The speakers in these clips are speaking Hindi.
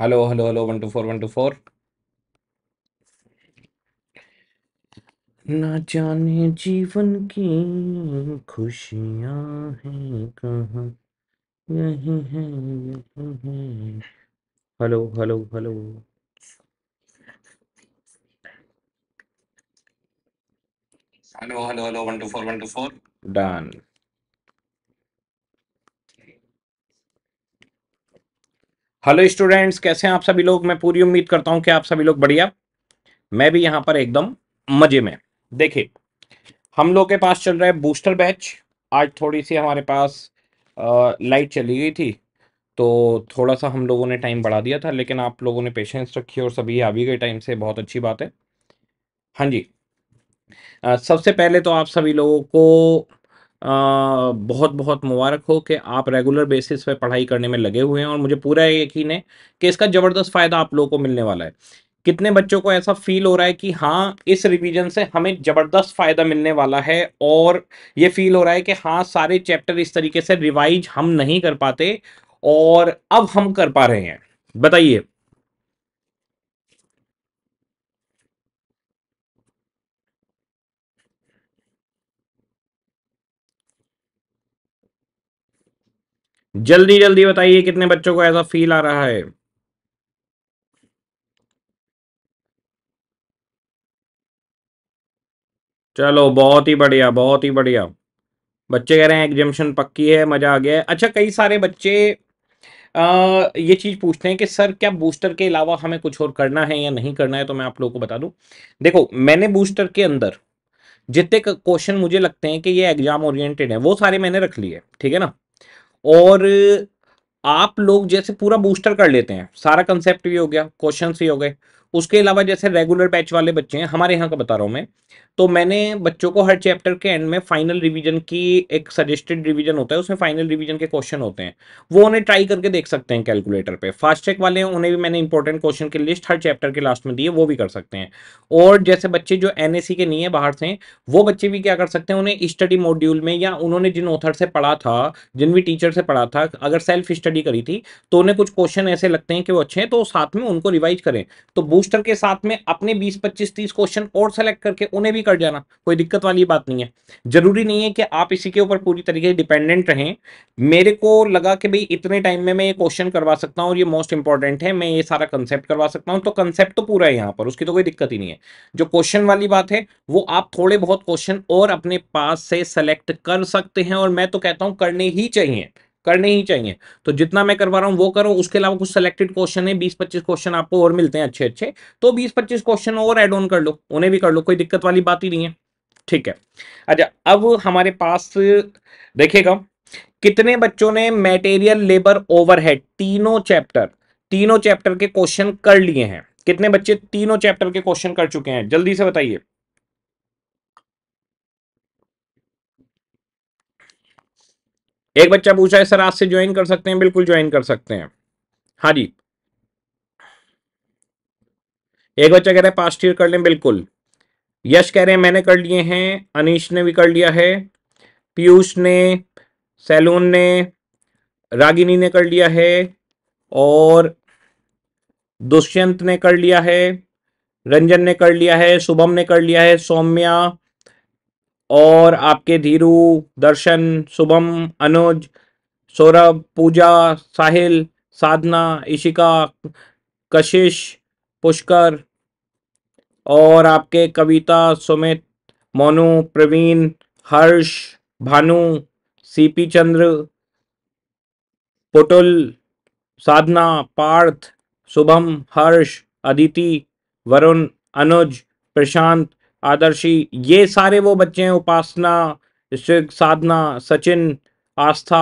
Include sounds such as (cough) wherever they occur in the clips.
Hello hello hello one two four one two four ना जाने जीवन की खुशिया हैं कहाँ यही है यही है hello hello hello hello hello hello one two four one two four done hello students कैसे हैं आप सभी लोग मैं पूरी उम्मीद करता हूं कि आप सभी लोग बढ़िया मैं भी यहां पर एकदम मजे में देखिए हम लोग के पास चल रहा है बूस्टर बैच आज थोड़ी सी हमारे पास आ, लाइट चली गई थी तो थोड़ा सा हम लोगों ने टाइम बढ़ा दिया था लेकिन आप लोगों ने पेशेंस रखी और सभी आ भी गए टाइम से बहुत अच्छी बात है हाँ जी आ, सबसे पहले तो आप सभी लोगों को बहुत बहुत मुबारक हो कि आप रेगुलर बेसिस पे पढ़ाई करने में लगे हुए हैं और मुझे पूरा यकीन है कि इसका ज़बरदस्त फ़ायदा आप लोगों को मिलने वाला है कितने बच्चों को ऐसा फील हो रहा है कि हाँ इस रिवीजन से हमें ज़बरदस्त फ़ायदा मिलने वाला है और ये फील हो रहा है कि हाँ सारे चैप्टर इस तरीके से रिवाइज हम नहीं कर पाते और अब हम कर पा रहे हैं बताइए जल्दी जल्दी बताइए कितने बच्चों को ऐसा फील आ रहा है चलो बहुत ही बढ़िया बहुत ही बढ़िया बच्चे कह रहे हैं एग्जामेशन पक्की है मजा आ गया है अच्छा कई सारे बच्चे आ, ये चीज़ पूछते हैं कि सर क्या बूस्टर के अलावा हमें कुछ और करना है या नहीं करना है तो मैं आप लोगों को बता दूं देखो मैंने बूस्टर के अंदर जितने क्वेश्चन मुझे लगते हैं कि ये एग्जाम ओरिएंटेड है वो सारे मैंने रख लिए ठीक है ना और आप लोग जैसे पूरा बूस्टर कर लेते हैं सारा कंसेप्ट भी हो गया क्वेश्चन भी हो गए उसके अलावा जैसे रेगुलर बैच वाले बच्चे हैं हमारे यहाँ का बता रहा हूँ मैं तो मैंने बच्चों को हर चैप्टर के एंड में फाइनल रिवीजन की एक सजेस्टेड रिवीजन होता है उसमें फाइनल रिवीजन के क्वेश्चन होते हैं वो उन्हें ट्राई करके देख सकते हैं कैलकुलेटर पे फास्ट चेक वाले हैं उन्हें भी मैंने इंपॉर्टेंट क्वेश्चन की लिस्ट हर चैप्टर के लास्ट में दी है वो भी कर सकते हैं और जैसे बच्चे जो एन के नहीं है बाहर से वो बच्चे भी क्या कर सकते हैं उन्हें स्टडी मॉड्यूल में या उन्होंने जिन ऑथर से पढ़ा था जिन भी टीचर से पढ़ा था अगर सेल्फ स्टडी करी थी तो उन्हें कुछ क्वेश्चन ऐसे लगते हैं कि वो अच्छे हैं तो साथ में उनको रिवाइज करें तो बूस्टर के साथ में अपने 20 25 30 क्वेश्चन और सेलेक्ट करके उन्हें भी कर जाना कोई दिक्कत वाली बात नहीं है जरूरी नहीं है कि आप इसी के ऊपर पूरी तरीके से डिपेंडेंट रहें मेरे को लगा कि भाई इतने टाइम में मैं ये क्वेश्चन करवा सकता हूँ और ये मोस्ट इंपॉर्टेंट है मैं ये सारा कंसेप्ट करवा सकता हूँ तो कंसेप्ट तो पूरा है यहाँ पर उसकी तो कोई दिक्कत ही नहीं है जो क्वेश्चन वाली बात है वो आप थोड़े बहुत क्वेश्चन और अपने पास से सेलेक्ट कर सकते हैं और मैं तो कहता हूँ करने ही चाहिए करने ही चाहिए तो जितना मैं करवा रहा हूँ वो करो उसके अलावा कुछ सेलेक्टेड क्वेश्चन है बीस पच्चीस क्वेश्चन आपको और मिलते हैं अच्छे अच्छे तो बीस पच्चीस क्वेश्चन और एड ऑन कर लो उन्हें भी कर लो कोई दिक्कत वाली बात ही नहीं है ठीक है अच्छा अब हमारे पास देखिएगा कितने बच्चों ने मेटेरियल लेबर ओवरहेड तीनों चैप्टर तीनों चैप्टर के क्वेश्चन कर लिए हैं कितने बच्चे तीनों चैप्टर के क्वेश्चन कर चुके हैं जल्दी से बताइए एक बच्चा पूछा है सर आज से ज्वाइन कर सकते हैं बिल्कुल ज्वाइन कर सकते हैं हाँ जी एक बच्चा कह रहा है पास्ट ईयर कर लें बिल्कुल यश कह रहे हैं मैंने कर लिए हैं अनिश ने भी कर लिया है पीयूष ने सैलून ने रागिनी ने कर लिया है और दुष्यंत ने कर लिया है रंजन ने कर लिया है शुभम ने कर लिया है सौम्या और आपके धीरू दर्शन शुभम अनुज सौरभ पूजा साहिल साधना इशिका कशिश पुष्कर और आपके कविता सुमित मोनू प्रवीण हर्ष भानु सीपी चंद्र पुटुल साधना पार्थ शुभम हर्ष अदिति वरुण अनुज प्रशांत आदर्शी ये सारे वो बच्चे हैं उपासना साधना सचिन आस्था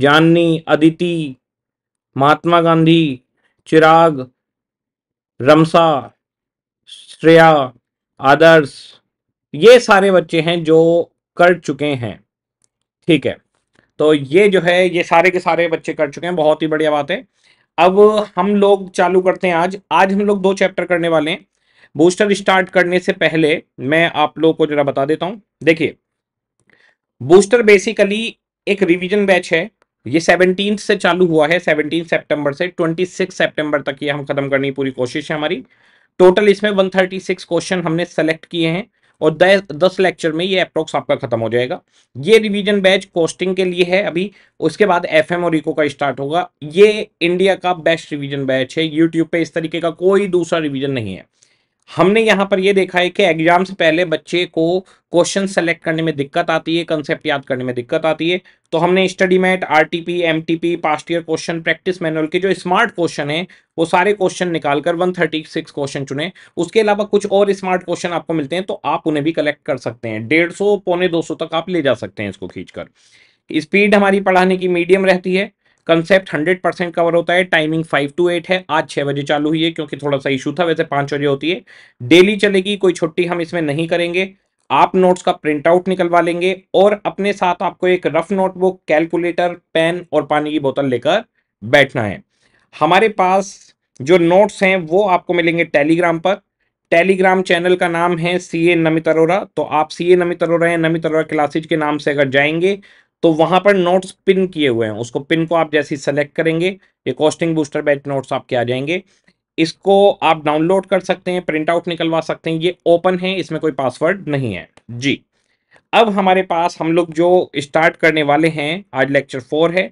जाननी अदिति महात्मा गांधी चिराग रमसा श्रेया आदर्श ये सारे बच्चे हैं जो कर चुके हैं ठीक है तो ये जो है ये सारे के सारे बच्चे कर चुके हैं बहुत ही बढ़िया बात है अब हम लोग चालू करते हैं आज आज हम लोग दो चैप्टर करने वाले हैं बूस्टर स्टार्ट करने से पहले मैं आप लोग को जरा बता देता हूं देखिए बूस्टर बेसिकली एक रिवीजन बैच है ये सेवनटीन से चालू हुआ है सेवनटीन सितंबर से ट्वेंटी सिक्स सेप्टेम्बर तक ये हम खत्म करने की पूरी कोशिश है हमारी टोटल इसमें वन थर्टी सिक्स क्वेश्चन हमने सेलेक्ट किए हैं और दस दस लेक्चर में ये अप्रोक्स आपका खत्म हो जाएगा ये रिवीजन बैच कोस्टिंग के लिए है अभी उसके बाद एफएम और इको का स्टार्ट होगा ये इंडिया का बेस्ट रिवीजन बैच है यूट्यूब पे इस तरीके का कोई दूसरा रिवीजन नहीं है हमने यहाँ पर ये देखा है कि एग्जाम से पहले बच्चे को क्वेश्चन सेलेक्ट करने में दिक्कत आती है कंसेप्ट याद करने में दिक्कत आती है तो हमने study mat R T P M T P past year question practice manual के जो स्मार्ट क्वेश्चन है वो सारे क्वेश्चन निकालकर 136 क्वेश्चन चुने उसके अलावा कुछ और स्मार्ट क्वेश्चन आपको मिलते हैं तो आप उन्हें भी कलेक्ट कर सकते हैं डेढ़ सौ पौने दो सौ तक आप ले जा सकते हैं इसको खींचकर स्पीड हमारी पढ़ाने की मीडियम रहती है कंसेप्ट 100 परसेंट कवर होता है टाइमिंग 5 टू 8 है आज 6 बजे चालू हुई है क्योंकि थोड़ा सा इशू था वैसे 5 बजे होती है डेली चलेगी कोई छुट्टी हम इसमें नहीं करेंगे आप नोट्स का प्रिंट आउट निकलवा लेंगे और अपने साथ आपको एक रफ नोटबुक कैलकुलेटर पेन और पानी की बोतल लेकर बैठना है हमारे पास जो नोट्स हैं वो आपको मिलेंगे टेलीग्राम पर टेलीग्राम चैनल का नाम है सी ए नमित अरोरा तो आप सी ए नमित अरोरा या नमित अरोरा क्लासेज के नाम से अगर जाएंगे तो वहां पर नोट्स पिन किए हुए हैं उसको पिन को आप जैसे सेलेक्ट करेंगे ये कॉस्टिंग बूस्टर बैच नोट्स आपके आ जाएंगे इसको आप डाउनलोड कर सकते हैं प्रिंट आउट निकलवा सकते हैं ये ओपन है इसमें कोई पासवर्ड नहीं है जी अब हमारे पास हम लोग जो स्टार्ट करने वाले हैं आज लेक्चर फोर है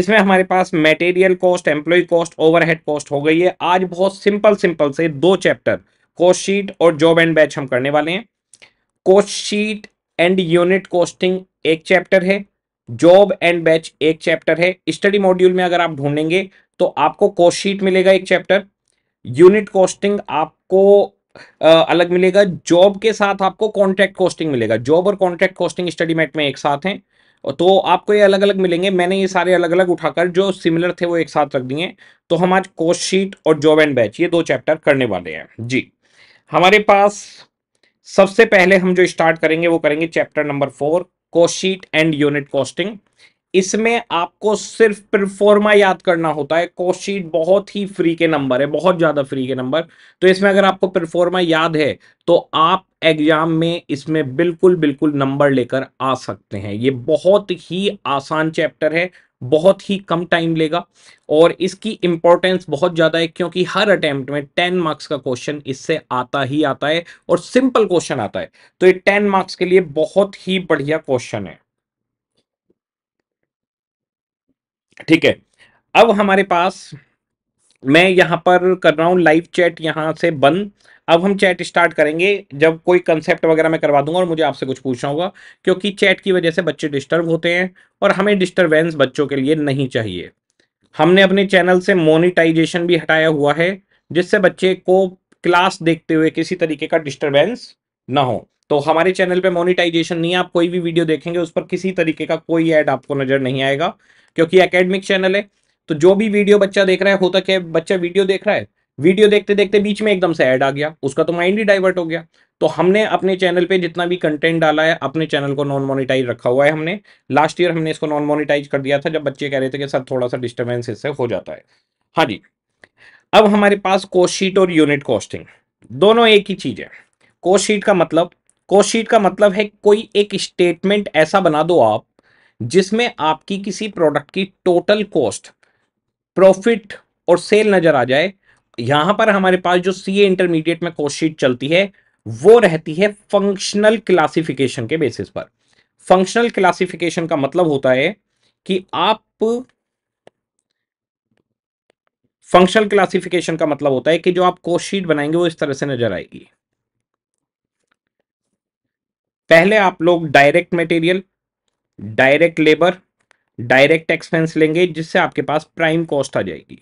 इसमें हमारे पास material cost employ cost overhead cost हो गई है आज बहुत सिंपल सिंपल से दो चैप्टर कॉस्ट शीट और जॉब एंड बैच हम करने वाले हैं cost sheet and unit costing एक चैप्टर है जॉब एंड बैच एक चैप्टर है स्टडी मॉड्यूल में अगर आप ढूंढेंगे तो आपको कॉस्ट शीट मिलेगा एक चैप्टर यूनिट कॉस्टिंग आपको आ, अलग मिलेगा जॉब के साथ आपको कॉन्ट्रैक्ट कॉस्टिंग मिलेगा जॉब और कॉन्ट्रैक्ट कॉस्टिंग स्टडी मैट में एक साथ हैं तो आपको ये अलग अलग मिलेंगे मैंने ये सारे अलग अलग उठाकर जो सिमिलर थे वो एक साथ रख दिए तो हम आज कोस्ट शीट और जॉब एंड बैच ये दो चैप्टर करने वाले हैं जी हमारे पास सबसे पहले हम जो स्टार्ट करेंगे वो करेंगे chapter number four cost sheet and unit costing इसमें आपको सिर्फ प्रिफॉर्मा याद करना होता है कॉस्ट शीट बहुत ही फ्री के नंबर है बहुत ज़्यादा फ्री के नंबर तो इसमें अगर आपको प्रिफॉर्मा याद है तो आप एग्जाम में इसमें बिल्कुल बिल्कुल नंबर लेकर आ सकते हैं ये बहुत ही आसान चैप्टर है बहुत ही कम टाइम लेगा और इसकी इंपॉर्टेंस बहुत ज़्यादा है क्योंकि हर अटेम्प्ट में टेन मार्क्स का क्वेश्चन इससे आता ही आता है और सिंपल क्वेश्चन आता है तो ये टेन मार्क्स के लिए बहुत ही बढ़िया क्वेश्चन है ठीक है अब हमारे पास मैं यहाँ पर कर रहा हूँ लाइव चैट यहाँ से बंद अब हम चैट स्टार्ट करेंगे जब कोई कंसेप्ट वगैरह मैं करवा दूंगा और मुझे आपसे कुछ पूछना होगा क्योंकि चैट की वजह से बच्चे डिस्टर्ब होते हैं और हमें डिस्टर्बेंस बच्चों के लिए नहीं चाहिए हमने अपने चैनल से मोनिटाइजेशन भी हटाया हुआ है जिससे बच्चे को क्लास देखते हुए किसी तरीके का डिस्टर्बेंस ना हो तो हमारे चैनल पे मोनिटाइजेशन नहीं है आप कोई भी वीडियो देखेंगे उस पर किसी तरीके का कोई ऐड आपको नज़र नहीं आएगा क्योंकि एकेडमिक चैनल है तो जो भी वीडियो बच्चा देख रहा है होता क्या बच्चा वीडियो देख रहा है वीडियो देखते देखते बीच में एकदम से ऐड आ गया उसका तो माइंड ही डाइवर्ट हो गया तो हमने अपने चैनल पे जितना भी कंटेंट डाला है अपने चैनल को नॉन मोनिटाइज रखा हुआ है हमने लास्ट ईयर हमने इसको नॉन मोनिटाइज कर दिया था जब बच्चे कह रहे थे कि सर थोड़ा सा डिस्टर्बेंस इससे हो जाता है हाँ जी अब हमारे पास कोस्ट शीट और यूनिट कॉस्टिंग दोनों एक ही चीज़ है कोशीट का मतलब कोस्ट शीट का मतलब है कोई एक स्टेटमेंट ऐसा बना दो आप जिसमें आपकी किसी प्रोडक्ट की टोटल कॉस्ट प्रॉफिट और सेल नजर आ जाए यहां पर हमारे पास जो सी इंटरमीडिएट में कोर्सशीट चलती है वो रहती है फंक्शनल क्लासिफिकेशन के बेसिस पर फंक्शनल क्लासिफिकेशन का मतलब होता है कि आप फंक्शनल क्लासिफिकेशन का मतलब होता है कि जो आप कोर्सशीट बनाएंगे वो इस तरह से नजर आएगी पहले आप लोग direct material direct labour direct expense लेंगे जिससे आपके पास प्राइम कॉस्ट आ जाएगी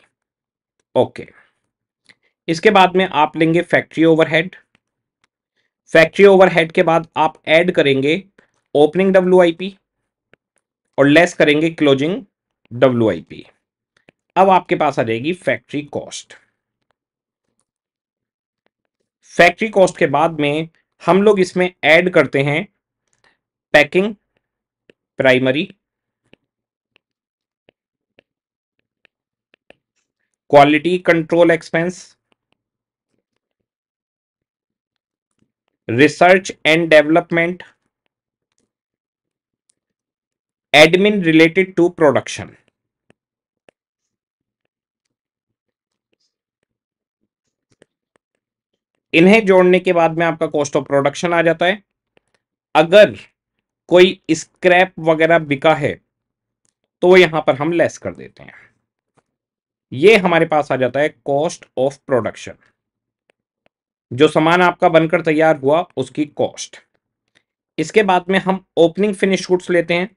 ओके okay. इसके बाद में आप लेंगे फैक्ट्री ओवरहेड फैक्ट्री ओवरहेड के बाद आप ऐड करेंगे ओपनिंग डब्ल्यू और लेस करेंगे क्लोजिंग डब्ल्यू अब आपके पास आ जाएगी फैक्ट्री कॉस्ट फैक्ट्री कॉस्ट के बाद में हम लोग इसमें ऐड करते हैं packing primary quality control expense research and development admin related to production इन्हें जोड़ने के बाद में आपका कॉस्ट ऑफ प्रोडक्शन आ जाता है अगर कोई स्क्रैप वगैरह बिका है तो यहां पर हम लेस कर देते हैं ये हमारे पास आ जाता है कॉस्ट ऑफ प्रोडक्शन जो सामान आपका बनकर तैयार हुआ उसकी कॉस्ट इसके बाद में हम ओपनिंग फिनिश गुड्स लेते हैं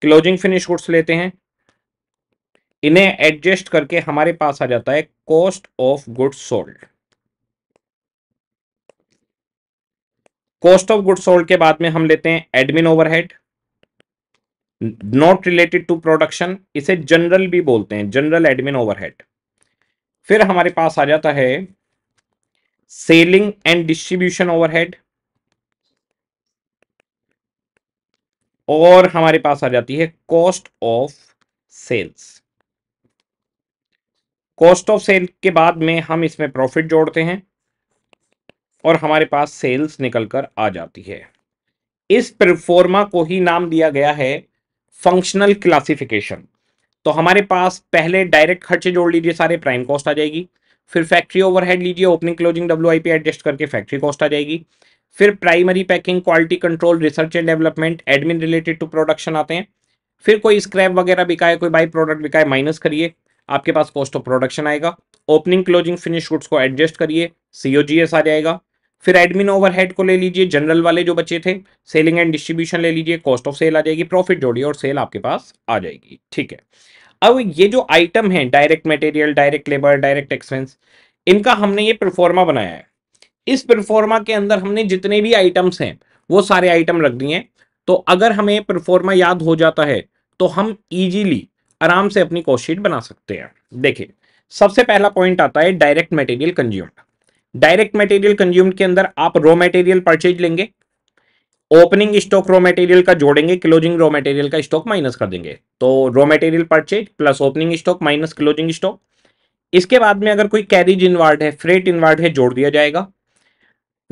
क्लोजिंग फिनिश गुड्स लेते हैं इन्हें एडजस्ट करके हमारे पास आ जाता है cost of goods sold cost of goods sold के बाद में हम लेते हैं admin overhead not related to production इसे जनरल भी बोलते हैं जनरल एडमिन ओवरहेड फिर हमारे पास आ जाता है सेलिंग एंड डिस्ट्रीब्यूशन ओवरहेड और हमारे पास आ जाती है cost of sales cost of sale के बाद में हम इसमें प्रॉफिट जोड़ते हैं और हमारे पास सेल्स निकलकर आ जाती है इस परफॉर्मा को ही नाम दिया गया है फंक्शनल क्लासिफिकेशन तो हमारे पास पहले डायरेक्ट खर्चे जोड़ लीजिए सारे प्राइम कॉस्ट आ जाएगी फिर फैक्ट्री ओवरहेड लीजिए ओपनिंग क्लोजिंग डब्ल्यू एडजस्ट करके फैक्ट्री कॉस्ट आ जाएगी फिर primary packing quality control research and development admin related to production आते हैं फिर कोई स्क्रैप वगैरह बिकाए कोई बाई प्रोडक्ट बिकाए माइनस करिए आपके पास कॉस्ट ऑफ प्रोडक्शन आएगा ओपनिंग क्लोजिंग फिनिश गुड्स को एडजस्ट करिए सीओजीएस आ जाएगा फिर एडमिन ओवरहेड को ले लीजिए जनरल वाले जो बचे थे सेलिंग एंड डिस्ट्रीब्यूशन ले लीजिए कॉस्ट ऑफ सेल आ जाएगी प्रॉफिट जोड़िए और सेल आपके पास आ जाएगी ठीक है अब ये जो आइटम है direct material direct labour direct expense इनका हमने ये परफॉर्मा बनाया है इस परफॉर्मा के अंदर हमने जितने भी आइटम्स हैं वो सारे आइटम रख दिए हैं तो अगर हमें परफॉर्मा याद हो जाता है तो हम इजीली आराम से अपनी कॉस्टशीट बना सकते हैं देखिए सबसे पहला पॉइंट आता है direct material consumed direct material consumed के अंदर आप रॉ मटेरियल परचेज लेंगे ओपनिंग स्टॉक रॉ मटेरियल का जोड़ेंगे क्लोजिंग रॉ मटेरियल का स्टॉक माइनस कर देंगे तो raw material purchase plus opening stock minus closing stock इसके बाद में अगर कोई कैरिज इनवार्ड है फ्रेट इनवार्ड है जोड़ दिया जाएगा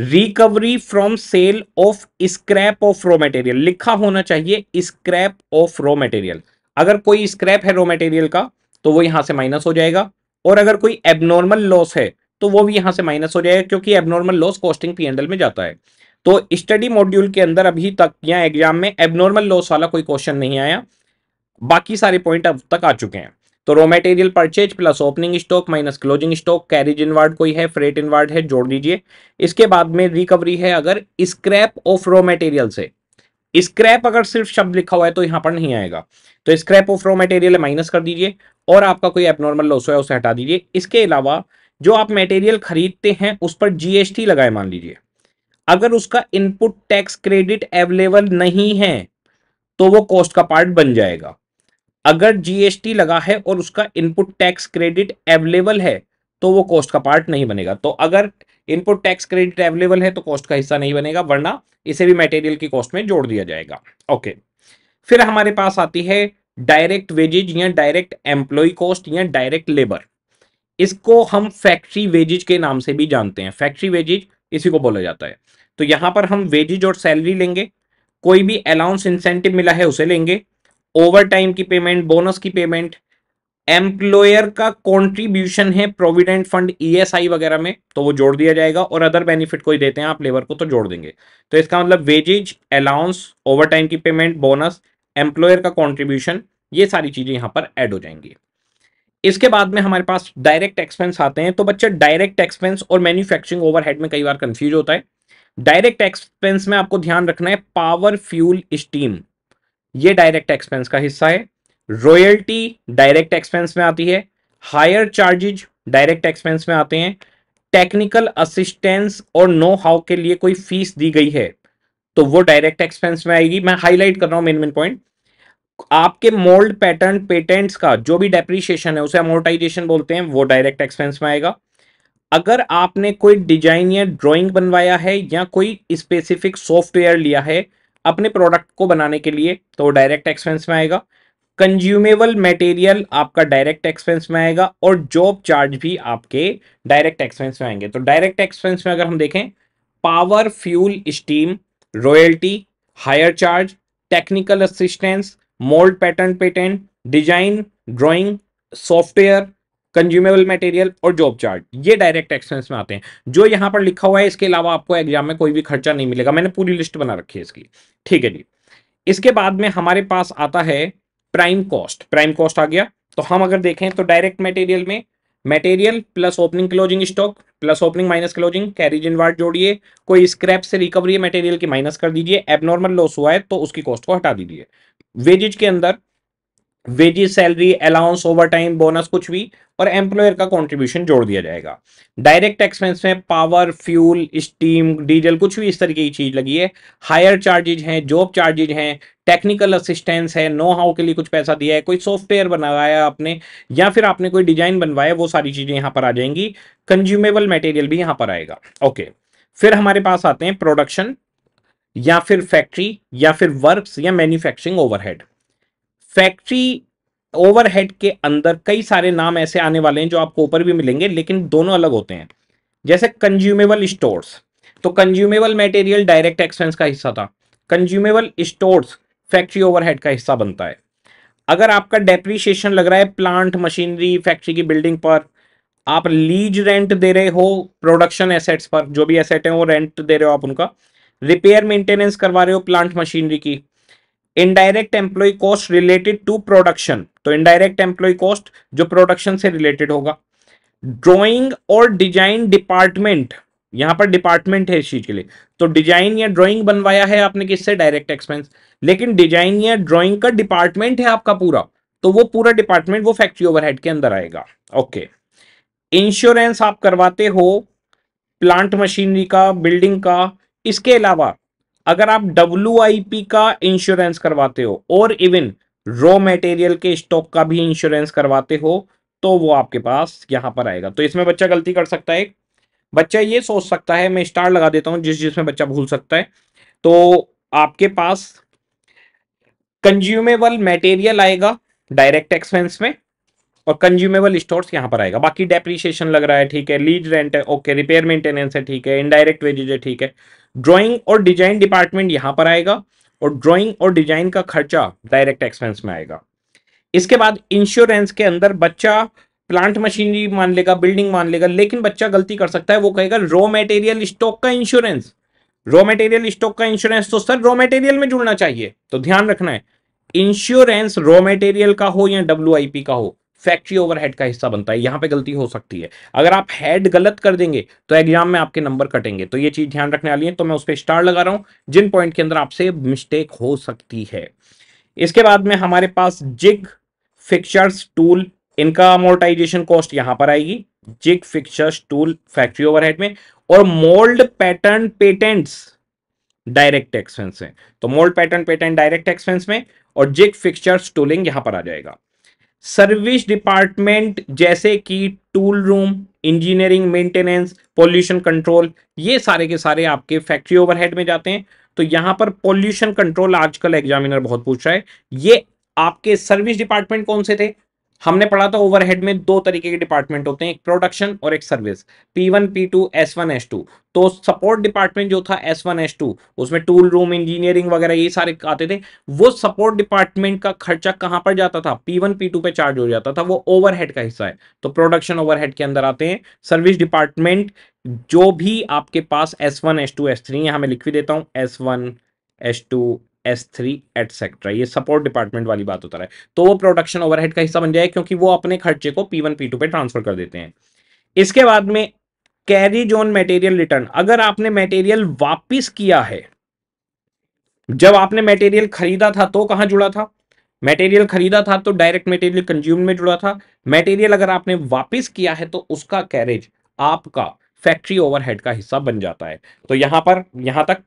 recovery from sale of scrap of raw material लिखा होना चाहिए स्क्रैप ऑफ रॉ मटेरियल अगर कोई स्क्रैप है रॉ मटेरियल का तो वो यहां से माइनस हो जाएगा और अगर कोई एबनॉर्मल लॉस है तो वो भी यहां से माइनस हो जाएगा क्योंकि एबनॉर्मल लॉस कॉस्टिंग पी में जाता है तो स्टडी मॉड्यूल के अंदर अभी तक या एग्जाम में एबनॉर्मल लॉस वाला कोई क्वेश्चन नहीं आया बाकी सारे पॉइंट अब तक आ चुके हैं तो raw material purchase plus opening stock minus closing stock carriage inward कोई है फ्रेट इनवर्ड है जोड़ दीजिए इसके बाद में रिकवरी है अगर स्क्रैप ऑफ रॉ मटेरियल से स्क्रैप अगर सिर्फ शब्द लिखा हुआ है तो यहां पर नहीं आएगा तो scrap of raw material minus कर दीजिए और आपका कोई एबनॉर्मल लॉस हुआ है उसे हटा दीजिए इसके अलावा जो आप मटेरियल खरीदते हैं उस पर जीएसटी लगाए मान लीजिए अगर उसका इनपुट टैक्स क्रेडिट अवेलेबल नहीं है तो वो कॉस्ट का पार्ट बन जाएगा अगर जीएसटी लगा है और उसका इनपुट टैक्स क्रेडिट अवेलेबल है तो वो कॉस्ट का पार्ट नहीं बनेगा तो अगर इनपुट टैक्स क्रेडिट अवेलेबल है तो कॉस्ट का हिस्सा नहीं बनेगा वरना इसे भी मटेरियल की कॉस्ट में जोड़ दिया जाएगा ओके फिर हमारे पास आती है डायरेक्ट वेजेज या डायरेक्ट एम्प्लॉय कॉस्ट या डायरेक्ट लेबर इसको हम फैक्ट्री वेजेज के नाम से भी जानते हैं फैक्ट्री वेजेज इसी को बोला जाता है तो यहां पर हम वेजेज और सैलरी लेंगे कोई भी अलाउंस इंसेंटिव मिला है उसे लेंगे ओवर टाइम की पेमेंट बोनस की पेमेंट एम्प्लॉयर का कंट्रीब्यूशन है प्रोविडेंट फंड ईएसआई वगैरह में तो वो जोड़ दिया जाएगा और अदर बेनिफिट कोई देते हैं आप लेबर को तो जोड़ देंगे तो इसका मतलब वेजेज अलाउंस ओवर टाइम की पेमेंट बोनस एम्प्लॉयर का कॉन्ट्रीब्यूशन ये सारी चीज़ें यहां पर एड हो जाएंगी इसके बाद में हमारे पास डायरेक्ट एक्सपेंस आते हैं तो बच्चे डायरेक्ट एक्सपेंस और मैन्युफैक्चरिंग ओवरहेड में कई बार कंफ्यूज होता है डायरेक्ट एक्सपेंस में आपको ध्यान रखना है पावर फ्यूल स्टीम ये डायरेक्ट एक्सपेंस का हिस्सा है रॉयल्टी डायरेक्ट एक्सपेंस में आती है हायर चार्जेज डायरेक्ट एक्सपेंस में आते हैं टेक्निकल असिस्टेंस और नो हाउ के लिए कोई फीस दी गई है तो वो डायरेक्ट एक्सपेंस में आएगी मैं हाईलाइट कर रहा हूं मेन मेन पॉइंट आपके मोल्ड पैटर्न पेटेंट्स का जो भी डेप्रीशिएशन है उसे अमोर्टाइजेशन बोलते हैं वो डायरेक्ट एक्सपेंस में आएगा अगर आपने कोई डिजाइन या ड्राइंग बनवाया है या कोई स्पेसिफिक सॉफ्टवेयर लिया है अपने प्रोडक्ट को बनाने के लिए तो डायरेक्ट एक्सपेंस में आएगा कंज्यूमेबल मटेरियल आपका डायरेक्ट एक्सपेंस में आएगा और जॉब चार्ज भी आपके डायरेक्ट एक्सपेंस में आएंगे तो डायरेक्ट एक्सपेंस में अगर हम देखें power fuel steam royalty hire charge technical assistance mould pattern patent design drawing software consumable material और जॉब चार्ट ये डायरेक्ट एक्सपेंस में आते हैं जो यहां पर लिखा हुआ है इसके अलावा आपको एग्जाम में कोई भी खर्चा नहीं मिलेगा मैंने पूरी लिस्ट बना रखी है इसकी ठीक है जी इसके बाद में हमारे पास आता है प्राइम कॉस्ट प्राइम कॉस्ट आ गया तो हम अगर देखें तो डायरेक्ट मटेरियल में material plus opening closing stock plus opening minus closing carriage ward जोड़िए कोई स्क्रैप से रिकवरी है मटेरियल की माइनस कर दीजिए एबनॉर्मल लॉस हुआ है तो उसकी कॉस्ट को हटा दीजिए वेजेज के अंदर wages salary allowance overtime bonus कुछ भी और एम्प्लॉयर का कंट्रीब्यूशन जोड़ दिया जाएगा डायरेक्ट एक्सपेंस में पावर फ्यूल स्टीम डीजल कुछ भी इस तरीके की चीज लगी है हायर चार्जेज हैं जॉब चार्जेज हैं टेक्निकल असिस्टेंस है नो हाउ के लिए कुछ पैसा दिया है कोई सॉफ्टवेयर बनाया आपने या फिर आपने कोई डिजाइन बनवाया वो सारी चीजें यहाँ पर आ जाएंगी कंज्यूमेबल मटेरियल भी यहाँ पर आएगा ओके okay. फिर हमारे पास आते हैं प्रोडक्शन या फिर फैक्ट्री या फिर वर्क्स या मैन्युफैक्चरिंग ओवरहेड फैक्ट्री ओवरहेड के अंदर कई सारे नाम ऐसे आने वाले हैं जो आपको ऊपर भी मिलेंगे लेकिन दोनों अलग होते हैं जैसे कंज्यूमेबल स्टोर्स तो कंज्यूमेबल मटेरियल डायरेक्ट एक्सपेंस का हिस्सा था कंज्यूमेबल स्टोर्स फैक्ट्री ओवरहेड का हिस्सा बनता है अगर आपका डेप्रीशिएशन लग रहा है प्लांट मशीनरी फैक्ट्री की बिल्डिंग पर आप लीज रेंट दे रहे हो प्रोडक्शन एसेट्स पर जो भी एसेट हैं वो रेंट दे रहे हो आप उनका रिपेयर मेंटेनेंस करवा रहे हो प्लांट मशीनरी की indirect employ cost related to production तो इनडायरेक्ट एम्प्लॉय कॉस्ट जो प्रोडक्शन से रिलेटेड होगा ड्रॉइंग और डिजाइन डिपार्टमेंट यहां पर डिपार्टमेंट है इस चीज के लिए तो डिजाइन या ड्रॉइंग बनवाया है आपने किससे डायरेक्ट एक्सपेंस लेकिन डिजाइन या ड्रॉइंग का डिपार्टमेंट है आपका पूरा तो वो पूरा डिपार्टमेंट वो फैक्ट्री ओवरहेड के अंदर आएगा ओके इंश्योरेंस आप करवाते हो प्लांट मशीनरी का बिल्डिंग का इसके अलावा अगर आप डब्ल्यू का इंश्योरेंस करवाते हो और इवन रॉ मटेरियल के स्टॉक का भी इंश्योरेंस करवाते हो तो वो आपके पास यहां पर आएगा तो इसमें बच्चा गलती कर सकता है बच्चा ये सोच सकता है मैं स्टार लगा देता हूं जिस जिसमें बच्चा भूल सकता है तो आपके पास कंज्यूमेबल मटेरियल आएगा डायरेक्ट एक्सपेंस में और कंज्यूमेबल स्टोर्स यहाँ पर आएगा बाकी डेप्रीशिएशन लग रहा है ठीक है लीड रेंट है ओके रिपेयर मेंटेनेंस है ठीक है इनडायरेक्ट वेजेज है ठीक है ड्रॉइंग और डिजाइन डिपार्टमेंट यहाँ पर आएगा और ड्रॉइंग और डिजाइन का खर्चा डायरेक्ट एक्सपेंस में आएगा इसके बाद इंश्योरेंस के अंदर बच्चा प्लांट मशीनरी मान लेगा बिल्डिंग मान लेगा लेकिन बच्चा गलती कर सकता है वो कहेगा रॉ मेटेरियल स्टॉक का इंश्योरेंस रॉ मेटेरियल स्टॉक का इंश्योरेंस तो सर रॉ मेटेरियल में जुड़ना चाहिए तो ध्यान रखना है इंश्योरेंस रॉ मेटेरियल का हो या डब्ल्यू का हो फैक्ट्री ओवरहेड का हिस्सा बनता है यहाँ पे गलती हो सकती है अगर आप हेड गलत कर देंगे तो एग्जाम में आपके नंबर कटेंगे तो ये चीज़ ध्यान रखने वाली है तो मैं उस पर स्टार लगा रहा हूँ जिन पॉइंट के अंदर आपसे मिस्टेक हो सकती है इसके बाद में हमारे पास जिग फिक्चर्स टूल इनका अमोर्टाइजेशन कॉस्ट यहाँ पर आएगी jig fixtures tool factory overhead में और mould pattern patents direct expense में तो mould pattern patent direct expense में और जिग फिक्चर्स टूलिंग यहां पर आ जाएगा सर्विस डिपार्टमेंट जैसे कि tool room engineering maintenance pollution control ये सारे के सारे आपके फैक्ट्री ओवरहेड में जाते हैं तो यहां पर पॉल्यूशन कंट्रोल आजकल एग्जामिनर बहुत पूछ रहा है ये आपके सर्विस डिपार्टमेंट कौन से थे हमने पढ़ा था ओवरहेड में दो तरीके के डिपार्टमेंट होते हैं एक प्रोडक्शन और एक service P one P two S one S two तो सपोर्ट डिपार्टमेंट जो था एस वन एस टू उसमें टूल रूम इंजीनियरिंग वगैरह ये सारे आते थे वो सपोर्ट डिपार्टमेंट का खर्चा कहां पर जाता था पी वन पी टू पे चार्ज हो जाता था वो ओवरहेड का हिस्सा है तो प्रोडक्शन ओवरहेड के अंदर आते हैं सर्विस डिपार्टमेंट जो भी आपके पास S one S two S three यहां मैं लिख भी देता हूं S one S two S three etcetera ये सपोर्ट डिपार्टमेंट वाली बात होता है तो वो प्रोडक्शन ओवरहेड का हिस्सा बन जाए क्योंकि वो अपने खर्चे को पी वन पी टू पे ट्रांसफर कर देते हैं इसके बाद में कैरी जोन मेटेरियल रिटर्न अगर आपने मेटेरियल वापिस किया है जब आपने मेटेरियल खरीदा था तो कहां जुड़ा था मेटेरियल खरीदा था तो डायरेक्ट मेटेरियल कंज्यूम में जुड़ा था मेटेरियल अगर आपने वापस किया है तो उसका कैरेज आपका फैक्ट्री ओवरहेड का हिस्सा बन जाता है तो यहां पर यहां तक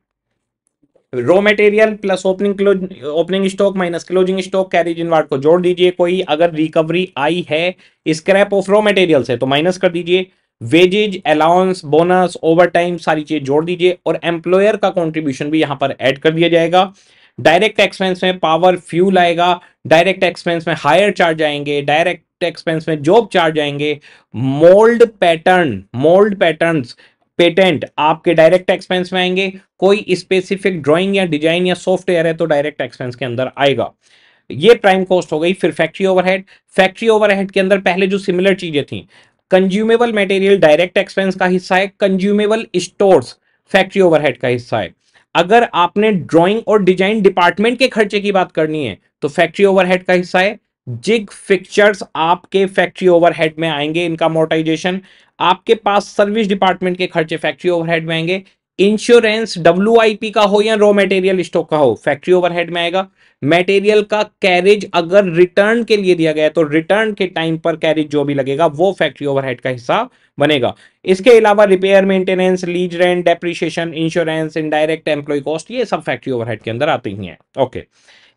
raw material plus opening close opening stock minus closing stock carriage inward को जोड़ दीजिए कोई अगर रिकवरी आई है स्क्रैप ऑफ रॉ मटेरियल से तो माइनस कर दीजिए wages allowance bonus overtime सारी चीज जोड़ दीजिए और एम्प्लॉयर का कॉन्ट्रीब्यूशन भी यहां पर ऐड कर दिया जाएगा डायरेक्ट एक्सपेंस में पावर फ्यूल आएगा डायरेक्ट एक्सपेंस में हायर चार्ज आएंगे डायरेक्ट एक्सपेंस में जॉब चार्ज आएंगे mould pattern mould patterns patent आपके डायरेक्ट एक्सपेंस में आएंगे कोई स्पेसिफिक ड्राइंग या डिजाइन या सॉफ्टवेयर है तो डायरेक्ट एक्सपेंस के अंदर आएगा ये प्राइम कॉस्ट हो गई फिर फैक्ट्री ओवरहेड फैक्ट्री ओवरहेड के अंदर पहले जो सिमिलर चीजें थी कंज्यूमेबल मटेरियल डायरेक्ट एक्सपेंस का हिस्सा है कंज्यूमेबल स्टोर फैक्ट्री ओवरहेड का हिस्सा है अगर आपने ड्रॉइंग और डिजाइन डिपार्टमेंट के खर्चे की बात करनी है तो फैक्ट्री ओवरहेड का हिस्सा है जिग फिक्चर्स आपके फैक्ट्री ओवरहेड में आएंगे इनका मोटाइजेशन आपके पास सर्विस डिपार्टमेंट के खर्चे फैक्ट्री ओवरहेड में आएंगे इंश्योरेंस डब्ल्यू का हो या रॉ मटेरियल स्टॉक का हो फैक्ट्री ओवरहेड में आएगा मटेरियल का कैरेज अगर रिटर्न के लिए दिया गया तो रिटर्न के टाइम पर कैरेज जो भी लगेगा वो फैक्ट्री ओवरहेड का हिस्सा बनेगा इसके अलावा repair maintenance lease rent depreciation insurance indirect employ cost ये सब फैक्ट्री ओवरहेड के अंदर आते ही है ओके okay.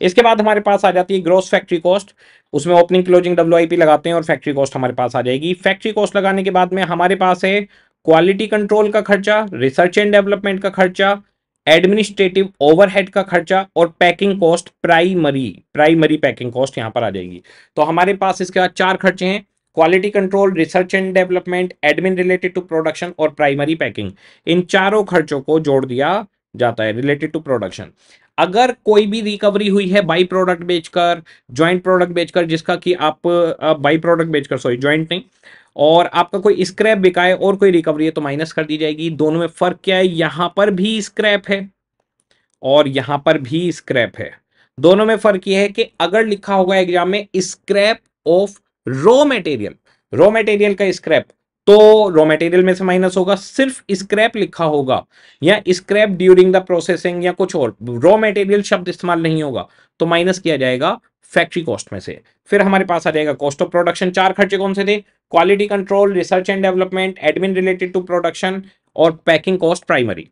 इसके बाद हमारे पास आ जाती है ग्रोस फैक्ट्री कॉस्ट उसमें ओपनिंग क्लोजिंग डब्ल्यू लगाते हैं और फैक्ट्री कॉस्ट हमारे पास आ जाएगी फैक्ट्री कॉस्ट लगाने के बाद में हमारे पास है क्वालिटी कंट्रोल का खर्चा रिसर्च एंड डेवलपमेंट का खर्चा एडमिनिस्ट्रेटिव ओवरहेड का खर्चा और packing cost primary primary packing cost यहाँ पर आ जाएगी तो हमारे पास इसके बाद चार खर्चे हैं quality control research and development admin related to production और प्राइमरी पैकिंग इन चारों खर्चों को जोड़ दिया जाता है रिलेटेड टू प्रोडक्शन अगर कोई भी रिकवरी हुई है बाई प्रोडक्ट बेचकर ज्वाइंट प्रोडक्ट बेचकर जिसका कि आप बाई प्रोडक्ट बेचकर सॉरी ज्वाइंट नहीं और आपका कोई स्क्रैप बिकाए और कोई रिकवरी है तो माइनस कर दी जाएगी दोनों में फर्क क्या है यहां पर भी स्क्रैप है और यहां पर भी स्क्रैप है दोनों में फर्क यह है कि अगर लिखा होगा एग्जाम में scrap of raw material raw material का स्क्रैप तो रॉ मटेरियल में से माइनस होगा सिर्फ स्क्रैप लिखा होगा या स्क्रैप ड्यूरिंग द प्रोसेसिंग या कुछ और रॉ मटेरियल शब्द इस्तेमाल नहीं होगा तो माइनस किया जाएगा फैक्ट्री कॉस्ट में से फिर हमारे पास आ जाएगा कॉस्ट ऑफ प्रोडक्शन चार खर्चे कौन से थे quality control research and development admin related to production और पैकिंग कॉस्ट प्राइमरी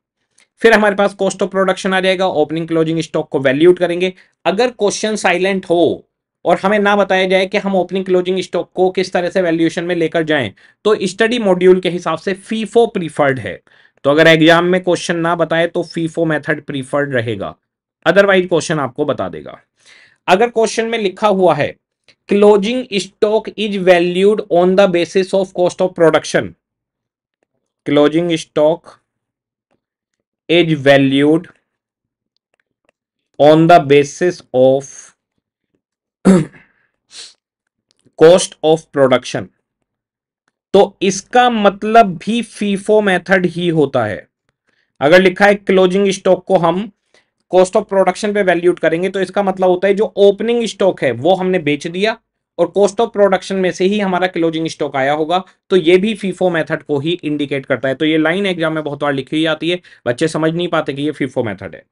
फिर हमारे पास कॉस्ट ऑफ प्रोडक्शन आ जाएगा ओपनिंग क्लोजिंग स्टॉक को वैल्यूट करेंगे अगर क्वेश्चन साइलेंट हो और हमें ना बताया जाए कि हम ओपनिंग क्लोजिंग स्टॉक को किस तरह से वैल्यूएशन में लेकर जाएं तो स्टडी मॉड्यूल के हिसाब से फीफो प्रीफर्ड है तो अगर एग्जाम में क्वेश्चन ना बताए तो फीफो मेथड प्रीफर्ड रहेगा अदरवाइज क्वेश्चन आपको बता देगा अगर क्वेश्चन में लिखा हुआ है closing stock is valued on the basis of cost of production closing stock is valued on the basis of cost of production तो इसका मतलब भी फीफो मेथड ही होता है अगर लिखा है क्लोजिंग स्टॉक को हम कॉस्ट ऑफ प्रोडक्शन पे वैल्यूट करेंगे तो इसका मतलब होता है जो ओपनिंग स्टॉक है वो हमने बेच दिया और कॉस्ट ऑफ प्रोडक्शन में से ही हमारा क्लोजिंग स्टॉक आया होगा तो ये भी फीफो मेथड को ही इंडिकेट करता है तो ये लाइन एग्जाम में बहुत बार लिखी जाती है बच्चे समझ नहीं पाते कि ये फीफो मेथड है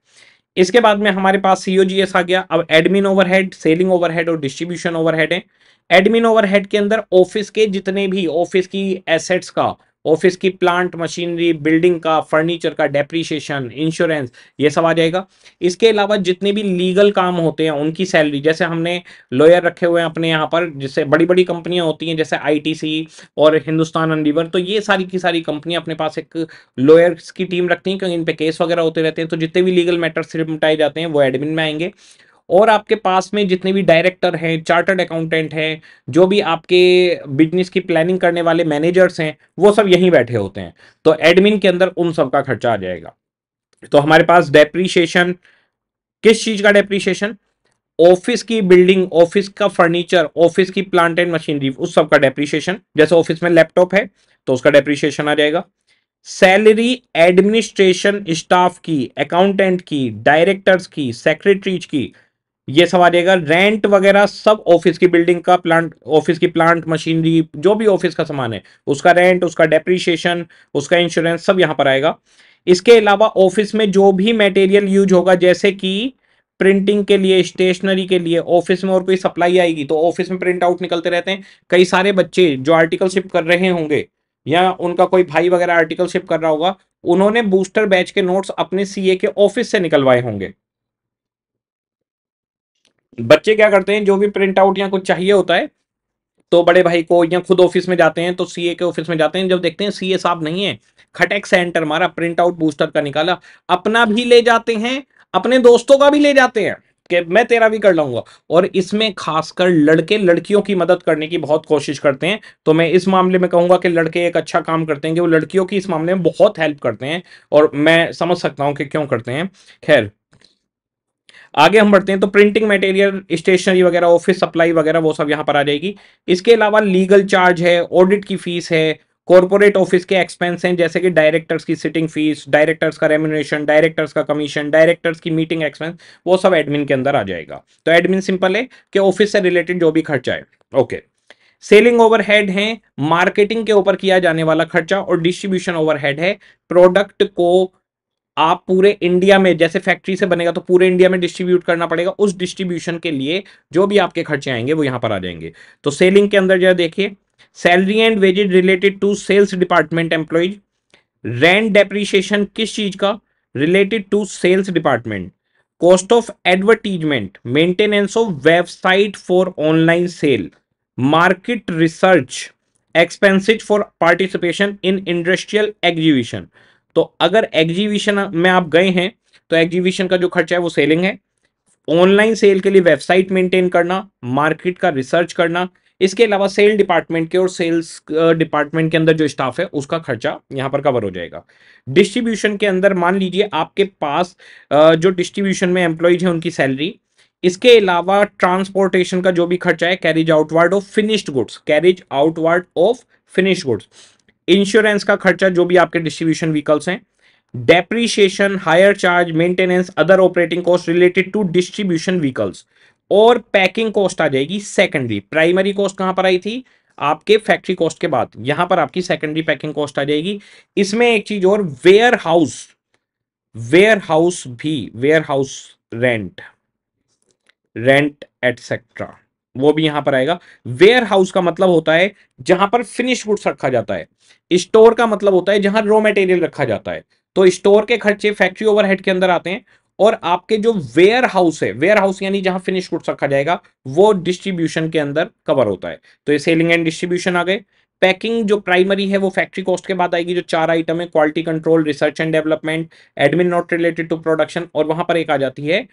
इसके बाद में हमारे पास सीओजीएस आ गया अब एडमिन ओवरहेड सेलिंग ओवरहेड और डिस्ट्रीब्यूशन ओवरहेड है एडमिन ओवरहेड के अंदर ऑफिस के जितने भी ऑफिस की एसेट्स का ऑफिस की प्लांट मशीनरी बिल्डिंग का फर्नीचर का डेप्रीशिएशन इंश्योरेंस ये सब आ जाएगा इसके अलावा जितने भी लीगल काम होते हैं उनकी सैलरी जैसे हमने लॉयर रखे हुए हैं अपने यहाँ पर जैसे बड़ी बड़ी कंपनियाँ होती हैं जैसे आईटीसी और हिंदुस्तान अनलीवर तो ये सारी की सारी कंपनियाँ अपने पास एक लॉयर्स की टीम रखती हैं क्योंकि इन पर केस वगैरह होते रहते हैं तो जितने भी लीगल मैटर्स निपटाए जाते हैं वो एडमिन में आएंगे और आपके पास में जितने भी डायरेक्टर हैं चार्टर्ड अकाउंटेंट हैं जो भी आपके बिजनेस की प्लानिंग करने वाले मैनेजर्स हैं वो सब यहीं बैठे होते हैं तो एडमिन के अंदर उन सब का खर्चा आ जाएगा तो हमारे पास डेप्रीशिएशन किस चीज़ का डेप्रीशिएशन ऑफिस की बिल्डिंग ऑफिस का फर्नीचर ऑफिस की प्लांट एंड मशीनरी उस सब का डेप्रीशिएशन जैसे ऑफिस में लैपटॉप है तो उसका डेप्रीशिएशन आ जाएगा सैलरी एडमिनिस्ट्रेशन स्टाफ की अकाउंटेंट की डायरेक्टर्स की सेक्रेटरीज की ये सवाल आएगा रेंट वगैरह सब ऑफिस की बिल्डिंग का प्लांट ऑफिस की प्लांट मशीनरी जो भी ऑफिस का सामान है उसका रेंट उसका डेप्रीशिएशन उसका इंश्योरेंस सब यहां पर आएगा इसके अलावा ऑफिस में जो भी मटेरियल यूज होगा जैसे कि प्रिंटिंग के लिए स्टेशनरी के लिए ऑफिस में और कोई सप्लाई आएगी तो ऑफिस में प्रिंट आउट निकलते रहते हैं कई सारे बच्चे जो आर्टिकल शिप कर रहे होंगे या उनका कोई भाई वगैरह आर्टिकल शिप कर रहा होगा उन्होंने बूस्टर बैच के नोट्स अपने सीए के ऑफिस से निकलवाए होंगे बच्चे क्या करते हैं जो भी प्रिंट आउट या कुछ चाहिए होता है तो बड़े भाई को या खुद ऑफिस में जाते हैं तो सीए के ऑफिस में जाते हैं जब देखते हैं सीए साहब नहीं है खटेक सेंटर मारा प्रिंट आउट बूस्टर का निकाला अपना भी ले जाते हैं अपने दोस्तों का भी ले जाते हैं कि मैं तेरा भी कर लूंगा और इसमें खासकर लड़के लड़कियों की मदद करने की बहुत कोशिश करते हैं तो मैं इस मामले में कहूंगा कि लड़के एक अच्छा काम करते हैं कि वो लड़कियों की इस मामले में बहुत हेल्प करते हैं और मैं समझ सकता हूं कि क्यों करते हैं खैर आगे हम बढ़ते हैं तो प्रिंटिंग मटेरियल स्टेशनरी वगैरह ऑफिस सप्लाई वगैरह वो सब यहाँ पर आ जाएगी इसके अलावा लीगल चार्ज है ऑडिट की फीस है कॉरपोरेट ऑफिस के एक्सपेंस हैं जैसे कि डायरेक्टर्स की सिटिंग फीस डायरेक्टर्स का रेम्यूनेशन डायरेक्टर्स का कमीशन डायरेक्टर्स की मीटिंग एक्सपेंस वो सब एडमिन के अंदर आ जाएगा तो एडमिन सिंपल है कि ऑफिस से रिलेटेड जो भी खर्चा है ओके सेलिंग ओवरहेड है मार्केटिंग के ऊपर किया जाने वाला खर्चा और डिस्ट्रीब्यूशन ओवरहेड है प्रोडक्ट को आप पूरे इंडिया में जैसे फैक्ट्री से बनेगा तो पूरे इंडिया में डिस्ट्रीब्यूट करना पड़ेगा उस डिस्ट्रीब्यूशन के लिए जो भी आपके खर्चे आएंगे वो यहां पर आ जाएंगे तो सेलिंग के अंदर जो देखिए salary and wages related to sales department employees rent depreciation किस चीज का related to sales department cost of advertisement maintenance of website for online sale market research expenses for participation in industrial exhibition तो अगर एग्जीबिशन में आप गए हैं तो एग्जीबिशन का जो खर्चा है वो सेलिंग है ऑनलाइन सेल के लिए वेबसाइट मेंटेन करना मार्केट का रिसर्च करना इसके अलावा सेल डिपार्टमेंट के और सेल्स डिपार्टमेंट के अंदर जो स्टाफ है उसका खर्चा यहां पर कवर हो जाएगा डिस्ट्रीब्यूशन के अंदर मान लीजिए आपके पास जो डिस्ट्रीब्यूशन में एम्प्लॉयज है उनकी सैलरी इसके अलावा ट्रांसपोर्टेशन का जो भी खर्चा है carriage outward of finished goods carriage outward of finished goods insurance का खर्चा जो भी आपके डिस्ट्रीब्यूशन व्हीकल्स हैं depreciation hire charge maintenance other operating cost related to distribution vehicles और पैकिंग कॉस्ट आ जाएगी सेकेंडरी प्राइमरी कॉस्ट कहां पर आई थी आपके फैक्ट्री कॉस्ट के बाद यहां पर आपकी सेकेंडरी पैकिंग कॉस्ट आ जाएगी इसमें एक चीज और वेयर हाउस वेयर हाउस भी warehouse rent rent etcetera वो भी यहां पर आएगा वेयर हाउस का मतलब होता है जहां पर फिनिश गुड्स रखा जाता है स्टोर का मतलब होता है जहां रॉ मटेरियल रखा जाता है तो स्टोर के खर्चे फैक्ट्री ओवरहेड के अंदर आते हैं और आपके जो वेयर हाउस है वेयर हाउस यानी जहां फिनिश गुड्स रखा जाएगा वो डिस्ट्रीब्यूशन के अंदर कवर होता है तो ये सेलिंग एंड डिस्ट्रीब्यूशन आ गए पैकिंग जो प्राइमरी है वो फैक्ट्री कॉस्ट के बाद आएगी जो चार आइटम है quality control research and development admin not related to production और वहां पर एक आ जाती है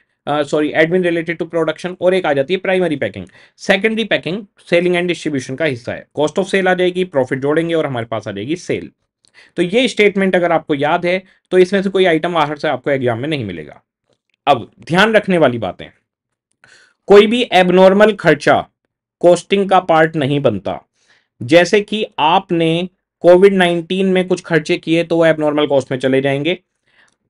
sorry admin related to production और एक आ जाती है primary packing secondary packing selling and distribution का हिस्सा है कॉस्ट ऑफ सेल आ जाएगी प्रॉफिट जोड़ेंगे और हमारे पास आ जाएगी सेल तो ये स्टेटमेंट अगर आपको याद है तो इसमें से कोई आइटम बाहर से आपको एग्जाम में नहीं मिलेगा अब ध्यान रखने वाली बातें कोई भी एबनॉर्मल खर्चा कॉस्टिंग का पार्ट नहीं बनता जैसे कि आपने कोविड 19 में कुछ खर्चे किए तो वो एबनॉर्मल कॉस्ट में चले जाएंगे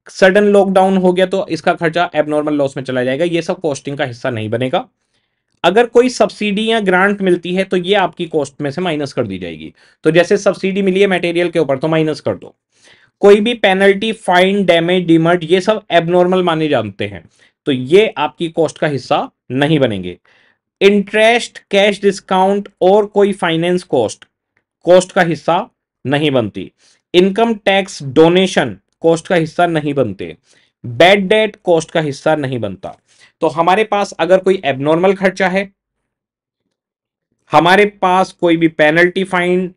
सडन लॉकडाउन हो गया तो इसका खर्चा एबनॉर्मल लॉस में चला जाएगा ये सब कॉस्टिंग का हिस्सा नहीं बनेगा अगर कोई सब्सिडी या ग्रांट मिलती है तो ये आपकी कॉस्ट में से माइनस कर दी जाएगी तो जैसे सब्सिडी मिली है मटेरियल के ऊपर तो माइनस कर दो कोई भी पेनल्टी फाइन डैमेज डिमर्ट ये सब एबनॉर्मल माने जाते हैं तो ये आपकी कॉस्ट का हिस्सा नहीं बनेंगे इंटरेस्ट कैश डिस्काउंट और कोई फाइनेंस कॉस्ट कॉस्ट का हिस्सा नहीं बनती इनकम टैक्स डोनेशन कॉस्ट का हिस्सा नहीं बनते बैड डेट कॉस्ट का हिस्सा नहीं बनता तो हमारे पास अगर कोई एबनॉर्मल खर्चा है हमारे पास कोई भी पेनल्टी फाइन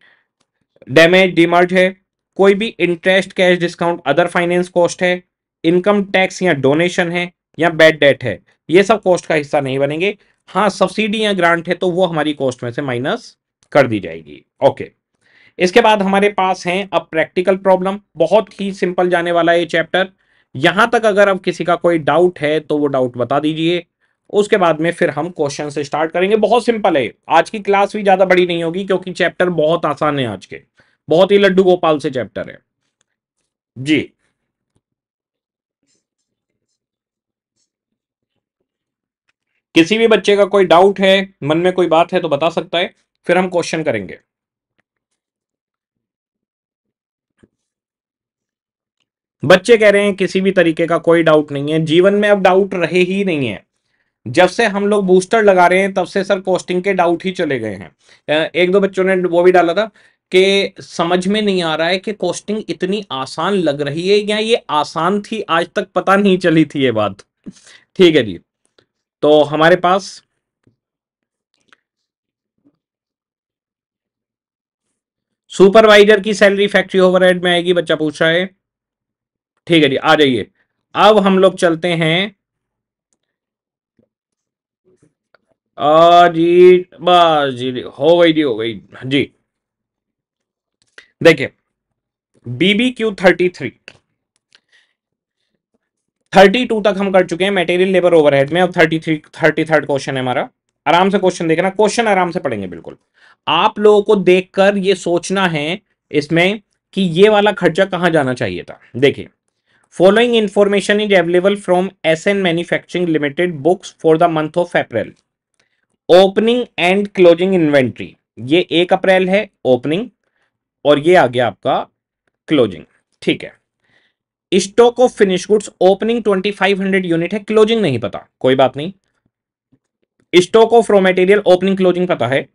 डैमेज डिमर्ज है कोई भी interest cash discount other finance cost है इनकम टैक्स या डोनेशन है या बैड डेट है ये सब कॉस्ट का हिस्सा नहीं बनेंगे हाँ सब्सिडी या ग्रांट है तो वो हमारी कॉस्ट में से माइनस कर दी जाएगी ओके okay. इसके बाद हमारे पास है अब प्रैक्टिकल प्रॉब्लम बहुत ही सिंपल जाने वाला है ये चैप्टर यहां तक अगर अब किसी का कोई डाउट है तो वो डाउट बता दीजिए उसके बाद में फिर हम क्वेश्चन से स्टार्ट करेंगे बहुत सिंपल है आज की क्लास भी ज्यादा बड़ी नहीं होगी क्योंकि चैप्टर बहुत आसान है आज के बहुत ही लड्डू गोपाल से चैप्टर है जी किसी भी बच्चे का कोई डाउट है मन में कोई बात है तो बता सकता है फिर हम क्वेश्चन करेंगे बच्चे कह रहे हैं किसी भी तरीके का कोई डाउट नहीं है जीवन में अब डाउट रहे ही नहीं है जब से हम लोग बूस्टर लगा रहे हैं तब से सर कोस्टिंग के डाउट ही चले गए हैं एक दो बच्चों ने वो भी डाला था कि समझ में नहीं आ रहा है कि कोस्टिंग इतनी आसान लग रही है या ये आसान थी आज तक पता नहीं चली थी ये बात ठीक है जी तो हमारे पास सुपरवाइजर की सैलरी फैक्ट्री ओवरहेड में आएगी बच्चा पूछ रहा है ठीक है जी आ जाइए अब हम लोग चलते हैं जी बस जी हो गई जी हो गई हाँ जी देखिए बीबी Q thirty three thirty two तक हम कर चुके हैं मेटेरियल लेबर ओवरहेड में अब thirty three thirty third question है हमारा आराम से क्वेश्चन देखना क्वेश्चन आराम से पढ़ेंगे बिल्कुल आप लोगों को देखकर ये सोचना है इसमें कि ये वाला खर्चा कहां जाना चाहिए था देखिए following information is available from S N manufacturing limited books for the month of April opening and closing inventory ये एक अप्रैल है ओपनिंग और ये आ गया आपका क्लोजिंग ठीक है stock of finish goods opening 2500 unit है क्लोजिंग नहीं पता कोई बात नहीं stock of raw material opening closing पता है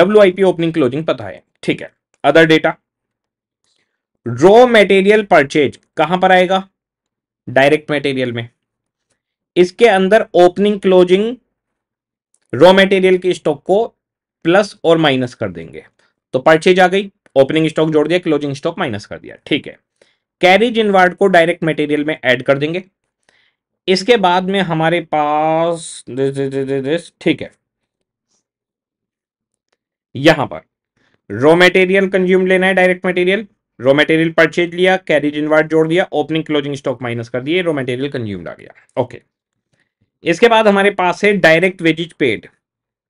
डब्ल्यू ओपनिंग क्लोजिंग पता है ठीक है other data raw material purchase कहां पर आएगा डायरेक्ट मटेरियल में इसके अंदर ओपनिंग क्लोजिंग रॉ मटेरियल के स्टॉक को प्लस और माइनस कर देंगे तो परचेज आ गई ओपनिंग स्टॉक जोड़ दिया क्लोजिंग स्टॉक माइनस कर दिया ठीक है कैरिज इनवार्ड को डायरेक्ट मटेरियल में ऐड कर देंगे इसके बाद में हमारे पास ठीक है यहां पर रॉ मटेरियल कंज्यूम लेना है direct material raw material purchase लिया कैरिज इनवर्ट जोड़ दिया ओपनिंग क्लोजिंग स्टॉक माइनस कर दिए रॉ मटेरियल कंज्यूम्ड आ गया ओके इसके बाद हमारे पास है डायरेक्ट वेजिज पेड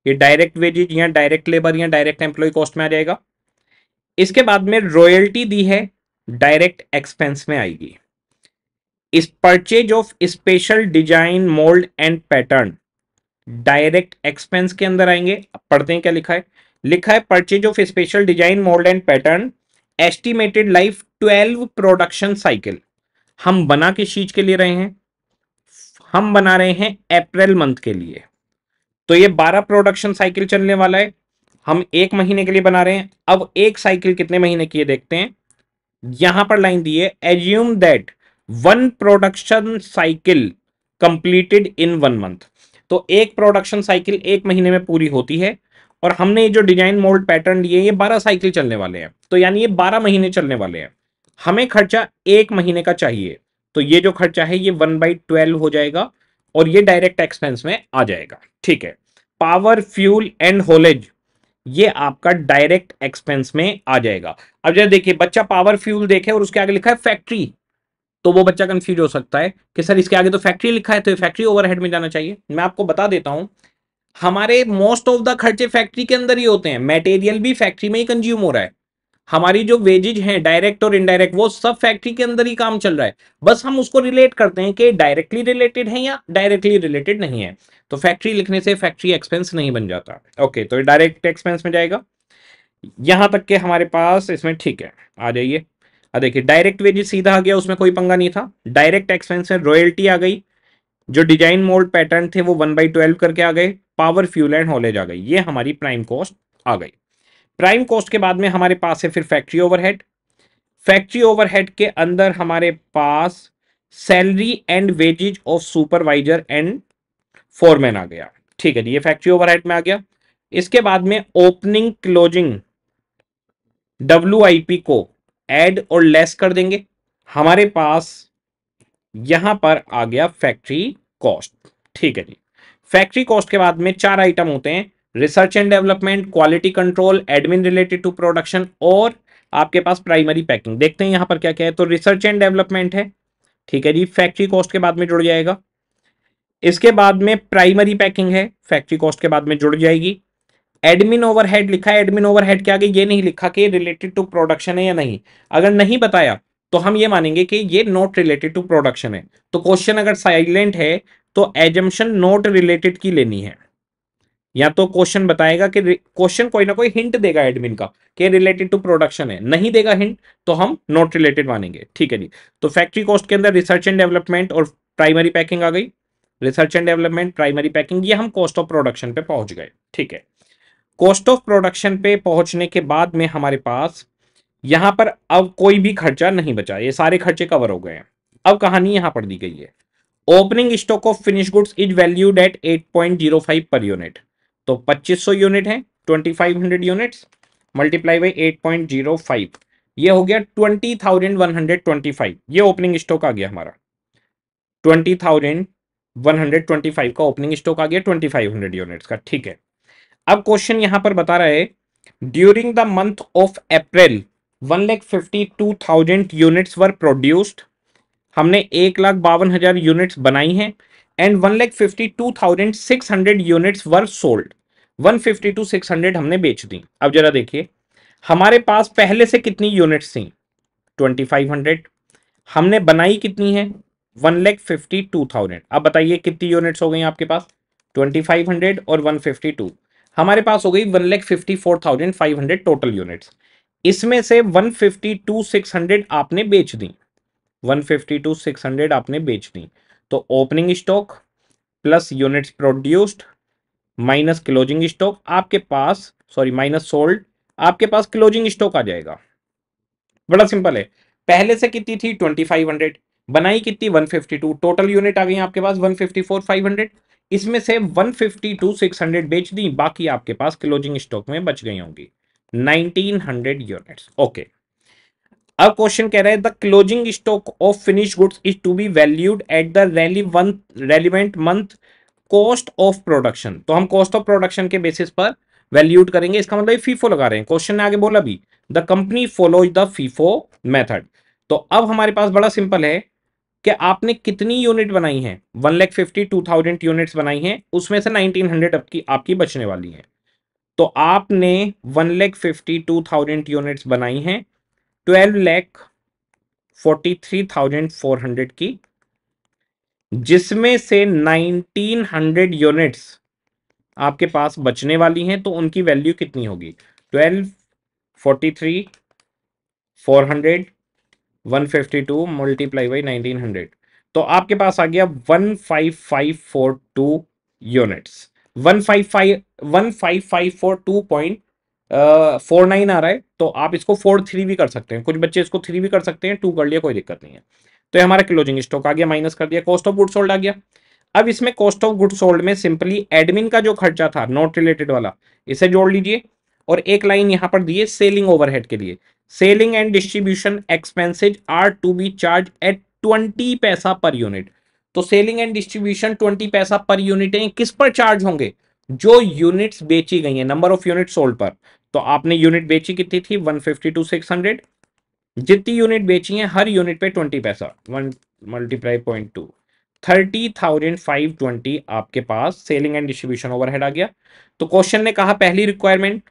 ये डायरेक्ट वेजिज या डायरेक्ट लेबर या डायरेक्ट एम्प्लॉय कॉस्ट में आ जाएगा इसके बाद में रॉयल्टी दी है डायरेक्ट एक्सपेंस में आएगी इस purchase of special design mould and pattern direct expense के अंदर आएंगे पढ़ते हैं क्या लिखा है लिखा है purchase of special design mould and pattern estimated life twelve production cycle हम बना किस चीज के लिए रहे हैं हम बना रहे हैं अप्रैल मंथ के लिए तो ये बारह प्रोडक्शन साइकिल चलने वाला है हम एक महीने के लिए बना रहे हैं अब एक साइकिल कितने महीने की है देखते हैं यहां पर लाइन दी है assume that one production cycle completed in one month तो एक प्रोडक्शन साइकिल एक महीने में पूरी होती है और हमने जो डिजाइन मोल्ड पैटर्न लिए ये बारह साइकिल चलने वाले हैं तो यानी ये बारह महीने चलने वाले हैं हमें खर्चा एक महीने का चाहिए तो ये जो खर्चा है ये वन बाई ट्वेल्व हो जाएगा और ये डायरेक्ट एक्सपेंस में आ जाएगा ठीक है पावर फ्यूल एंड होलेज ये आपका डायरेक्ट एक्सपेंस में आ जाएगा अब जैसे देखिए बच्चा पावर फ्यूल देखे और उसके आगे लिखा है फैक्ट्री तो वो बच्चा कंफ्यूज हो सकता है कि सर इसके आगे तो फैक्ट्री लिखा है तो फैक्ट्री ओवरहेड में जाना चाहिए मैं आपको बता देता हूं हमारे मोस्ट ऑफ द खर्चे फैक्ट्री के अंदर ही होते हैं मेटेरियल भी फैक्ट्री में ही कंज्यूम हो रहा है हमारी जो वेजेज हैं डायरेक्ट और इनडायरेक्ट वो सब फैक्ट्री के अंदर ही काम चल रहा है बस हम उसको रिलेट करते हैं कि डायरेक्टली रिलेटेड है या डायरेक्टली रिलेटेड नहीं है तो फैक्ट्री लिखने से फैक्ट्री एक्सपेंस नहीं बन जाता ओके तो डायरेक्ट एक्सपेंस में जाएगा यहां तक के हमारे पास इसमें ठीक है आ जाइए देखिए डायरेक्ट वेजेस सीधा आ गया उसमें कोई पंगा नहीं था डायरेक्ट एक्सपेंस में रॉयल्टी आ गई जो डिजाइन मोल्ड पैटर्न थे वो वन बाई ट्वेल्व करके आ गए पावर फ्यूल एंड हॉलेज आ गई ये हमारी प्राइम कॉस्ट आ गई प्राइम कॉस्ट के बाद में हमारे पास है फिर फैक्ट्री ओवरहेड फैक्ट्री ओवरहेड के अंदर हमारे पास salary and wages of supervisor and foreman आ गया ठीक है जी ये फैक्ट्री ओवरहेड में आ गया इसके बाद में ओपनिंग क्लोजिंग डब्ल्यू को एड और लेस कर देंगे हमारे पास यहां पर आ गया फैक्ट्री कॉस्ट ठीक है जी फैक्ट्री कॉस्ट के बाद में चार आइटम होते हैं research and development quality control admin related to production और आपके पास प्राइमरी पैकिंग देखते हैं यहां पर क्या क्या है तो रिसर्च एंड डेवलपमेंट है ठीक है जी फैक्ट्री कॉस्ट के बाद में जुड़ जाएगा इसके बाद में प्राइमरी पैकिंग है फैक्ट्री कॉस्ट के बाद में जुड़ जाएगी एडमिन ओवरहेड लिखा है एडमिन ओवरहेड क्या आगे ये नहीं लिखा कि रिलेटेड टू प्रोडक्शन है या नहीं अगर नहीं बताया तो हम ये मानेंगे कि ये नॉट रिलेटेड टू प्रोडक्शन है तो क्वेश्चन अगर साइलेंट है तो एजम्पन नॉट रिलेटेड की लेनी है या तो क्वेश्चन बताएगा कि क्वेश्चन कोई ना कोई हिंट देगा एडमिन का कि रिलेटेड टू प्रोडक्शन है नहीं देगा हिंट तो हम नॉट रिलेटेड मानेंगे ठीक है जी तो फैक्ट्री कॉस्ट के अंदर रिसर्च एंड डेवलपमेंट और प्राइमरी पैकिंग आ गई research and development primary packing ये हम कॉस्ट ऑफ प्रोडक्शन पे पहुंच गए ठीक है कॉस्ट ऑफ प्रोडक्शन पे पहुंचने के बाद में हमारे पास यहां पर अब कोई भी खर्चा नहीं बचा ये सारे खर्चे कवर हो गए हैं अब कहानी यहां पर दी गई है opening stock of finish goods is valued at 8.05 per unit तो 2500 यूनिट है 2500 यूनिट्स मल्टीप्लाई बाई 8.05 ये हो गया 20,125 ये ओपनिंग स्टॉक आ गया हमारा 20,125 का ओपनिंग स्टॉक आ गया 2500 यूनिट्स का ठीक है अब क्वेश्चन यहां पर बता रहा है during the month of April one lakh fifty two thousand units were produced हमने एक लाख बावन हज़ार यूनिट्स बनाई हैं and one lakh fifty two thousand six hundred units were sold one fifty two six hundred हमने बेच दी अब जरा देखिए हमारे पास पहले से कितनी यूनिट्स थी ट्वेंटी फाइव हंड्रेड हमने बनाई कितनी है one lakh fifty two thousand अब बताइए कितनी यूनिट्स हो गई आपके पास ट्वेंटी फाइव हंड्रेड और वन फिफ्टी टू हमारे पास हो गई one lakh fifty four thousand five hundred total units इसमें से 150 टू 600 आपने बेच दी 150 टू 600 आपने बेच दी तो opening stock plus units produced minus closing stock आपके पास सॉरी माइनस सोल्ड आपके पास क्लोजिंग स्टॉक आ जाएगा बड़ा सिंपल है पहले से कितनी थी 2500 बनाई कितनी 152 टोटल यूनिट आ गई आपके पास 154 500 इसमें से 152 600 बेच दी बाकी आपके पास क्लोजिंग स्टॉक में बच गई होंगी 1900 यूनिट्स ओके अब क्वेश्चन कह रहा है the closing stock of finish goods is to be valued at the relevant month cost of production तो हम कॉस्ट ऑफ प्रोडक्शन के बेसिस पर वैल्यूड करेंगे इसका मतलब फीफो लगा रहे हैं क्वेश्चन ने आगे बोला भी the company follows the FIFO method तो अब हमारे पास बड़ा सिंपल है कि आपने कितनी यूनिट बनाई है one lakh fifty two thousand units बनाई हैं उसमें से नाइनटीन हंड्रेड आपकी आपकी बचने वाली है तो आपने one lakh fifty two thousand unit बनाई हैं twelve lakh forty three thousand four hundred की जिसमें से नाइनटीन हंड्रेड यूनिट्स आपके पास बचने वाली हैं तो उनकी वैल्यू कितनी होगी twelve forty three four hundred one fifty two multiply by nineteen hundred तो आपके पास आ गया one five five four two units four nine uh, आ रहा है तो आप इसको फोर थ्री भी कर सकते हैं कुछ बच्चे इसको थ्री भी कर सकते हैं टू कर लिया कोई दिक्कत नहीं है तो हमारा क्लोजिंग स्टॉक आ गया माइनस कर दिया कॉस्ट ऑफ गुड सोल्ड आ गया अब इसमें कॉस्ट ऑफ गुड सोल्ड में सिंपली एडमिन का जो खर्चा था नॉट रिलेटेड वाला इसे जोड़ लीजिए और एक लाइन यहाँ पर दिए सेलिंग ओवरहेड के लिए selling and distribution expenses are to be charge at twenty paisa per unit तो selling and distribution twenty paisa per unit है किस पर चार्ज होंगे जो यूनिट्स बेची गई है नंबर ऑफ यूनिट सोल्ड पर तो आपने यूनिट बेची कितनी थी one fifty two six hundred जितनी यूनिट बेची है हर यूनिट पे twenty paisa one multiply point two thirty thousand five twenty आपके पास सेलिंग एंड डिस्ट्रीब्यूशन ओवरहेड आ गया तो क्वेश्चन ने कहा पहली रिक्वायरमेंट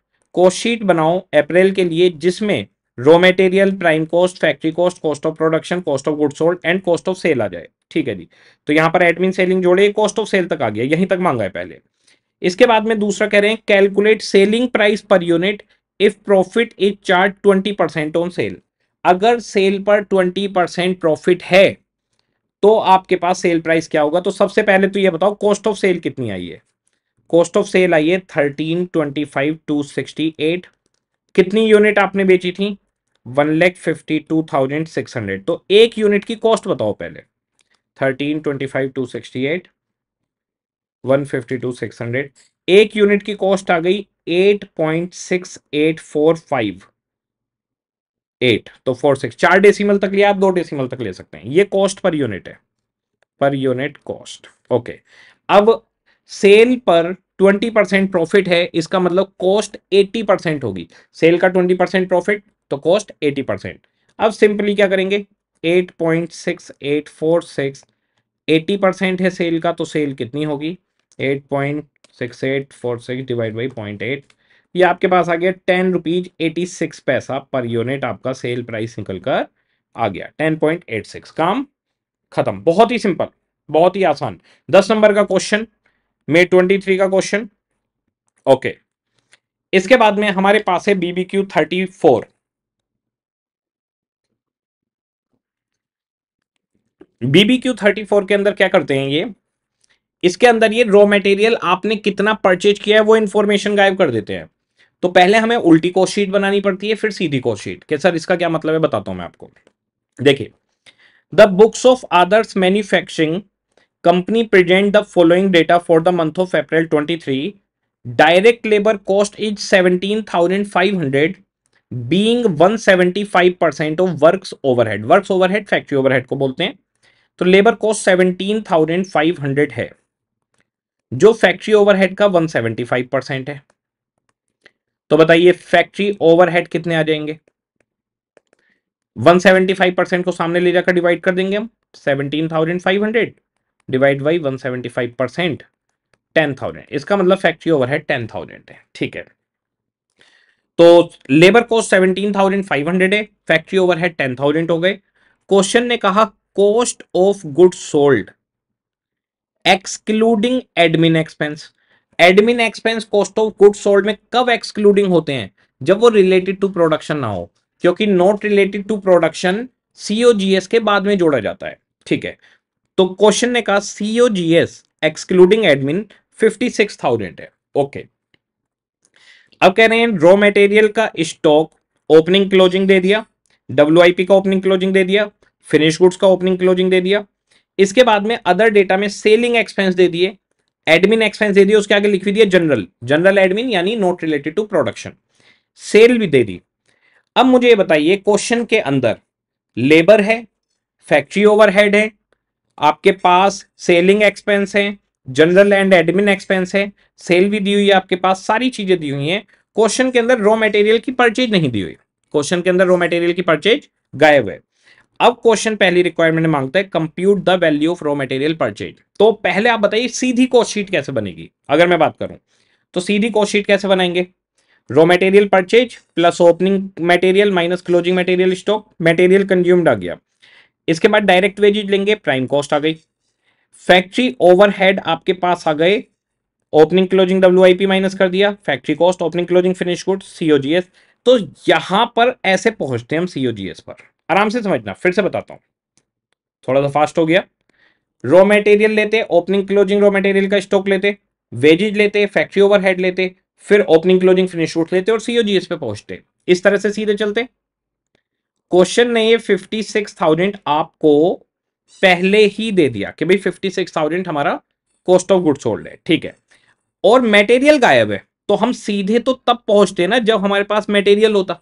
कोशीट बनाओ अप्रैल के लिए जिसमें raw material prime cost factory cost cost of production cost of good sold and cost of sale आ जाए ठीक है जी तो यहाँ पर एडमिन सेलिंग जोड़े कॉस्ट ऑफ सेल तक आ गया यहीं तक मांगा है पहले इसके बाद में दूसरा कह रहे हैं calculate selling price per unit if profit is charge twenty percent on sale अगर सेल पर ट्वेंटी परसेंट प्रॉफिट है तो आपके पास सेल प्राइस क्या होगा तो सबसे पहले तो ये बताओ कॉस्ट ऑफ सेल कितनी आई है कॉस्ट ऑफ सेल आई है thirteen twenty five two sixty eight कितनी यूनिट आपने बेची थी one lakh fifty two thousand six hundred तो एक यूनिट की कॉस्ट बताओ पहले thirteen twenty five two sixty eight one fifty two six hundred एक यूनिट की कॉस्ट आ गई eight point six eight four five eight तो फोर सिक्स चार डेसिमल तक लिया आप दो डेसिमल तक ले सकते हैं ये कॉस्ट पर यूनिट है पर यूनिट कॉस्ट ओके अब सेल पर 20 परसेंट प्रॉफिट है इसका मतलब कॉस्ट 80 परसेंट होगी सेल का 20 परसेंट प्रॉफिट तो कॉस्ट 80 परसेंट अब सिंपली क्या करेंगे 8.6846 80 परसेंट है सेल का तो सेल कितनी होगी 8.6846 डिवाइड बाई पॉइंट एट ये आपके पास आ गया टेन रुपीज एटी सिक्स पैसा पर यूनिट आपका सेल प्राइस निकल कर आ गया टेन पॉइंट एट सिक्स काम खत्म बहुत ही सिंपल बहुत ही आसान दस नंबर का क्वेश्चन मे ट्वेंटी थ्री का क्वेश्चन ओके इसके बाद में हमारे पास है BBQ thirty four BBQ thirty four के अंदर क्या करते हैं ये इसके अंदर ये रॉ मटेरियल आपने कितना परचेज किया है वो इंफॉर्मेशन गायब कर देते हैं तो पहले हमें उल्टी कोशीट बनानी पड़ती है फिर सीधी कोशीट के सर इसका क्या मतलब है बताता हूं मैं आपको देखिए the books of others manufacturing company present the following data for the month of April 23 direct labour cost is 17,500 being 175 percent of works overhead works overhead factory overhead को बोलते हैं तो लेबर कॉस्ट 17,500 है जो फैक्ट्री ओवरहेड का 175 परसेंट है तो बताइए फैक्ट्री ओवरहेड कितने आ जाएंगे 175 परसेंट को सामने ले जाकर डिवाइड कर देंगे हम 17,500 divide by one seventy five percent ten thousand इसका मतलब फैक्ट्री ओवर है टेन थाउजेंड है ठीक है तो labour cost seventeen thousand five hundred है फैक्ट्री ओवर है टेन थाउजेंड हो गए क्वेश्चन ने कहा cost of good sold excluding admin expense admin expense cost of good sold में कब एक्सक्लूडिंग होते हैं जब वो रिलेटेड टू प्रोडक्शन ना हो क्योंकि not related to production COGS के बाद में जोड़ा जाता है ठीक है तो क्वेश्चन ने कहा CO GS excluding admin fifty six thousand है ओके okay. अब कह रहे हैं रॉ मटेरियल का स्टॉक ओपनिंग क्लोजिंग दे दिया डब्ल्यू का ओपनिंग क्लोजिंग दे दिया फिनिश गुड्स का ओपनिंग क्लोजिंग दे दिया इसके बाद में अदर डेटा में सेलिंग एक्सपेंस दे दिए एडमिन एक्सपेंस दे दिए उसके आगे लिख भी दिया जनरल जनरल एडमिन यानी not related to production sale भी दे दी अब मुझे ये बताइए क्वेश्चन के अंदर लेबर है फैक्ट्री ओवरहेड है आपके पास सेलिंग एक्सपेंस है जनरल एंड एडमिन एक्सपेंस है सेल भी दी हुई है आपके पास सारी चीजें दी हुई हैं क्वेश्चन के अंदर रॉ मटेरियल की परचेज नहीं दी हुई क्वेश्चन के अंदर रॉ मटेरियल की परचेज गायब है अब क्वेश्चन पहली रिक्वायरमेंट मांगता है compute the value of raw material purchase तो पहले आप बताइए सीधी कॉस्टशीट कैसे बनेगी अगर मैं बात करूं तो सीधी कॉस्टशीट कैसे बनाएंगे raw material purchase plus opening material minus closing material stock material consumed आ गया इसके बाद डायरेक्ट वेजेज लेंगे प्राइम कॉस्ट आ गई फैक्ट्री ओवरहेड आपके पास आ गए opening closing W I P minus कर दिया factory cost opening closing finish good COGS तो यहां पर ऐसे पहुंचते हैं हम सीओजीएस पर आराम से समझना फिर से बताता हूं थोड़ा सा फास्ट हो गया रॉ मटेरियल लेते ओपनिंग क्लोजिंग रॉ मटेरियल का स्टॉक लेते वेजेज लेते फैक्ट्री ओवरहेड लेते फिर ओपनिंग क्लोजिंग फिनिश गुड लेते और सीओजीएस पे पहुंचते इस तरह से सीधे चलते हैं क्वेश्चन ने ये फिफ्टी सिक्स थाउजेंड आपको पहले ही दे दिया कि भाई फिफ्टी सिक्स थाउजेंड हमारा कॉस्ट ऑफ गुड सोल्ड है ठीक है और मटेरियल गायब है तो हम सीधे तो तब पहुंचते ना जब हमारे पास मटेरियल होता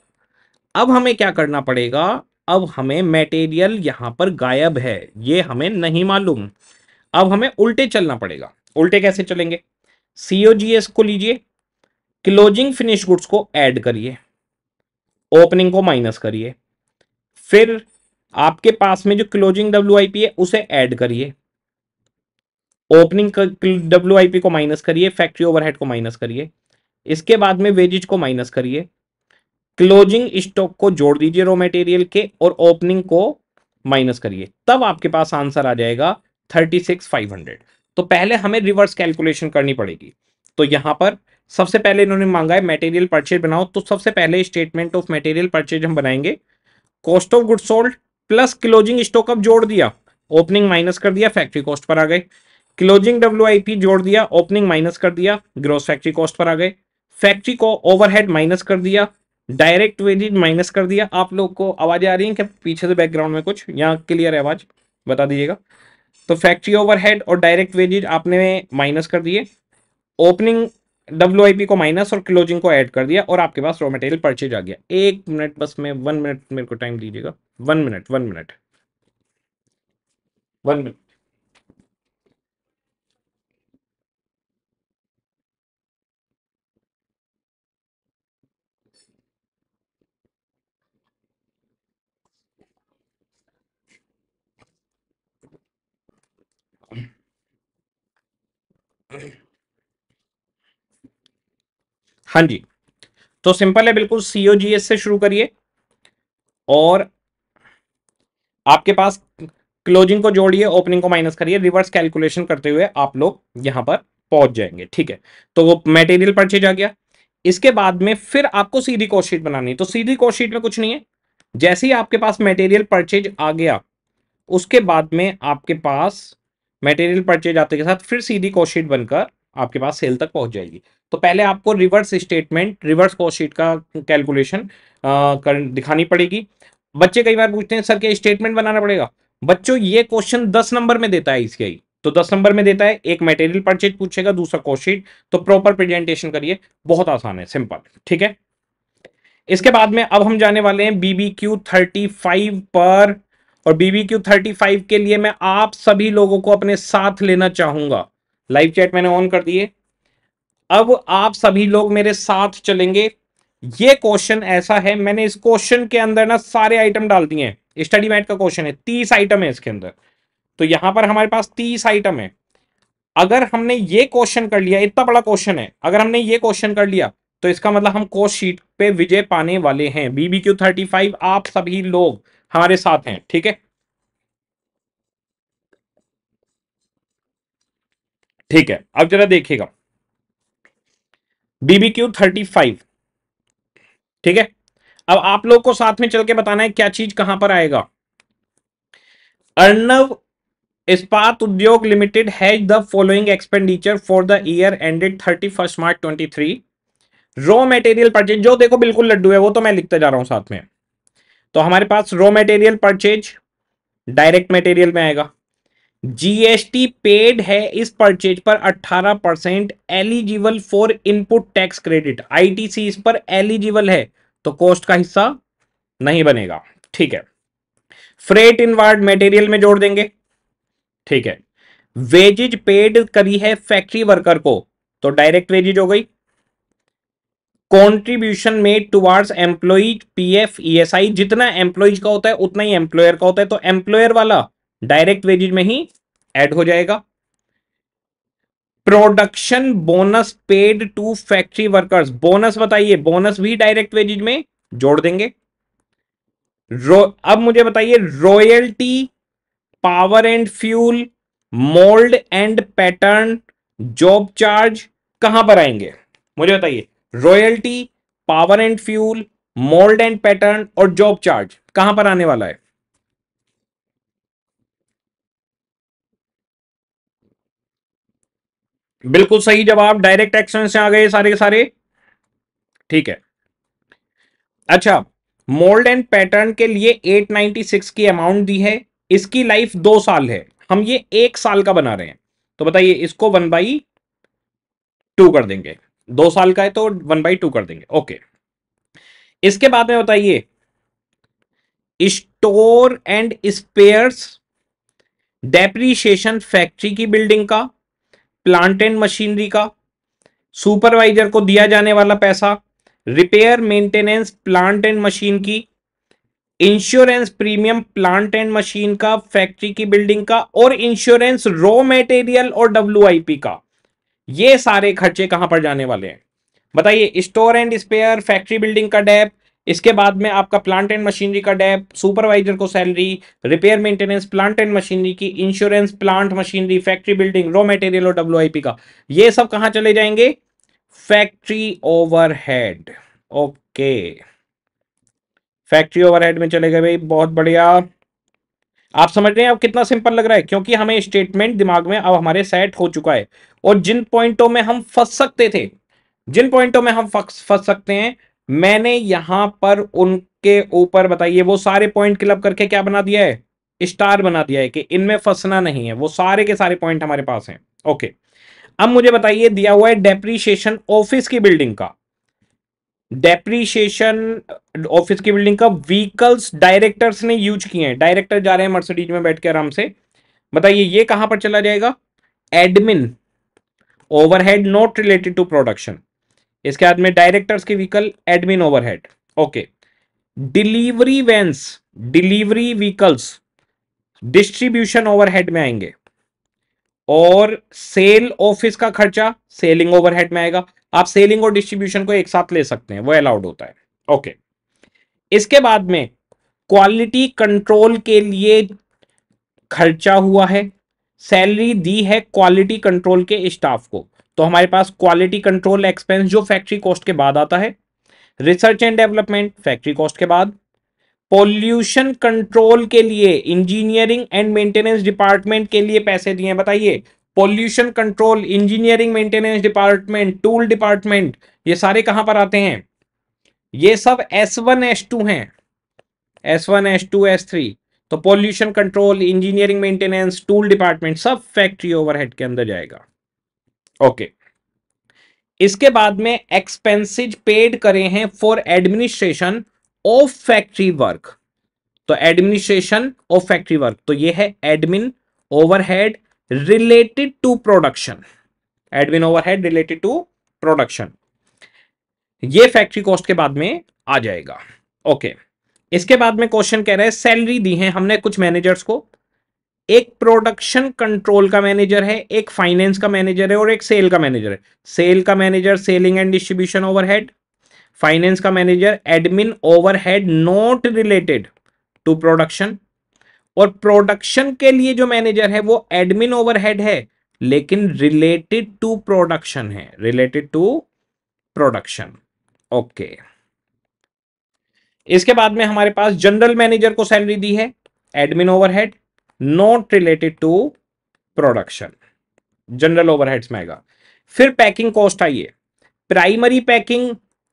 अब हमें क्या करना पड़ेगा अब हमें मटेरियल यहां पर गायब है ये हमें नहीं मालूम अब हमें उल्टे चलना पड़ेगा उल्टे कैसे चलेंगे सीओजीएस को लीजिए क्लोजिंग फिनिश गुड्स को एड करिए ओपनिंग को माइनस करिए फिर आपके पास में जो क्लोजिंग डब्ल्यू है उसे ऐड करिए ओपनिंग डब्ल्यू को माइनस करिए फैक्ट्री ओवरहेड को माइनस करिए इसके बाद में वेजिज को माइनस करिए क्लोजिंग स्टॉक को जोड़ दीजिए रॉ मटेरियल के और ओपनिंग को माइनस करिए तब आपके पास आंसर आ जाएगा थर्टी सिक्स फाइव हंड्रेड तो पहले हमें रिवर्स कैलकुलेशन करनी पड़ेगी तो यहां पर सबसे पहले इन्होंने मांगा है मटेरियल परचेज बनाओ तो सबसे पहले स्टेटमेंट ऑफ मटेरियल परचेज हम बनाएंगे cost of good sold plus closing stock अब जोड़ दिया ओपनिंग माइनस कर दिया फैक्ट्री कॉस्ट पर आ गए क्लोजिंग डब्ल्यू जोड़ दिया ओपनिंग माइनस कर दिया ग्रोस फैक्ट्री कॉस्ट पर आ गए फैक्ट्री को ओवरहेड माइनस कर दिया डायरेक्ट वेजेज माइनस कर दिया आप लोग को आवाज आ रही है क्या पीछे से बैकग्राउंड में कुछ यहाँ क्लियर है आवाज बता दीजिएगा तो फैक्ट्री ओवरहेड और डायरेक्ट वेजेज आपने माइनस कर दिए ओपनिंग डब्ल्यू को माइनस और क्लोजिंग को ऐड कर दिया और आपके पास रॉ मटेरियल परचेज आ गया एक मिनट बस मैं वन मिनट मेरे को टाइम दीजिएगा one minute one minute one minute Okay. हाँ जी तो सिंपल है बिल्कुल एस से शुरू करिए और आपके पास क्लोजिंग को जोड़िए ओपनिंग को माइनस करिए रिवर्स कैलकुलेशन करते हुए आप लोग यहां पर पहुंच जाएंगे ठीक है तो वो मेटेरियल परचेज आ गया इसके बाद में फिर आपको सीधी कॉस्ट बनानी है तो सीधी कॉस्ट में कुछ नहीं है जैसे ही आपके पास मेटेरियल परचेज आ गया उसके बाद में आपके पास मेटेरियल परचेज आते के साथ फिर सीधी कॉस्ट बनकर आपके पास सेल तक पहुंच जाएगी तो पहले आपको reverse statement reverse cost sheet का कैलकुलेशन कर दिखानी पड़ेगी बच्चे कई बार पूछते हैं सर क्या स्टेटमेंट बनाना पड़ेगा बच्चों ये क्वेश्चन दस नंबर में देता है इसके तो दस नंबर में देता है एक मटेरियल परचेज पूछेगा दूसरा कॉस्ट शीट तो प्रॉपर प्रेजेंटेशन करिए बहुत आसान है सिंपल ठीक है इसके बाद में अब हम जाने वाले हैं बीबी क्यू थर्टी फाइव पर और बीबी क्यू थर्टी फाइव के लिए मैं आप सभी लोगों को अपने साथ लेना चाहूंगा लाइव चैट मैंने ऑन कर दिए अब आप सभी लोग मेरे साथ चलेंगे ये क्वेश्चन ऐसा है मैंने इस क्वेश्चन के अंदर ना सारे आइटम डाल दिए हैं स्टडी मैट का क्वेश्चन है तीस आइटम है इसके अंदर तो यहां पर हमारे पास तीस आइटम है अगर हमने ये क्वेश्चन कर लिया इतना बड़ा क्वेश्चन है अगर हमने ये क्वेश्चन कर लिया तो इसका मतलब हम कोर्स शीट पे विजय पाने वाले हैं बीबीक्यू थर्टी फाइव आप सभी लोग हमारे साथ हैं ठीक है ठीक है अब जरा देखिएगा बीबीक्यू थर्टी फाइव ठीक है अब आप लोग को साथ में चल के बताना है क्या चीज कहां पर आएगा Arnav Ispat Udyog limited has the following expenditure for the year ended thirty first March twenty three raw material purchase जो देखो बिल्कुल लड्डू है वो तो मैं लिखते जा रहा हूं साथ में तो हमारे पास raw material purchase direct material में आएगा जीएसटी पेड है इस परचेज पर 18 percent eligible for input tax credit ITC इस पर एलिजिबल है तो कॉस्ट का हिस्सा नहीं बनेगा ठीक है फ्रेट इनवार्ड मटेरियल में जोड़ देंगे ठीक है वेजेज पेड करी है फैक्ट्री वर्कर को तो डायरेक्ट वेजेज हो गई contribution made towards employees PF ESI जितना एम्प्लॉज का होता है उतना ही एम्प्लॉयर का होता है तो एम्प्लॉयर वाला डायरेक्ट वेजेज में ही ऐड हो जाएगा production bonus paid to factory workers bonus बताइए बोनस भी डायरेक्ट वेजेज में जोड़ देंगे रो, अब मुझे बताइए royalty power and fuel mould and pattern job charge कहां पर आएंगे मुझे बताइए royalty power and fuel mould and pattern और जॉब चार्ज कहां पर आने वाला है बिल्कुल सही जवाब डायरेक्ट एक्शन से आ गए सारे के सारे ठीक है अच्छा मोल्ड एंड पैटर्न के लिए 896 की अमाउंट दी है इसकी लाइफ दो साल है हम ये एक साल का बना रहे हैं तो बताइए इसको वन बाई टू कर देंगे दो साल का है तो वन बाई टू कर देंगे ओके इसके बाद में बताइए store and spares depreciation factory की बिल्डिंग का प्लांट एंड मशीनरी का सुपरवाइजर को दिया जाने वाला पैसा repair maintenance plant and machine की insurance premium plant and machine का फैक्ट्री की बिल्डिंग का और इंश्योरेंस रॉ मटेरियल और डब्ल्यू का ये सारे खर्चे कहां पर जाने वाले हैं बताइए store and spare factory building का डेप इसके बाद में आपका प्लांट एंड मशीनरी का डेप सुपरवाइजर को salary repair maintenance plant and machinery की insurance plant machinery factory building raw material और डब्ल्यू का ये सब कहा चले जाएंगे factory overhead okay factory overhead में चले गए भाई बहुत बढ़िया आप समझ रहे हैं अब कितना सिंपल लग रहा है क्योंकि हमें स्टेटमेंट दिमाग में अब हमारे सेट हो चुका है और जिन पॉइंटों में हम फंस सकते थे जिन पॉइंटों में हम फंस सकते हैं मैंने यहां पर उनके ऊपर बताइए वो सारे पॉइंट क्लब करके क्या बना दिया है स्टार बना दिया है कि इनमें फंसना नहीं है वो सारे के सारे पॉइंट हमारे पास हैं ओके अब मुझे बताइए दिया हुआ है डेप्रीशिएशन ऑफिस की बिल्डिंग का डेप्रीशिएशन ऑफिस की बिल्डिंग का व्हीकल्स डायरेक्टर्स ने यूज किए हैं डायरेक्टर जा रहे हैं मर्सिडीज में बैठ के आराम से बताइए ये कहां पर चला जाएगा admin overhead not related to production इसके बाद में डायरेक्टर्स के vehicle admin overhead okay delivery vans delivery vehicles distribution overhead में आएंगे और सेल ऑफिस का खर्चा सेलिंग ओवरहेड में आएगा आप सेलिंग और डिस्ट्रीब्यूशन को एक साथ ले सकते हैं वो अलाउड होता है ओके okay. इसके बाद में क्वालिटी कंट्रोल के लिए खर्चा हुआ है सैलरी दी है क्वालिटी कंट्रोल के स्टाफ को तो हमारे पास क्वालिटी कंट्रोल एक्सपेंस जो फैक्ट्री कॉस्ट के बाद आता है research and development factory cost के बाद पॉल्यूशन कंट्रोल के लिए इंजीनियरिंग एंड मेंटेनेंस डिपार्टमेंट के लिए पैसे दिए बताइए pollution control engineering maintenance department tool department ये सारे कहां पर आते हैं ये सब एस वन एस टू हैं S one S two S three तो pollution control engineering maintenance tool department सब फैक्ट्री ओवरहेड के अंदर जाएगा ओके इसके बाद में एक्सपेंसिज पेड करे हैं for administration of factory work तो एडमिनिस्ट्रेशन ऑफ फैक्ट्री वर्क तो ये है admin overhead related to production admin overhead related to production ये फैक्ट्री कॉस्ट के बाद में आ जाएगा ओके okay. इसके बाद में क्वेश्चन कह रहे हैं सैलरी दी है हमने कुछ मैनेजर्स को एक प्रोडक्शन कंट्रोल का मैनेजर है एक फाइनेंस का मैनेजर है और एक सेल का मैनेजर है सेल का manager selling and distribution overhead finance का manager admin overhead not related to production और प्रोडक्शन के लिए जो मैनेजर है वो एडमिन ओवरहेड है लेकिन रिलेटेड टू प्रोडक्शन है रिलेटेड टू प्रोडक्शन ओके इसके बाद में हमारे पास जनरल मैनेजर को सैलरी दी है admin overhead not related to production general overheads में आएगा फिर पैकिंग कॉस्ट आइए प्राइमरी पैकिंग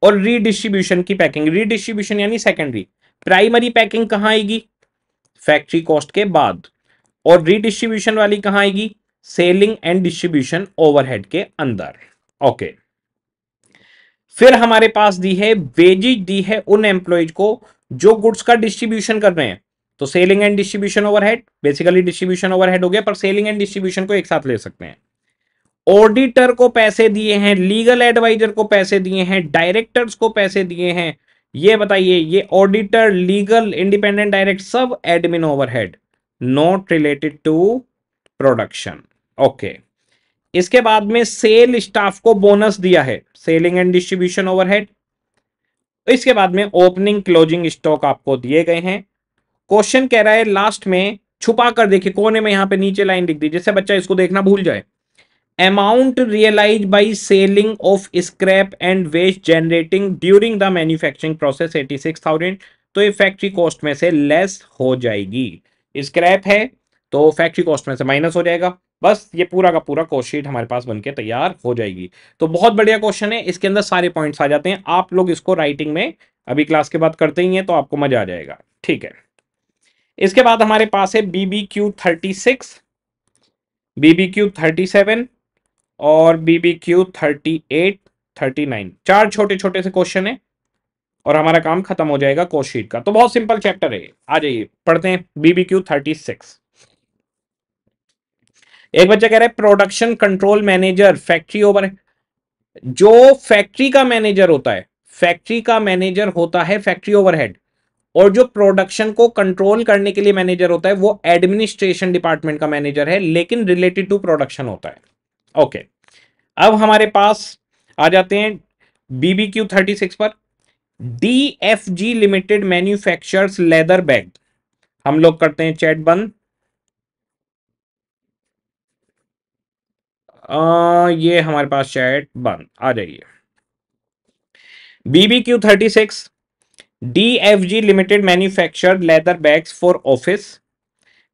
और रीडिस्ट्रीब्यूशन की पैकिंग रीडिस्ट्रीब्यूशन यानी सेकेंडरी प्राइमरी पैकिंग कहां आएगी फैक्ट्री कॉस्ट के बाद और रीडिस्ट्रीब्यूशन वाली कहां आएगी सेलिंग एंड डिस्ट्रीब्यूशन ओवरहेड के अंदर ओके फिर हमारे पास दी है वेजिज दी है उन एम्प्लॉयज को जो गुड्स का डिस्ट्रीब्यूशन कर रहे हैं तो selling and distribution overhead basically distribution overhead हो गया पर सेलिंग एंड डिस्ट्रीब्यूशन को एक साथ ले सकते हैं ऑडिटर को पैसे दिए हैं लीगल एडवाइजर को पैसे दिए हैं डायरेक्टर्स को पैसे दिए हैं ये बताइए ये ऑडिटर लीगल इंडिपेंडेंट डायरेक्ट सब admin overhead not related to production okay इसके बाद में सेल स्टाफ को बोनस दिया है सेलिंग एंड डिस्ट्रीब्यूशन ओवरहेड इसके बाद में ओपनिंग क्लोजिंग स्टॉक आपको दिए गए हैं क्वेश्चन कह रहा है लास्ट में छुपा कर देखिए कोने में यहां पे नीचे लाइन लिख दी जिससे बच्चा इसको देखना भूल जाए amount realise by selling of scrap and waste generating during the manufacturing process eighty six thousand तो ये फैक्ट्री कॉस्ट में से लेस हो जाएगी स्क्रैप है तो फैक्ट्री कॉस्ट में से माइनस हो जाएगा बस ये पूरा का पूरा कोर्स हमारे पास बनके तैयार हो जाएगी तो बहुत बढ़िया क्वेश्चन है इसके अंदर सारे पॉइंट्स आ जाते हैं आप लोग इसको राइटिंग में अभी क्लास के बाद करते ही हैं तो आपको मजा आ जाएगा ठीक है इसके बाद हमारे पास है BB Q thirty six BB Q thirty seven और BB Q thirty eight thirty nine चार छोटे छोटे से क्वेश्चन है और हमारा काम खत्म हो जाएगा कोशीट का तो बहुत सिंपल चैप्टर है आ जाइए पढ़ते हैं बीबी क्यू थर्टी सिक्स एक बच्चा कह रहा है production control manager factory over जो फैक्ट्री का मैनेजर होता है फैक्ट्री का मैनेजर होता है फैक्ट्री ओवरहेड और जो प्रोडक्शन को कंट्रोल करने के लिए मैनेजर होता है वो एडमिनिस्ट्रेशन डिपार्टमेंट का मैनेजर है लेकिन रिलेटेड टू प्रोडक्शन होता है ओके अब हमारे पास आ जाते हैं बीबी क्यू थर्टी सिक्स पर D F G limited manufacture leather bag हम लोग करते हैं चैट बंद ये हमारे पास चैट बंद आ जाइए BB Q thirty six G limited manufacture leather bags for office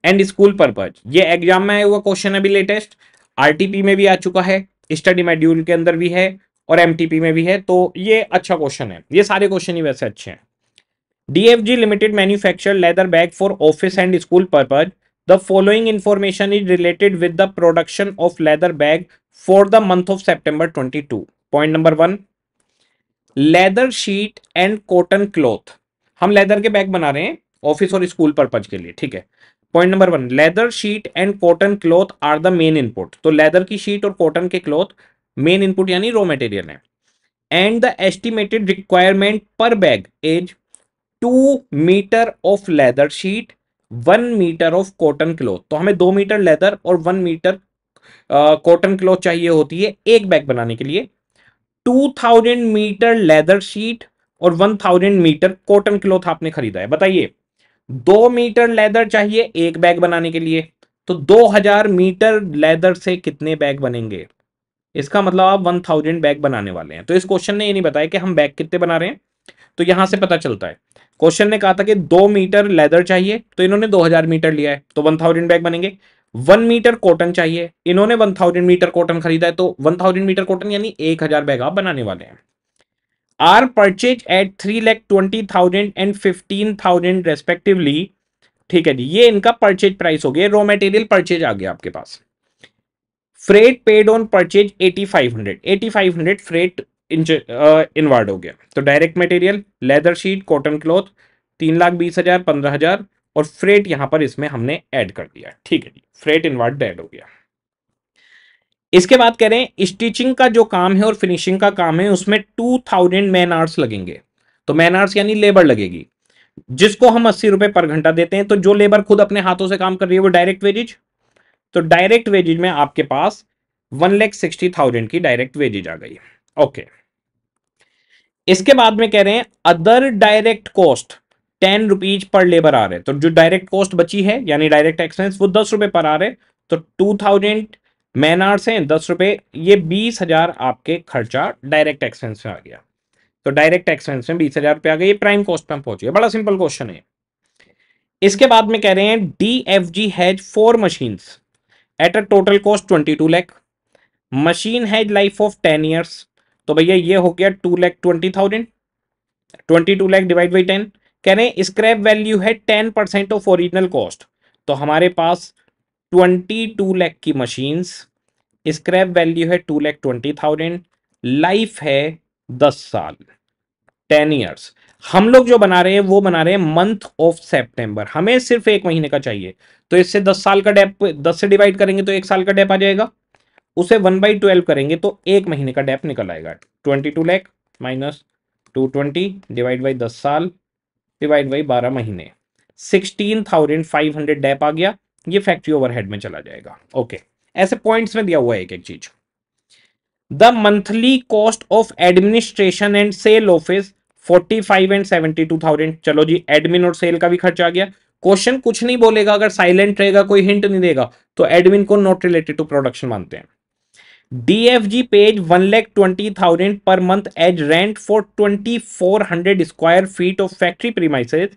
and school purpose ये एग्जाम में आया हुआ क्वेश्चन अभी लेटेस्ट आरटीपी में भी आ चुका है स्टडी मेड्यूल के अंदर भी है और एमटीपी में भी है तो ये अच्छा क्वेश्चन है ये सारे क्वेश्चन ही वैसे अच्छे हैं DFG limited manufacture leather bag for office and school purpose the following information is related with the production of leather bag for the month of September twenty two point number one leather sheet and cotton cloth हम लेदर के बैग बना रहे हैं ऑफिस और स्कूल परपज के लिए ठीक है point number one leather sheet and cotton cloth are the main input तो लेदर की शीट और कॉटन के क्लॉथ मेन इनपुट यानी रॉ मटेरियल है and the estimated requirement per bag is two metre of leather sheet one metre of cotton cloth तो हमें दो मीटर लेदर और वन मीटर कॉटन क्लॉथ चाहिए होती है एक बैग बनाने के लिए 2000 मीटर लेदर शीट और 1000 मीटर कॉटन क्लोथ आपने खरीदा है बताइए दो मीटर लेदर चाहिए एक बैग बनाने के लिए तो 2000 मीटर लेदर से कितने बैग बनेंगे इसका मतलब आप 1000 बैग बनाने वाले हैं तो इस क्वेश्चन ने ये नहीं बताया कि हम बैग कितने बना रहे हैं तो यहां से पता चलता है क्वेश्चन ने कहा था कि दो मीटर लेदर चाहिए तो इन्होंने दो मीटर लिया है तो वन बैग बनेंगे वन मीटर कॉटन चाहिए इन्होंने वन थाउजेंड मीटर कॉटन खरीदा है तो वन थाउजेंड मीटर कॉटन यानी एक हजार बैग आप बनाने वाले हैं are purchase at three lakh twenty thousand and fifteen thousand respectively ठीक है जी ये इनका परचेज प्राइस हो गया रॉ मटेरियल परचेज आ गया आपके पास freight paid on purchase eighty five hundred eighty five hundred freight inward हो गया तो direct material leather sheet cotton cloth तीन लाख बीस हजार पंद्रह हजार और फ्रेट यहां पर इसमें हमने ऐड कर दिया ठीक है फ्रेट इनवर्ट ऐड हो गया इसके बाद कह रहे हैं स्टिचिंग का जो काम है और फिनिशिंग का काम है उसमें टू थाउजेंड मैन लगेंगे तो मैन यानी लेबर लगेगी जिसको हम अस्सी रुपए पर घंटा देते हैं तो जो लेबर खुद अपने हाथों से काम कर रही है वो डायरेक्ट वेजेज तो डायरेक्ट वेजेज में आपके पास वन लैख सिक्सटी थाउजेंड की डायरेक्ट वेजेज आ गई ओके इसके बाद में कह रहे हैं other direct cost ten rupees per labour आ रहे हैं तो जो डायरेक्ट कॉस्ट बची है यानी डायरेक्ट एक्सपेंस वो दस रुपए पर आ रहे तो टू थाउजेंड मैन आवर्स हैं दस रुपए ये बीस हजार आपके खर्चा डायरेक्ट एक्सपेंस में आ गया तो डायरेक्ट एक्सपेंस में बीस हजार रुपए आ गए ये प्राइम कॉस्ट पर हम पहुंचे बड़ा सिंपल क्वेश्चन है इसके बाद में कह रहे हैं D F G has four machine at a total cost twenty two lakh machine has life of ten years तो भैया ये हो गया two lakh twenty thousand twenty two lakh divide by ten कह रहे हैं स्क्रैप वैल्यू है ten percent of original cost तो हमारे पास ट्वेंटी टू लैख की मशीन्स स्क्रैप वैल्यू है two lakh twenty thousand life है दस साल टेन ईयर्स हम लोग जो बना रहे हैं वो बना रहे हैं मंथ ऑफ सेप्टेंबर हमें सिर्फ एक महीने का चाहिए तो इससे दस साल का डेप दस से डिवाइड करेंगे तो एक साल का डेप आ जाएगा उसे वन बाई ट्वेल्व करेंगे तो एक महीने का डेप निकल आएगा twenty two lakh minus two twenty divide by दस साल डिवाइड बाई बारह महीने सिक्सटीन थाउजेंड फाइव हंड्रेड आ गया ये फैक्ट्री ओवरहेड में चला जाएगा ओके okay. ऐसे पॉइंट्स में दिया हुआ है एक एक चीज the monthly cost of administration and sale office forty five and seventy two thousand चलो जी एडमिन और सेल का भी खर्चा आ गया क्वेश्चन कुछ नहीं बोलेगा अगर साइलेंट रहेगा कोई हिंट नहीं देगा तो एडमिन को नॉट रिलेटेड टू प्रोडक्शन मानते हैं DFG pays one lakh twenty thousand per month as rent for twenty four hundred square feet of factory premises.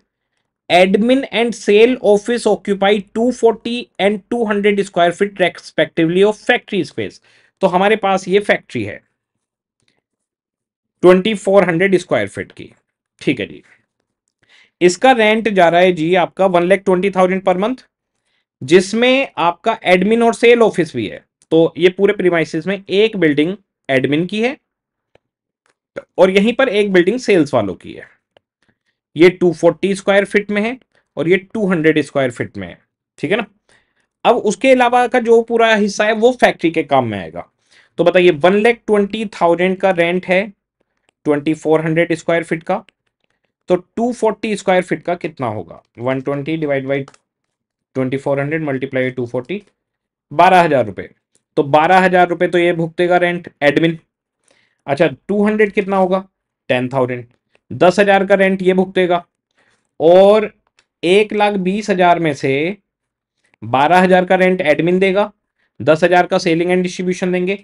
Admin and sale office occupy two forty and two hundred square feet respectively of factory space. तो हमारे पास ये फैक्ट्री है twenty four hundred square feet की ठीक है जी इसका रेंट जा रहा है जी आपका one lakh twenty thousand per month जिसमें आपका एडमिन और सेल ऑफिस भी है तो ये पूरे प्रीमाइसिस में एक बिल्डिंग एडमिन की है और यहीं पर एक बिल्डिंग सेल्स वालों की है ये 240 स्क्वायर फिट में है और ये 200 स्क्वायर फिट में है ठीक है ना अब उसके अलावा का जो पूरा हिस्सा है वो फैक्ट्री के काम में आएगा तो बताइए वन लैख ट्वेंटी थाउजेंड का रेंट है twenty four hundred square feet का तो टू फोर्टी स्क्वायर फिट का कितना होगा one twenty divide by twenty four hundred multiply two forty बारह हजार रुपये तो बारह हजार रुपए तो ये भुगतेगा रेंट एडमिन अच्छा टू हंड्रेड कितना होगा टेन थाउजेंड दस हजार का रेंट ये भुगतेगा और एक लाख बीस हजार में से बारह हजार का रेंट एडमिन देगा दस हजार का सेलिंग एंड डिस्ट्रीब्यूशन देंगे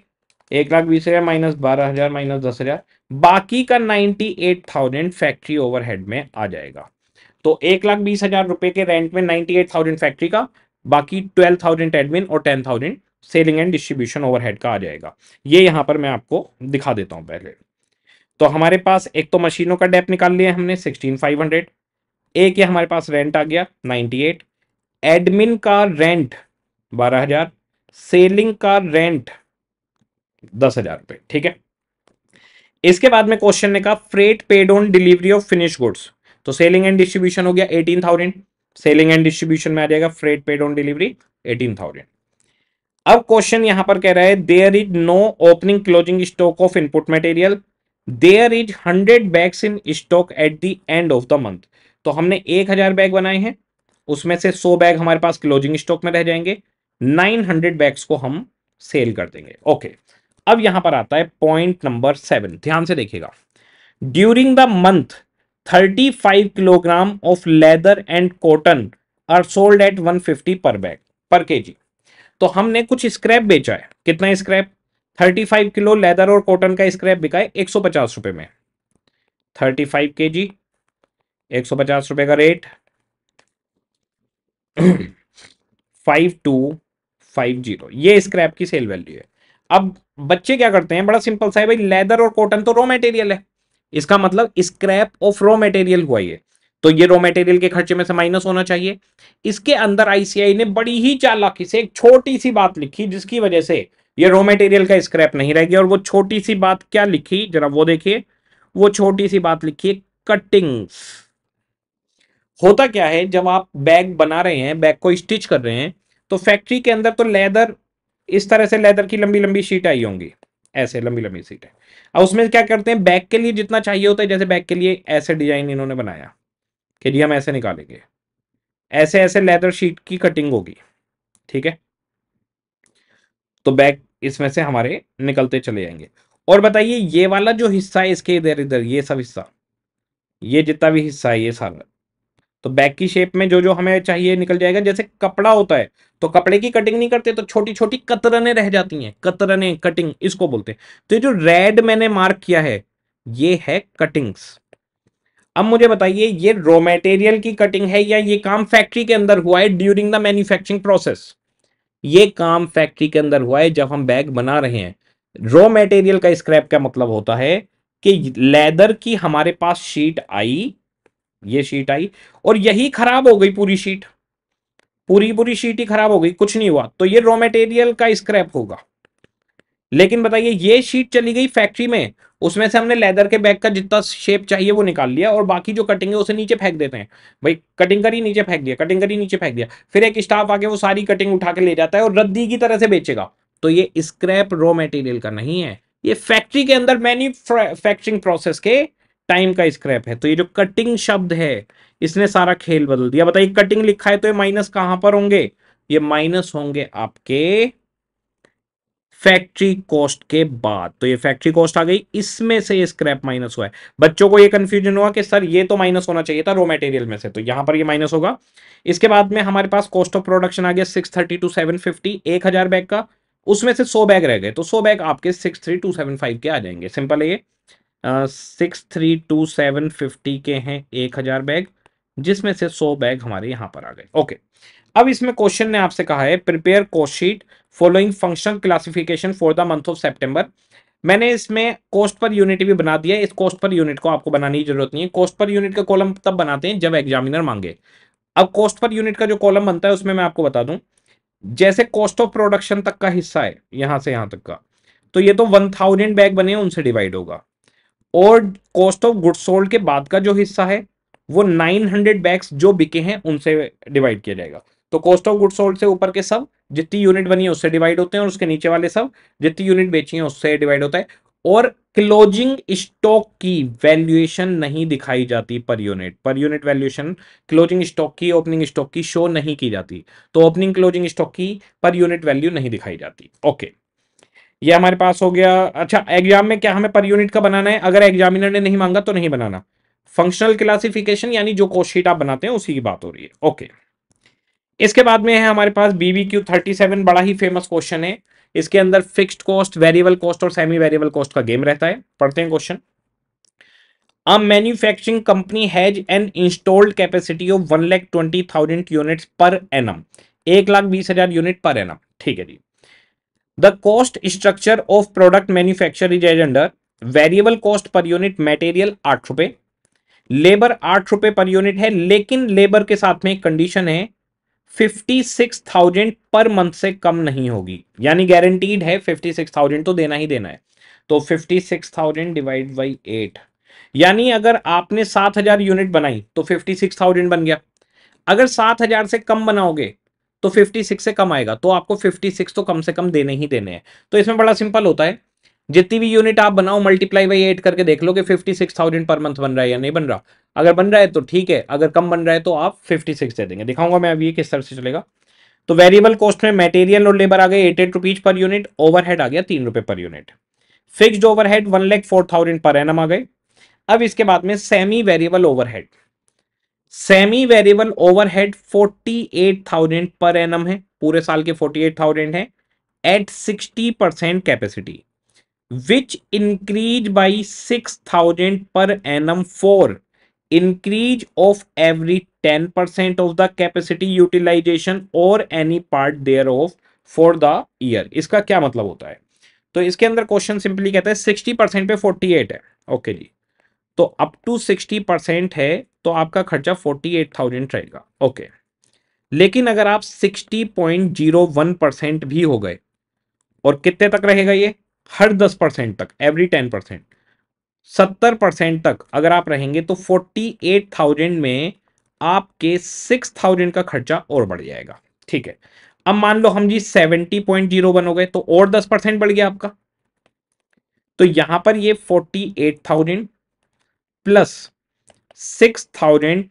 एक लाख बीस हजार माइनस बारह हजार माइनस दस हजार बाकी का ninety eight thousand factory overhead में आ जाएगा तो एक लाख बीस हजार रुपए के रेंट में नाइन्टी एट थाउजेंड फैक्ट्री का बाकी ट्वेल्व थाउजेंड एडमिन और ten thousand selling and distribution overhead का आ जाएगा ये यहाँ पर मैं आपको दिखा देता हूँ पहले तो हमारे पास एक तो मशीनों का डेप निकाल लिया हमने सिक्सटीन फाइव हंड्रेड एक ये हमारे पास रेंट आ गया नाइन्टी एट एडमिन का रेंट बारह हजार सेलिंग का रेंट दस हजार रुपये ठीक है इसके बाद में क्वेश्चन ने कहा freight paid on delivery of finish goods तो सेलिंग एंड डिस्ट्रीब्यूशन हो गया eighteen thousand selling and distribution में आ जाएगा freight paid on delivery eighteen thousand अब क्वेश्चन यहां पर कह रहा है there is no opening closing stock of input material there is hundred bags in stock at the end of the month तो हमने एक हजार बैग बनाए हैं उसमें से सौ बैग हमारे पास क्लोजिंग स्टॉक में रह जाएंगे नाइन हंड्रेड बैग्स को हम सेल कर देंगे ओके अब यहां पर आता है पॉइंट नंबर सेवन ध्यान से देखिएगा during the month thirty five kilogram of leather and cotton are sold at one fifty per bag per K जी तो हमने कुछ स्क्रैप बेचा है कितना स्क्रैप 35 किलो लेदर और कॉटन का स्क्रैप बिका है एक रुपए में 35 फाइव के जी एक रुपए का rate five two five zero ये स्क्रैप की सेल वैल्यू है अब बच्चे क्या करते हैं बड़ा सिंपल सा है भाई लेदर और कॉटन तो रॉ मटेरियल है इसका मतलब स्क्रैप ऑफ रॉ मटेरियल हुआ ये तो ये रॉ मटेरियल के खर्चे में से माइनस होना चाहिए इसके अंदर आईसीआई ने बड़ी ही चालाकी से एक छोटी सी बात लिखी जिसकी वजह से ये रॉ मटेरियल का स्क्रैप नहीं रहेगी और वो छोटी सी बात क्या लिखी जरा वो देखिए वो छोटी सी बात लिखी है कटिंग्स होता क्या है जब आप बैग बना रहे हैं बैग को स्टिच कर रहे हैं तो फैक्ट्री के अंदर तो लेदर इस तरह से लेदर की लंबी लंबी शीट आई होंगी ऐसे लंबी लंबी सीटें अब उसमें क्या करते हैं बैग के लिए जितना चाहिए होता है जैसे बैग के लिए ऐसे डिजाइन इन्होंने बनाया कि जी हम ऐसे निकालेंगे ऐसे ऐसे लेदर शीट की कटिंग होगी ठीक है तो बैग इसमें से हमारे निकलते चले जाएंगे और बताइए ये वाला जो हिस्सा है इसके इधर इधर ये सब हिस्सा ये जितना भी हिस्सा है ये सारा तो बैग की शेप में जो जो हमें चाहिए निकल जाएगा जैसे कपड़ा होता है तो कपड़े की कटिंग नहीं करते तो छोटी छोटी कतरने रह जाती हैं कतरने कटिंग इसको बोलते हैं तो ये जो रेड मैंने मार्क किया है ये है कटिंग्स अब मुझे बताइए ये रॉ मटेरियल की कटिंग है या ये काम फैक्ट्री के अंदर हुआ है ड्यूरिंग द मैन्युफैक्चरिंग प्रोसेस ये काम फैक्ट्री के अंदर हुआ है जब हम बैग बना रहे हैं रॉ मटेरियल का स्क्रैप का मतलब होता है कि लेदर की हमारे पास शीट आई ये शीट आई और यही खराब हो गई पूरी शीट पूरी पूरी शीट ही खराब हो गई कुछ नहीं हुआ तो ये रॉ मटेरियल का स्क्रैप होगा लेकिन बताइए ये शीट चली गई फैक्ट्री में उसमें से हमने लेदर के बैग का जितना शेप चाहिए वो निकाल लिया और बाकी जो कटिंग है उसे नीचे फेंक देते हैं भाई कटिंग ही नीचे फेंक दिया कटिंग ही नीचे फेंक दिया फिर एक स्टाफ आके वो सारी कटिंग उठा के ले जाता है और रद्दी की तरह से बेचेगा तो ये स्क्रैप रॉ मेटेरियल का नहीं है ये फैक्ट्री के अंदर मैन्युफैक्चरिंग प्रोसेस के टाइम का स्क्रैप है तो ये जो कटिंग शब्द है इसने सारा खेल बदल दिया बताइए कटिंग लिखा है तो ये माइनस कहां पर होंगे ये माइनस होंगे आपके फैक्ट्री कॉस्ट के बाद तो ये फैक्ट्री कॉस्ट आ गई इसमें से ये स्क्रैप माइनस हुआ है बच्चों को ये कंफ्यूजन हुआ कि सर ये तो माइनस होना चाहिए था रो मटेरियल में से तो यहां पर ये माइनस होगा इसके बाद में हमारे पास कॉस्ट ऑफ प्रोडक्शन आ गया six thirty two seven fifty एक हजार बैग का उसमें से सौ बैग रह गए तो सौ बैग आपके six three two seven five के आ जाएंगे सिंपल ये six three two seven fifty के हैं एक हजार बैग जिसमें से सौ बैग हमारे यहां पर आ गए ओके अब इसमें क्वेश्चन ने आपसे कहा है prepare cost sheet following functional classification for the month of September मैंने इसमें कॉस्ट पर यूनिट भी बना दिया इस कॉस्ट पर यूनिट को आपको बनाने की जरूरत नहीं है कॉस्ट पर यूनिट का कॉलम तब बनाते हैं जब एग्जामिनर मांगे अब कॉस्ट पर यूनिट का जो कॉलम बनता है उसमें मैं आपको बता दूं जैसे कॉस्ट ऑफ प्रोडक्शन तक का हिस्सा है यहां से यहां तक का तो ये तो वन थाउजेंड बैग बने उनसे डिवाइड होगा और कॉस्ट ऑफ गुड सोल्ड के बाद का जो हिस्सा है वो नाइन हंड्रेड बैग्स जो बिके हैं उनसे डिवाइड किया जाएगा तो कॉस्ट ऑफ गुड सोल्ड से ऊपर के सब जितनी यूनिट बनी है उससे डिवाइड होते हैं और उसके नीचे वाले सब जितनी यूनिट बेची है उससे डिवाइड होता है और क्लोजिंग स्टॉक की वैल्यूएशन नहीं दिखाई जाती per unit per unit valuation closing stock की ओपनिंग स्टॉक की शो नहीं की जाती तो ओपनिंग क्लोजिंग स्टॉक की पर यूनिट वैल्यू नहीं दिखाई जाती ओके ये हमारे पास हो गया अच्छा एग्जाम में क्या हमें पर यूनिट का बनाना है अगर एग्जामिनर ने नहीं मांगा तो नहीं बनाना फंक्शनल क्लासिफिकेशन यानी जो कोशीट आप बनाते हैं उसी की बात हो रही है ओके okay. इसके बाद में है हमारे पास बीबी क्यू थर्टी सेवन बड़ा ही फेमस क्वेश्चन है इसके अंदर फिक्स्ड कॉस्ट वेरिएबल कॉस्ट और सेमी वेरिएबल कॉस्ट का गेम रहता है पढ़ते हैं question a manufacturing company has an installed capacity of one lakh twenty thousand unit पर एन एम एक लाख बीस हजार यूनिट पर annum. ठीक है जी the cost structure of product manufacture is as under variable cost per unit material आठ रुपए लेबर आठ रुपए पर यूनिट है लेकिन लेबर के साथ में एक कंडीशन है 56,000 पर मंथ से कम नहीं होगी यानी गारंटीड है 56,000 तो देना ही देना है तो 56,000 डिवाइड बाई एट यानी अगर आपने 7,000 यूनिट बनाई तो 56,000 बन गया अगर 7,000 से कम बनाओगे तो 56 से कम आएगा तो आपको 56 तो कम से कम देने ही देने हैं तो इसमें बड़ा सिंपल होता है जितनी भी यूनिट आप बनाओ मल्टीप्लाई बाई एट करके देख लो कि fifty six thousand per month बन रहा है या नहीं बन रहा अगर बन रहा है तो ठीक है अगर कम बन रहा है तो आप फिफ्टी सिक्स दे देंगे दिखाऊंगा मैं अभी किस तरह से चलेगा तो वेरिएबल कॉस्ट में मटेरियल और लेबर आ गए eight eight rupees per unit overhead आ गया तीन रुपए per unit fixed overhead one lakh four thousand per annum आ गए अब इसके बाद में semi variable overhead semi variable overhead thousand per annum है पूरे साल के फोर्टी एट थाउजेंड है at sixty percent capacity which increase by six thousand per annum four increase of every ten percent of the capacity utilisation और any part thereof for the year इसका क्या मतलब होता है तो इसके अंदर क्वेश्चन सिंपली कहता है सिक्सटी परसेंट पे फोर्टी एट है ओके okay जी तो अप टू सिक्सटी परसेंट है तो आपका खर्चा फोर्टी एट थाउजेंड रहेगा ओके लेकिन अगर आप sixty point zero one percent भी हो गए और कितने तक रहेगा ये हर दस परसेंट तक एवरी टेन परसेंट सत्तर परसेंट तक अगर आप रहेंगे तो फोर्टी एट थाउजेंड में आपके सिक्स थाउजेंड का खर्चा और बढ़ जाएगा ठीक है अब मान लो हम जी सेवेंटी पॉइंट जीरो वन हो गए तो और दस परसेंट बढ़ गया आपका तो यहां पर ये forty eight thousand plus six thousand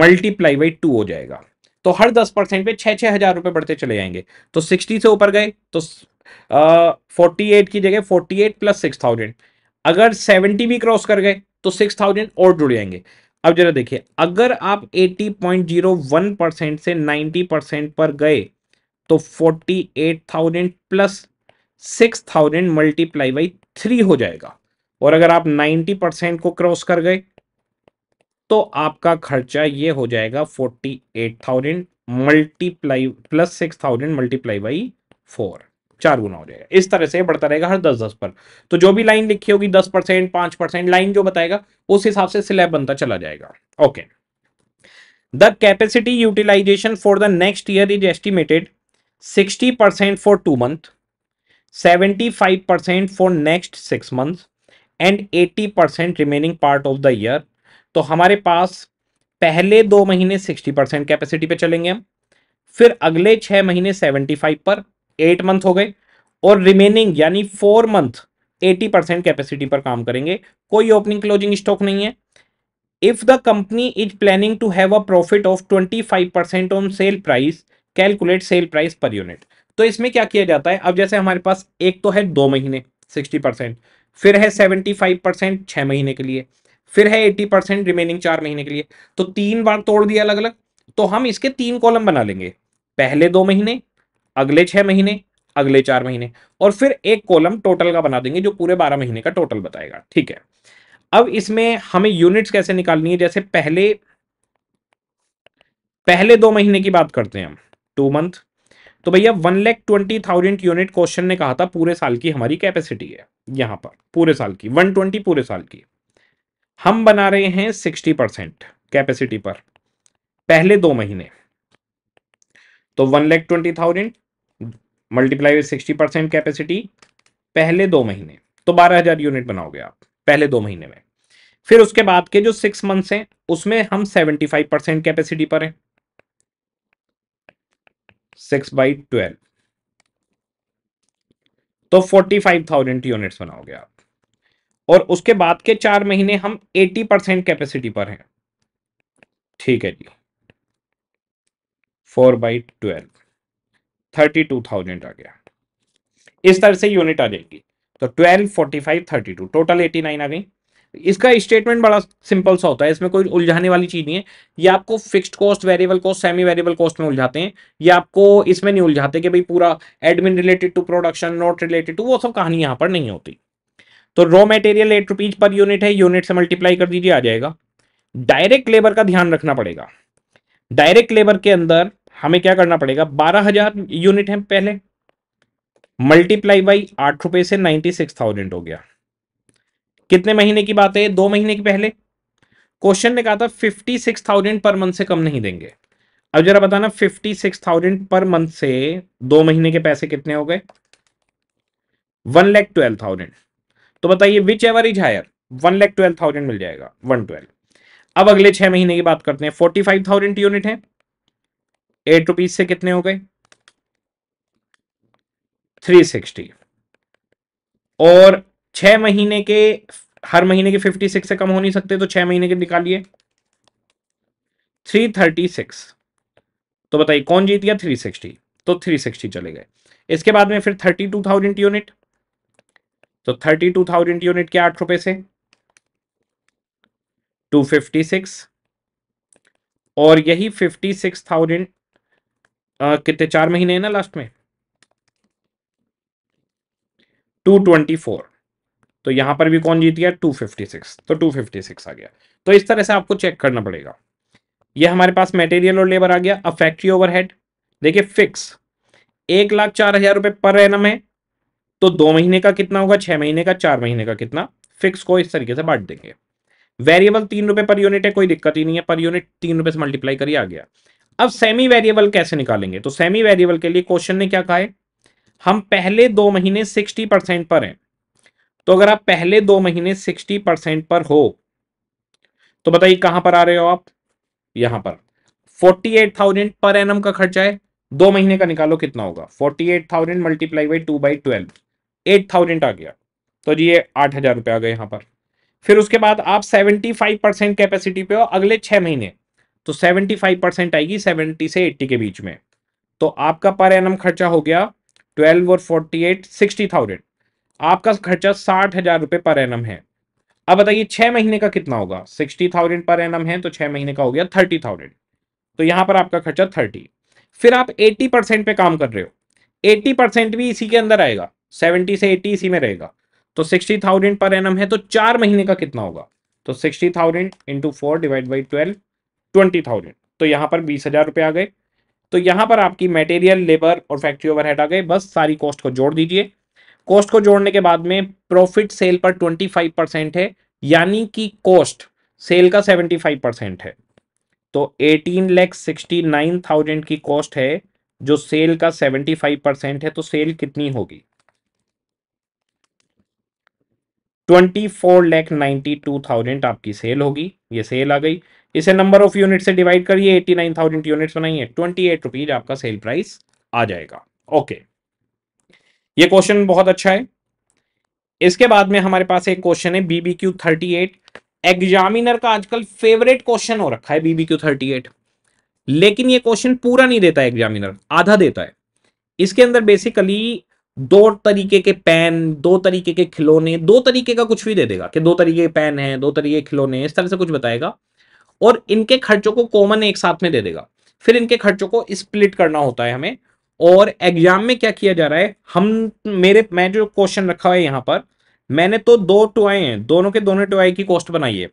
multiply by two हो जाएगा तो हर दस परसेंट पे छह छह हजार रुपए बढ़ते चले जाएंगे तो सिक्सटी से ऊपर गए तो फोर्टी एट की जगह forty eight plus six thousand अगर सेवेंटी भी क्रॉस कर गए तो सिक्स थाउजेंड और जुड़ जाएंगे अब जरा देखिए अगर आप eighty point zero one percent से नाइन्टी परसेंट पर गए तो forty eight thousand plus six thousand multiply by three हो जाएगा और अगर आप नाइन्टी परसेंट को क्रॉस कर गए तो आपका खर्चा ये हो जाएगा forty eight thousand multiply plus six thousand multiply by four चार गुना हो जाएगा इस तरह से बढ़ता रहेगा हर दस दस पर तो जो भी लाइन लिखी होगी दस परसेंट पांच परसेंट लाइन जो बताएगा उस हिसाब से स्लैब बनता चला जाएगा okay the capacity utilisation for the next year is estimated sixty percent for two month seventy five percent for next six month and eighty percent remaining part of the year तो हमारे पास पहले दो महीने सिक्सटी परसेंट कैपेसिटी पे चलेंगे हम फिर अगले छह महीने सेवेंटी फाइव पर एट मंथ हो गए और रिमेनिंग यानी four month eighty percent capacity पर काम करेंगे कोई ओपनिंग क्लोजिंग स्टॉक नहीं है if the company is planning to have a profit of twenty five percent on sale price calculate sale price per unit तो इसमें क्या किया जाता है अब जैसे हमारे पास एक तो है दो महीने सिक्सटी परसेंट फिर है सेवेंटी फाइव परसेंट छह महीने के लिए फिर है एट्टी परसेंट रिमेनिंग चार महीने के लिए तो तीन बार तोड़ दिया अलग अलग तो हम इसके तीन कॉलम बना लेंगे पहले दो महीने अगले छह महीने अगले चार महीने और फिर एक कॉलम टोटल का बना देंगे जो पूरे बारह महीने का टोटल बताएगा ठीक है अब इसमें हमें यूनिट्स कैसे निकालनी है जैसे पहले पहले दो महीने की बात करते हैं हम टू मंथ तो भैया one lakh twenty thousand unit question ने कहा था पूरे साल की हमारी कैपेसिटी है यहां पर पूरे साल की वन ट्वेंटी पूरे साल की हम बना रहे हैं सिक्सटी परसेंट कैपेसिटी पर पहले दो महीने तो one lakh twenty thousand multiply sixty percent capacity पहले दो महीने तो बारह हजार यूनिट बनाओगे आप पहले दो महीने में फिर उसके बाद के जो सिक्स मंथ्स हैं उसमें हम सेवेंटी फाइव परसेंट कैपेसिटी पर हैं सिक्स बाई ट्वेल्व तो फोर्टी फाइव थाउजेंड यूनिट्स बनाओगे आप और उसके बाद के चार महीने हम एटी परसेंट कैपेसिटी पर हैं ठीक है जी four by twelve thirty two thousand आ गया इस तरह से यूनिट आ जाएगी तो twelve forty five thirty two total eighty nine आ गई इसका स्टेटमेंट बड़ा सिंपल सा होता है इसमें कोई उलझाने वाली चीज़ नहीं है ये आपको fixed cost variable cost semi variable cost में उलझाते हैं ये आपको इसमें नहीं उलझाते कि भाई पूरा admin related to production not related to वो सब कहानी यहां पर नहीं होती तो raw material eight rupees per unit है यूनिट से मल्टीप्लाई कर दीजिए आ जाएगा डायरेक्ट लेबर का ध्यान रखना पड़ेगा डायरेक्ट लेबर के अंदर हमें क्या करना पड़ेगा बारह हजार यूनिट है पहले मल्टीप्लाई बाई आठ रुपए से नाइन्टी सिक्स थाउजेंड हो गया कितने महीने की बात है दो महीने के पहले क्वेश्चन ने कहा था fifty six thousand per month से कम नहीं देंगे अब जरा बताना fifty six thousand per month से दो महीने के पैसे कितने हो गए वन लैख ट्वेल्व थाउजेंड तो बताइए whichever is higher one lakh twelve thousand मिल जाएगा वन ट्वेल्व अब अगले छह महीने की बात करते हैं फोर्टी फाइव थाउजेंड यूनिट है एट रुपीज से कितने हो गए थ्री सिक्सटी और छह महीने के हर महीने के फिफ्टी सिक्स से कम हो नहीं सकते तो छह महीने के निकालिए थ्री थर्टी सिक्स तो बताइए कौन जीत गया थ्री सिक्सटी तो थ्री सिक्सटी चले गए इसके बाद में फिर थर्टी टू थाउजेंड यूनिट तो थर्टी टू थाउजेंड यूनिट के आठ रुपए से टू फिफ्टी सिक्स और यही फिफ्टी सिक्स थाउजेंड कितने चार महीने हैं ना लास्ट में टू ट्वेंटी फोर तो यहां पर भी कौन जीत गया टू फिफ्टी सिक्स तो टू फिफ्टी सिक्स आ गया तो इस तरह से आपको चेक करना पड़ेगा यह हमारे पास मटेरियल और लेबर आ गया अब फैक्ट्री ओवरहेड देखिए फिक्स एक लाख चार हजार रुपये पर एनम है तो दो महीने का कितना होगा छह महीने का चार महीने का कितना फिक्स को इस तरीके से बांट देंगे वेरिएबल तीन रुपए पर यूनिट है कोई दिक्कत ही नहीं है पर यूनिट तीन रुपए से मल्टीप्लाई करिए आ गया अब सेमी वेरिएबल कैसे निकालेंगे तो सेमी वेरिएबल के लिए क्वेश्चन ने क्या कहा है हम पहले दो महीने सिक्सटी परसेंट पर हैं तो अगर आप पहले दो महीने सिक्सटी परसेंट पर हो तो बताइए कहां पर आ रहे हो आप यहां पर forty eight thousand per annum का खर्चा है दो महीने का निकालो कितना होगा forty eight thousand multiply by two by twelve eight thousand आ गया तो जी ये आठ हजार रुपये आ गए यहां पर फिर उसके बाद आप सेवेंटी फाइव परसेंट कैपेसिटी पे हो अगले छह महीने तो 75 परसेंट आएगी 70 से 80 के बीच में तो आपका पर एन खर्चा हो गया 12 और 48 सिक्सटी थाउजेंड आपका खर्चा साठ हजार रुपये पर एन है अब बताइए छह महीने का कितना होगा सिक्सटी थाउजेंड पर एन है तो छह महीने का हो गया थर्टी थाउजेंड तो यहाँ पर आपका खर्चा थर्टी फिर आप एट्टी परसेंट पे काम कर रहे हो एट्टी भी इसी के अंदर आएगा सेवेंटी से एट्टी इसी में रहेगा तो सिक्सटी पर एन है तो चार महीने का कितना होगा तो sixty thousand into four divide by twelve twenty thousand तो यहाँ पर बीस हजार रुपये आ गए तो यहाँ पर आपकी मटेरियल लेबर और फैक्ट्री ओवरहेड आ गए बस सारी कॉस्ट को जोड़ दीजिए कॉस्ट को जोड़ने के बाद में प्रॉफिट सेल पर ट्वेंटी फाइव परसेंट है यानी कि कॉस्ट सेल का सेवेंटी फाइव परसेंट है तो eighteen lakh sixty nine thousand की कॉस्ट है जो सेल का सेवेंटी फाइव परसेंट है तो सेल कितनी होगी twenty four lakh ninety two thousand आपकी सेल होगी ये सेल आ गई इसे नंबर ऑफ यूनिट से डिवाइड करिए 89,000 यूनिट्स बनाइए ट्वेंटी एट रुपीज आपका सेल प्राइस आ जाएगा ओके ये क्वेश्चन बहुत अच्छा है इसके बाद में हमारे पास एक क्वेश्चन है बीबीक्यू 38 एग्जामिनर का आजकल फेवरेट क्वेश्चन हो रखा है बीबीक्यू 38 लेकिन ये क्वेश्चन पूरा नहीं देता एग्जामिनर आधा देता है इसके अंदर बेसिकली दो तरीके के पेन दो तरीके के खिलौने दो तरीके का कुछ भी दे देगा कि दो तरीके के पेन है दो तरीके के खिलौने इस तरह से कुछ बताएगा और इनके खर्चों को कॉमन एक साथ में दे देगा फिर इनके खर्चों को स्प्लिट करना होता है हमें और एग्जाम में क्या किया जा रहा है हम मेरे मैं जो क्वेश्चन रखा है यहाँ पर मैंने तो दो टुआई हैं दोनों के दोनों टुआई की कॉस्ट बनाई है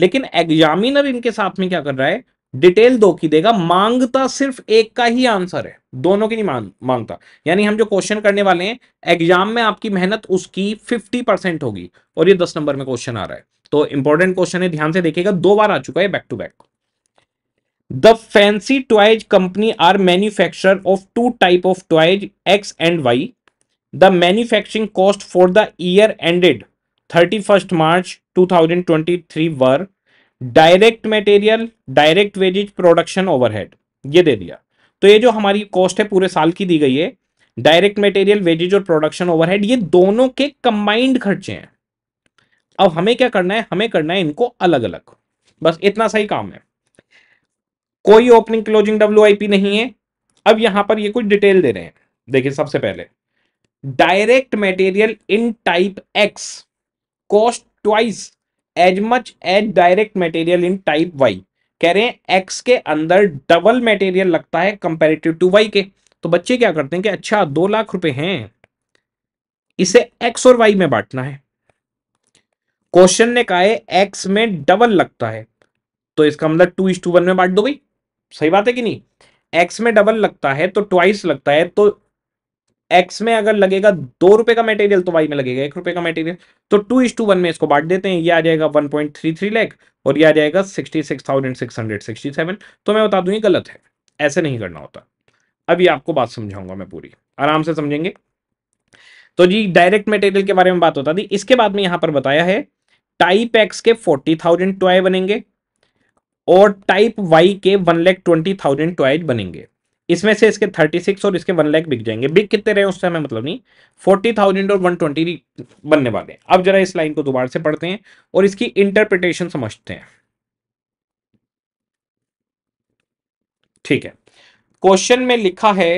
लेकिन एग्जामिनर इनके साथ में क्या कर रहा है डिटेल दो की देगा मांगता सिर्फ एक का ही आंसर है दोनों की नहीं मांग मांगता यानी हम जो क्वेश्चन करने वाले हैं एग्जाम में आपकी मेहनत उसकी 50 परसेंट होगी और ये 10 नंबर में क्वेश्चन आ रहा है तो इंपॉर्टेंट क्वेश्चन है ध्यान से देखिएगा दो बार आ चुका है back to back the fancy toys company are manufacture of two type of toys X and Y the manufacturing cost for the year ended thirty first March two thousand twenty three were direct material direct wages production overhead ये दे दिया तो ये जो हमारी कॉस्ट है पूरे साल की दी गई है डायरेक्ट मटेरियल वेजेज और प्रोडक्शन ओवरहेड ये दोनों के कंबाइंड खर्चे हैं अब हमें क्या करना है हमें करना है इनको अलग अलग बस इतना सही काम है कोई ओपनिंग क्लोजिंग डब्ल्यू नहीं है अब यहां पर ये कुछ डिटेल दे रहे हैं देखिए सबसे पहले direct material in type X cost twice as much as direct material in type Y कह रहे हैं एक्स के अंदर डबल मटेरियल लगता है कंपेरेटिव टू वाई के तो बच्चे क्या करते हैं कि अच्छा दो लाख रुपए हैं इसे एक्स और वाई में बांटना है क्वेश्चन ने कहा है एक्स में डबल लगता है तो इसका मतलब टू इस टू वन में बांट दो भाई सही बात है कि नहीं एक्स में डबल लगता है तो ट्वाइस लगता है तो एक्स में अगर लगेगा दो रुपए का मटेरियल तो वाई में लगेगा एक रुपए का मटेरियल तो टू इस टू वन में इसको बांट देते हैं ये आ जाएगा one point three three lakh और ये आ जाएगा sixty six thousand six hundred sixty seven तो मैं बता दू ये गलत है ऐसे नहीं करना होता अभी आपको बात समझाऊंगा मैं पूरी आराम से समझेंगे तो जी डायरेक्ट मटेरियल के बारे में बात होता थी इसके बाद में यहां पर बताया है टाइप एक्स के फोर्टी थाउजेंड ट्वाय बनेंगे और टाइप वाई के one lakh twenty thousand toys बनेंगे इसमें से इसके थर्टी सिक्स और इसके वन लैख बिक जाएंगे बिक कितने रहे उस समय मतलब नहीं फोर्टी थाउजेंड और वन ट्वेंटी बनने वाले हैं अब जरा इस लाइन को दोबारा से पढ़ते हैं और इसकी इंटरप्रिटेशन समझते हैं ठीक है क्वेश्चन में लिखा है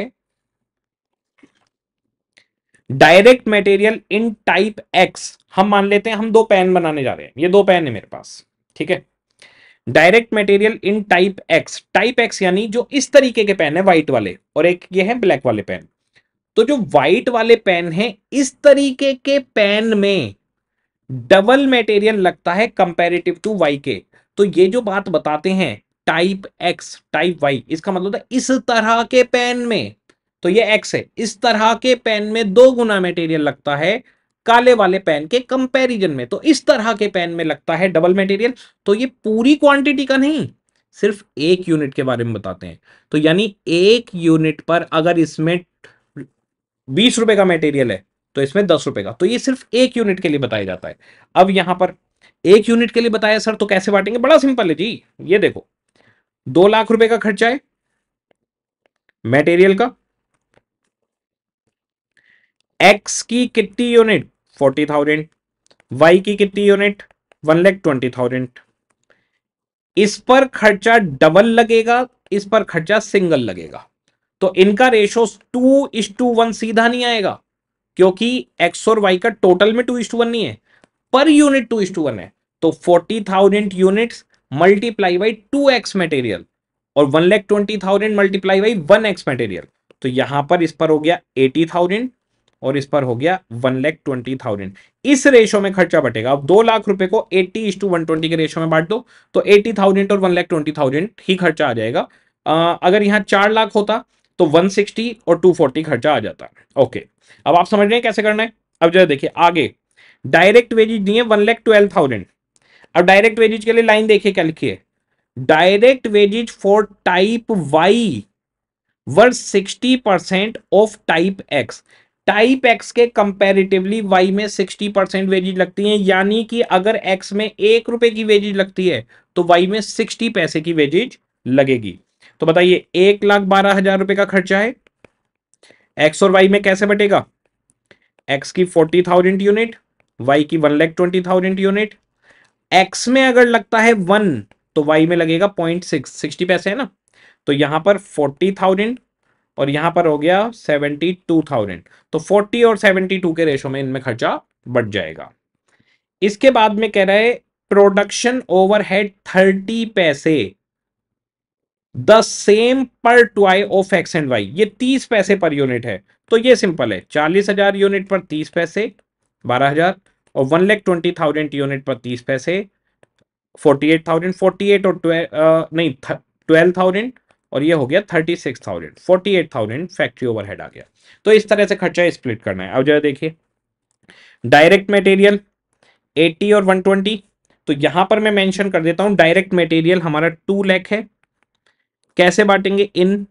direct material in type X हम मान लेते हैं हम दो पैन बनाने जा रहे हैं ये दो पैन है मेरे पास ठीक है direct material in type X type X यानी जो इस तरीके के पेन है व्हाइट वाले और एक ये है ब्लैक वाले पेन तो जो व्हाइट वाले पेन है इस तरीके के पेन में डबल मटेरियल लगता है कंपेरेटिव टू वाई के तो ये जो बात बताते हैं टाइप एक्स टाइप वाई इसका मतलब था इस तरह के पेन में तो ये एक्स है इस तरह के पेन तो में दो गुना मटेरियल लगता है काले वाले पेन के कंपैरिजन में तो इस तरह के पेन में लगता है डबल मटेरियल तो ये पूरी क्वांटिटी का नहीं सिर्फ एक यूनिट के बारे में बताते हैं तो यानी एक यूनिट पर अगर इसमें बीस रुपए का मटेरियल है तो इसमें दस रुपए का तो ये सिर्फ एक यूनिट के लिए बताया जाता है अब यहां पर एक यूनिट के लिए बताया सर तो कैसे बांटेंगे बड़ा सिंपल है जी ये देखो दो लाख रुपए का खर्चा है मटेरियल का एक्स की कितनी यूनिट फोर्टी थाउजेंड वाई की कितनी unit one lakh twenty thousand इस पर खर्चा डबल लगेगा इस पर खर्चा सिंगल लगेगा तो इनका ratio two is to one सीधा नहीं आएगा क्योंकि एक्स और वाई का टोटल में टू इस टू वन नहीं है पर unit two is to one है तो forty thousand unit multiply by two X material और one lakh twenty thousand multiply by one X material तो यहां पर इस पर हो गया एटी थाउजेंड और इस पर हो गया वन लैख ट्वेंटी थाउजेंड इस रेशो में खर्चा बटेगा अब दो लाख रुपए को eighty is to one twenty के रेशो में बांट दो तो एट्टी थाउजेंड और वन लैख ट्वेंटी थाउजेंड ही खर्चा आ जाएगा आ, अगर यहां चार लाख होता तो वन सिक्सटी और टू फोर्टी खर्चा आ जाता ओके अब आप समझ रहे हैं कैसे करना है अब जरा देखिए आगे डायरेक्ट वेजिज दिए वन लैख ट्वेल्व थाउजेंड अब डायरेक्ट वेजिज के लिए लाइन देखिए क्या लिखिए direct wages for type Y were sixty percent of type X type X के कंपैरेटिवली वाई में सिक्सटी परसेंट वेजेज लगती है यानी कि अगर एक्स में एक रुपए की वेजेज लगती है तो वाई में सिक्सटी पैसे की वेजेज लगेगी तो बताइए एक लाख बारह हजार रुपए का खर्चा है एक्स और वाई में कैसे बटेगा एक्स की फोर्टी थाउजेंड यूनिट वाई की one lakh twenty thousand unit X में अगर लगता है वन तो वाई में लगेगा पॉइंट सिक्स सिक्सटी पैसे है ना तो यहां पर फोर्टी थाउजेंड और यहां पर हो गया सेवेंटी टू थाउजेंड तो फोर्टी और सेवेंटी टू के रेशो में इनमें खर्चा बढ़ जाएगा इसके बाद में कह रहा है प्रोडक्शन ओवरहेड थर्टी पैसे the same per toy of X and Y ये तीस पैसे पर यूनिट है तो ये सिंपल है चालीस हजार यूनिट पर तीस पैसे बारह हजार और one lakh twenty thousand unit पर तीस पैसे forty eight thousand forty eight और ट्वेल्व नहीं ट्वेल्व थाउजेंड और ये हो गया thirty six thousand forty eight thousand factory overhead आ गया तो इस तरह से खर्चा स्प्लिट करना है अब जो है देखिए डायरेक्ट मटेरियल 80 और 120 तो यहां पर मैं मेंशन कर देता हूं डायरेक्ट मटेरियल हमारा टू लैख है कैसे बांटेंगे इन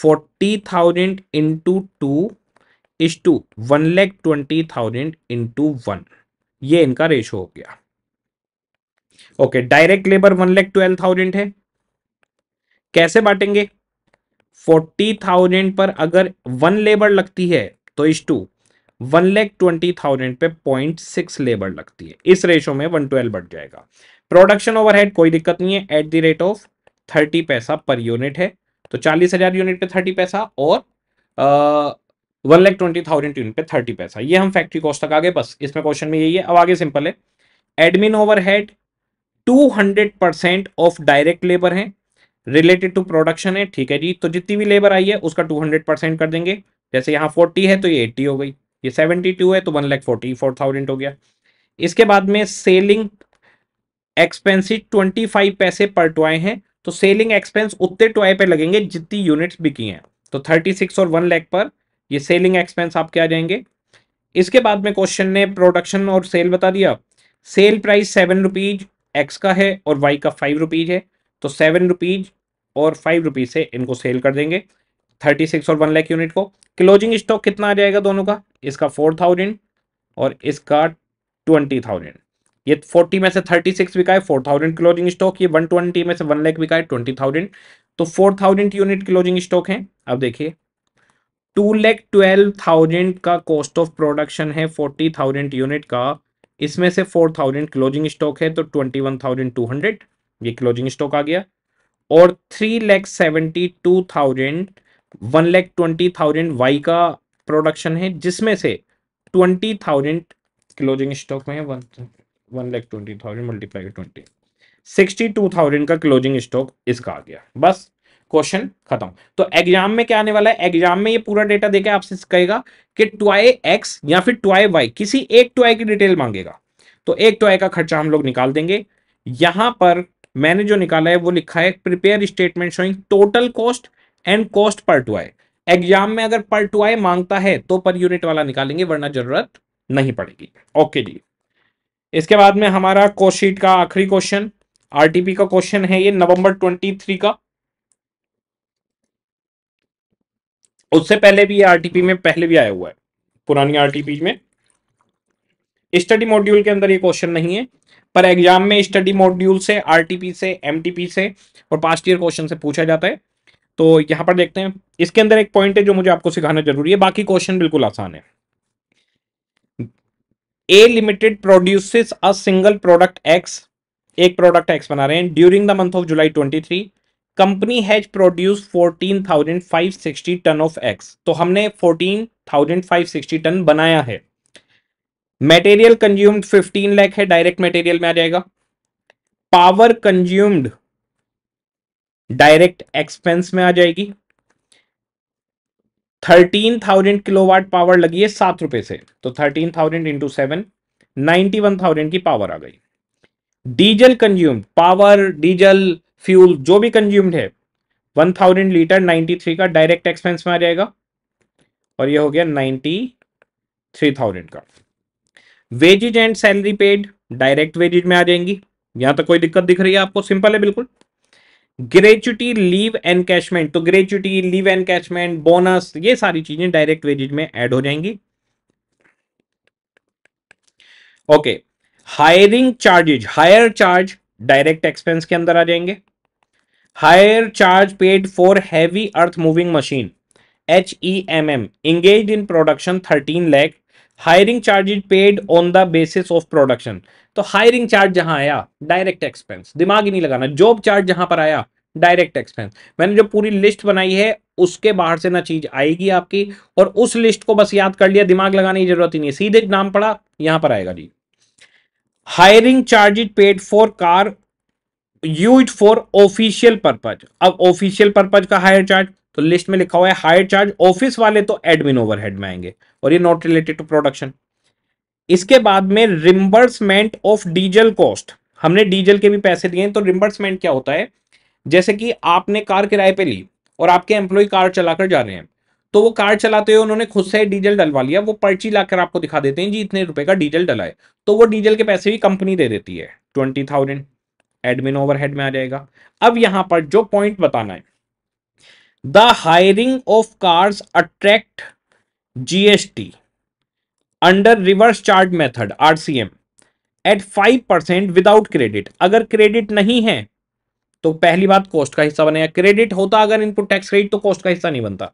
forty thousand into two is to one lakh twenty thousand into one ये इनका रेशो हो गया okay direct labour one lakh twelve thousand है कैसे बांटेंगे फोर्टी थाउजेंड पर अगर वन लेबर लगती है तो is to one lakh twenty thousand पे पॉइंट सिक्स लेबर लगती है इस रेशो में वन ट्वेल्व बढ़ जाएगा प्रोडक्शन ओवरहेड कोई दिक्कत नहीं है at the rate of thirty पैसा पर यूनिट है तो चालीस हजार यूनिट पे थर्टी पैसा और one lakh twenty thousand unit पे थर्टी पैसा ये हम फैक्ट्री कॉस्ट तक आगे बस इसमें क्वेश्चन में यही है अब आगे सिंपल है admin over two hundred percent of direct labour है रिलेटेड टू प्रोडक्शन है ठीक है जी तो जितनी भी लेबर आई है उसका टू हंड्रेड परसेंट कर देंगे जैसे यहाँ फोर्टी है तो ये एट्टी हो गई ये सेवेंटी टू है तो one lakh forty four thousand हो गया इसके बाद में सेलिंग एक्सपेंसिस ट्वेंटी फाइव पैसे पर टॉय हैं तो सेलिंग एक्सपेंस उतने टॉय पे लगेंगे जितनी यूनिट्स बिकी हैं तो थर्टी सिक्स और वन लैख पर ये सेलिंग एक्सपेंस आपके आ जाएंगे इसके बाद में क्वेश्चन ने प्रोडक्शन और सेल बता दिया sale price seven rupees X का है और वाई का फाइव रुपीज है तो सेवन रुपीज और फाइव रुपीज़ से इनको सेल कर देंगे थर्टी सिक्स और वन लैख यूनिट को क्लोजिंग स्टॉक कितना आ जाएगा दोनों का इसका फोर थाउजेंड और इसका ट्वेंटी थाउजेंड ये फोर्टी में से थर्टी सिक्स बिकाए फोर थाउजेंड क्लोजिंग स्टॉक ये वन ट्वेंटी में से वन लैख बिकाए ट्वेंटी थाउजेंड तो four thousand unit closing stock है अब देखिए टू लैख ट्वेल्व थाउजेंड का कॉस्ट ऑफ प्रोडक्शन है फोर्टी थाउजेंड यूनिट का इसमें से फोर थाउजेंड क्लोजिंग स्टॉक है तो twenty one thousand two hundred ये क्लोजिंग स्टॉक आ गया और three lakh seventy two thousand one lakh twenty thousand Y का प्रोडक्शन है जिसमें से ट्वेंटी थाउजेंड क्लोजिंग स्टॉक में one lakh twenty thousand multiply twenty sixty two thousand का क्लोजिंग स्टॉक इसका आ गया बस क्वेश्चन खत्म तो एग्जाम में क्या आने वाला है एग्जाम में ये पूरा डेटा देकर आपसे कहेगा कि ट्वाई एक्स या फिर ट्वाई वाई किसी एक ट्वाई की डिटेल मांगेगा तो एक ट्वाई का खर्चा हम लोग निकाल देंगे यहां पर मैंने जो निकाला है वो लिखा है prepare statement showing total cost and cost per to I exam में अगर पर टू आई मांगता है तो पर यूनिट वाला निकालेंगे वरना जरूरत नहीं पड़ेगी ओके जी इसके बाद में हमारा कोशीट का आखिरी क्वेश्चन आरटीपी का क्वेश्चन है ये नवंबर 23 का उससे पहले भी ये आरटीपी में पहले भी आया हुआ है पुरानी आरटीपी में स्टडी मॉड्यूल के अंदर ये क्वेश्चन नहीं है पर एग्जाम में स्टडी मॉड्यूल से आरटीपी से एमटीपी से और पास्ट ईयर क्वेश्चन से पूछा जाता है तो यहाँ पर देखते हैं इसके अंदर एक पॉइंट है जो मुझे आपको सिखाना जरूरी है बाकी क्वेश्चन बिल्कुल आसान है A limited produces a single product X एक प्रोडक्ट एक्स बना रहे हैं during the month of July 23 company has produce 14,560 ton of X तो हमने 14,560 टन बनाया है मटेरियल कंज्यूम्ड 15 लाख है डायरेक्ट मटेरियल में आ जाएगा पावर कंज्यूम्ड डायरेक्ट एक्सपेंस में आ जाएगी 13,000 थाउजेंड किलोवाट पावर लगी है सात रुपए से तो 13,000 thousand into seven ninety one thousand की पावर आ गई diesel consumed power diesel fuel जो भी कंज्यूम्ड है वन थाउजेंड लीटर 93 थ्री का डायरेक्ट एक्सपेंस में आ जाएगा और ये हो गया 93,000 थ्री थाउजेंड का wages and salary paid direct wages में आ जाएंगी यहां तक कोई दिक्कत दिख रही है आपको सिंपल है बिल्कुल ग्रेचुटी लीव एनकैशमेंट तो ग्रेचुटी लीव एनकैशमेंट बोनस ये सारी चीजें डायरेक्ट वेजेज में ऐड हो जाएंगी okay hiring charges hire charge direct expense के अंदर आ जाएंगे hire charge paid for heavy earth moving machine H E M M engage in production thirteen lakh hiring charge is paid on the basis of production तो हायरिंग चार्ज जहां आया डायरेक्ट एक्सपेंस दिमाग ही नहीं लगाना जॉब चार्ज जहां पर आया डायरेक्ट एक्सपेंस मैंने जो पूरी लिस्ट बनाई है उसके बाहर से ना चीज आएगी आपकी और उस लिस्ट को बस याद कर लिया दिमाग लगाने की जरूरत ही नहीं सीधे नाम पड़ा यहां पर आएगा जी hiring charge is paid for car use for official purpose अब ऑफिशियल पर्पज का हायर चार्ज तो लिस्ट में लिखा हुआ है हायर चार्ज ऑफिस वाले तो एडमिन ओवरहेड में आएंगे और ये नॉट रिलेटेड टू प्रोडक्शन इसके बाद में रिम्बर्समेंट ऑफ डीजल कॉस्ट हमने डीजल के भी पैसे दिए तो रिम्बर्समेंट क्या होता है जैसे कि आपने कार किराए पे ली और आपके एम्प्लॉय कार चलाकर जा रहे हैं तो वो कार चलाते हुए उन्होंने खुद से डीजल डलवा लिया वो पर्ची लाकर आपको दिखा देते हैं जी इतने रुपए का डीजल डलाए तो वो डीजल के पैसे भी कंपनी दे देती है ट्वेंटी थाउजेंड एडमिन ओवरहेड में आ जाएगा अब यहां पर जो पॉइंट बताना है the hiring of cars attract GST under reverse charge method RCM at five percent without credit अगर क्रेडिट नहीं है तो पहली बात कॉस्ट का हिस्सा बनेगा क्रेडिट होता अगर इनपुट टैक्स क्रेडिट तो कॉस्ट का हिस्सा नहीं बनता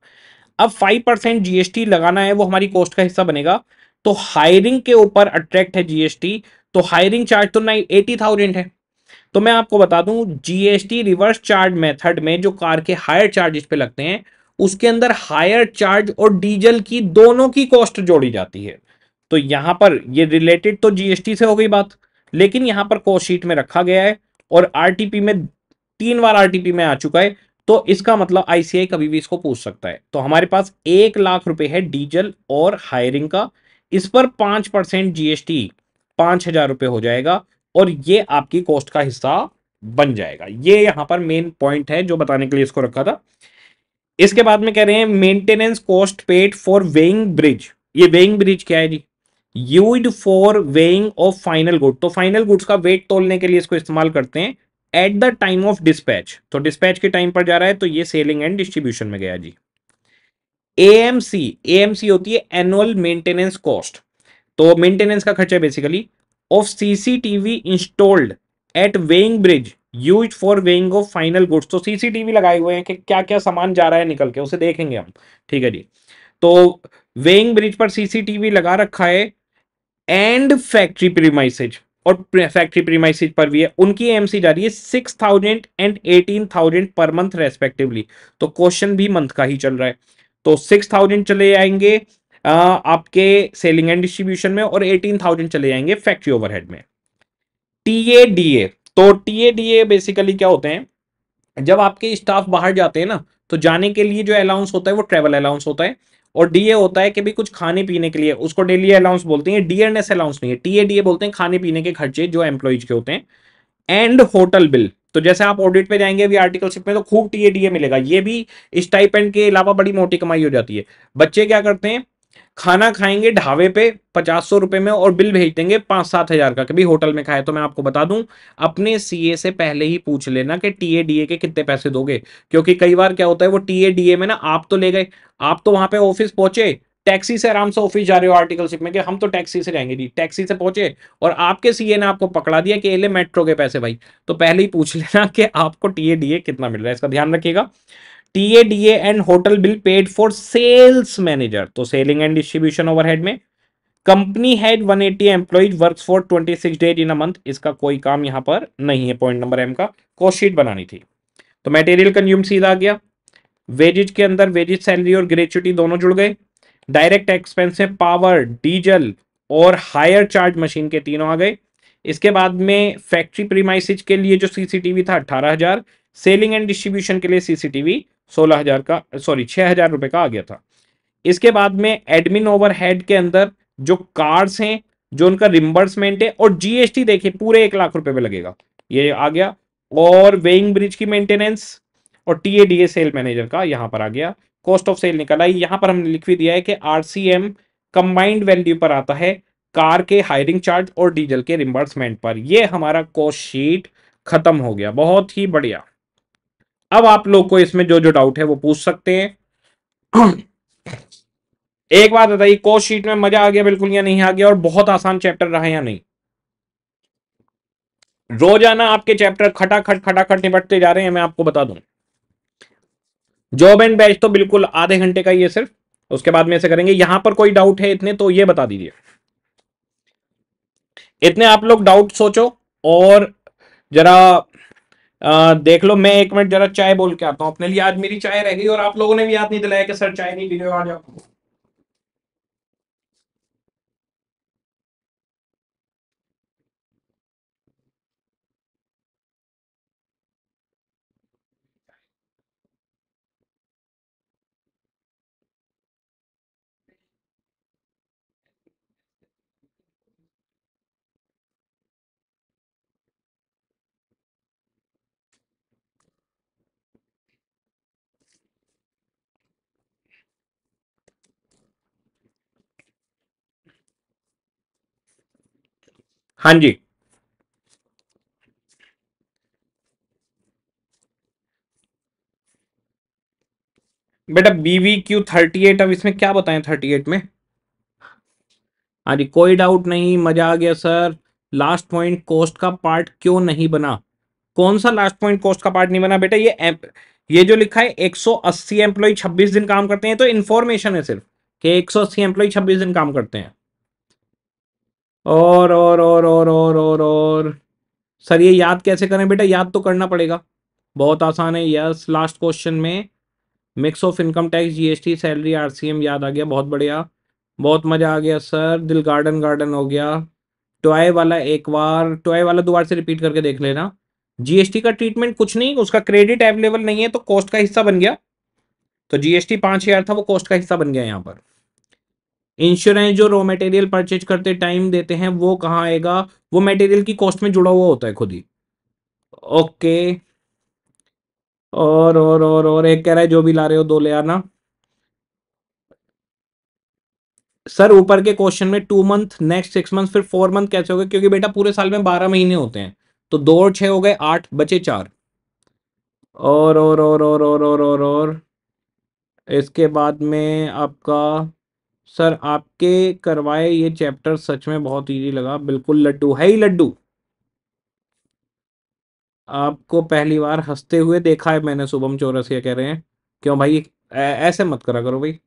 अब फाइव परसेंट जीएसटी लगाना है वो हमारी कॉस्ट का हिस्सा बनेगा तो हायरिंग के ऊपर अट्रैक्ट है जीएसटी तो हायरिंग चार्ज तो नाइन एटी थाउजेंड है तो मैं आपको बता दूं जीएसटी रिवर्स चार्ज मेथड में जो कार के हायर चार्जेस पे लगते हैं उसके अंदर हायर चार्ज और डीजल की दोनों की कॉस्ट जोड़ी जाती है तो यहां पर ये रिलेटेड तो जीएसटी से हो गई बात लेकिन यहां पर कॉस्ट शीट में रखा गया है और आरटीपी में तीन बार आरटीपी में आ चुका है तो इसका मतलब आईसीआई कभी भी इसको पूछ सकता है तो हमारे पास एक लाख रुपए है डीजल और हायरिंग का इस पर पांच परसेंट जीएसटी पांच हजार रुपए हो जाएगा और ये आपकी कॉस्ट का हिस्सा बन जाएगा ये यहां पर मेन पॉइंट है जो बताने के लिए इसको रखा था इसके बाद में कह रहे हैं maintenance cost paid for weighing bridge ये वेइंग ब्रिज क्या है जी use for weighing of final good तो फाइनल गुड्स का वेट तोलने के लिए इसको इस्तेमाल करते हैं at the time of dispatch तो डिस्पैच के टाइम पर जा रहा है तो ये सेलिंग एंड डिस्ट्रीब्यूशन में गया जी एएमसी एएमसी होती है एनुअल मेंटेनेंस कॉस्ट तो मेंटेनेंस का खर्चा basically of CCTV installed at weighing bridge use for weighing of final goods तो सीसीटीवी लगाए हुए हैं कि क्या क्या सामान जा रहा है निकल के उसे देखेंगे हम ठीक है जी तो वेइंग ब्रिज पर सीसीटीवी लगा रखा है एंड फैक्ट्री प्रीमाइसेज और फैक्ट्री प्रीमाइसिस पर भी है उनकी एमसी जा रही है six thousand and eighteen thousand per month respectively तो क्वेश्चन भी मंथ का ही चल रहा है तो सिक्स थाउजेंड चले जाएंगे आपके सेलिंग एंड डिस्ट्रीब्यूशन में और एटीन थाउजेंड चले जाएंगे फैक्ट्री ओवरहेड में टी ए डी ए तो T A D A basically क्या होते हैं जब आपके स्टाफ बाहर जाते हैं ना तो जाने के लिए जो अलाउंस होता है वो ट्रेवल अलाउंस होता है और डीए होता है कि भी कुछ खाने पीने के लिए उसको डेली अलाउंस बोलते हैं डीएनएस अलाउंस नहीं है टीएडीए बोलते हैं खाने पीने के खर्चे जो एम्प्लॉयज के होते हैं एंड होटल बिल तो जैसे आप ऑडिट पे जाएंगे अभी आर्टिकल शिप में तो खूब टीएडीए मिलेगा ये भी इस टाइप एंड के अलावा बड़ी मोटी कमाई हो जाती है बच्चे क्या करते हैं खाना खाएंगे ढाबे पे पचास सौ रुपए में और बिल भेज देंगे पांच सात हज़ार का कभी होटल में खाए तो मैं आपको बता दूं अपने सीए से पहले ही पूछ लेना कि टीए डीए के कितने पैसे दोगे क्योंकि कई बार क्या होता है वो टीए डीए में ना आप तो ले गए आप तो वहां पे ऑफिस पहुंचे टैक्सी से आराम से ऑफिस जा रहे हो आर्टिकलशिप में कि हम तो टैक्सी से जाएंगे जी टैक्सी से पहुंचे और आपके सीए ने आपको पकड़ा दिया कि एले मेट्रो के पैसे भाई तो पहले ही पूछ लेना कि आपको टीए डीए कितना मिल रहा है इसका ध्यान रखिएगा TADA and hotel bill paid for sales manager तो सेलिंग एंड डिस्ट्रीब्यूशन ओवरहेड में company had 180 eighty employees work for twenty six days in a month इसका कोई काम यहां पर नहीं है पॉइंट नंबर एम का कॉस्ट बनानी थी तो मेटेरियल कंज्यूम सीधा आ गया वेजेज के अंदर वेजेज सैलरी और ग्रेचुटी दोनों जुड़ गए डायरेक्ट एक्सपेंस है पावर डीजल और हायर चार्ज मशीन के तीनों आ गए इसके बाद में फैक्ट्री प्रीमाइसिज के लिए जो सीसीटीवी था अट्ठारह हजार सेलिंग एंड डिस्ट्रीब्यूशन के लिए सीसीटीवी सोलह हजार का सॉरी छह हजार रुपये का आ गया था इसके बाद में एडमिन ओवर हेड के अंदर जो कार्ड्स हैं जो उनका रिम्बर्समेंट है और जीएसटी देखिए पूरे एक लाख रुपए में लगेगा ये आ गया और वेइंग ब्रिज की मेंटेनेंस और टी सेल मैनेजर का यहाँ पर आ गया कॉस्ट ऑफ सेल निकल आई यहाँ पर हमने लिख भी दिया है कि R C M combined value पर आता है कार के हायरिंग चार्ज और डीजल के रिम्बर्समेंट पर यह हमारा कॉस्ट शीट खत्म हो गया बहुत ही बढ़िया अब आप लोग को इसमें जो जो डाउट है वो पूछ सकते हैं (clears throat) एक बात बताइए को शीट में मजा आ गया बिल्कुल या नहीं आ गया और बहुत आसान चैप्टर रहा या नहीं रोजाना आपके चैप्टर खटाखट खटाखट निपटते जा रहे हैं मैं आपको बता दूं जॉब एंड बैच तो बिल्कुल आधे घंटे का ही है सिर्फ उसके बाद में ऐसे करेंगे यहां पर कोई डाउट है इतने तो ये बता दीजिए इतने आप लोग डाउट सोचो और जरा देख लो मैं एक मिनट जरा चाय बोल के आता हूँ अपने लिए आज मेरी चाय रह गई और आप लोगों ने भी याद नहीं दिलाया कि सर चाय नहीं पी रहे हो आज हाँ जी बेटा बीवी क्यू थर्टी एट अब इसमें क्या बताएं थर्टी एट में हाँ जी कोई डाउट नहीं मजा आ गया सर लास्ट पॉइंट कॉस्ट का पार्ट क्यों नहीं बना कौन सा लास्ट पॉइंट कॉस्ट का पार्ट नहीं बना बेटा ये एप, ये जो लिखा है 180 एम्प्लॉय छब्बीस दिन काम करते हैं तो इन्फॉर्मेशन है सिर्फ कि 180 एम्प्लॉय छब्बीस दिन काम करते हैं और और और और और और और सर ये याद कैसे करें बेटा याद तो करना पड़ेगा बहुत आसान है यस लास्ट क्वेश्चन में mix of income tax GST salary RCM याद आ गया बहुत बढ़िया बहुत मज़ा आ गया सर दिल गार्डन गार्डन हो गया टॉय वाला एक बार टॉय वाला दोबारा से रिपीट करके देख लेना जीएसटी का ट्रीटमेंट कुछ नहीं उसका क्रेडिट अवेलेबल नहीं है तो कॉस्ट का हिस्सा बन गया तो जीएसटी पाँच हज़ार था वो कॉस्ट का हिस्सा बन गया यहाँ पर इंश्योरेंस जो रॉ मटेरियल परचेज करते टाइम देते हैं वो कहाँ आएगा वो मटेरियल की कॉस्ट में जुड़ा हुआ होता है खुद ही ओके और और और और एक कह रहा है जो भी ला रहे हो दो ले आना सर ऊपर के क्वेश्चन में two month next six month फिर फोर मंथ कैसे हो गए क्योंकि बेटा पूरे साल में बारह महीने होते हैं तो दो और छह हो गए आठ बचे चार और और और और और और और इसके बाद में आपका सर आपके करवाए ये चैप्टर सच में बहुत इजी लगा बिल्कुल लड्डू है ही लड्डू आपको पहली बार हंसते हुए देखा है मैंने शुभम चौरसिया कह रहे हैं क्यों भाई ऐसे मत करा करो भाई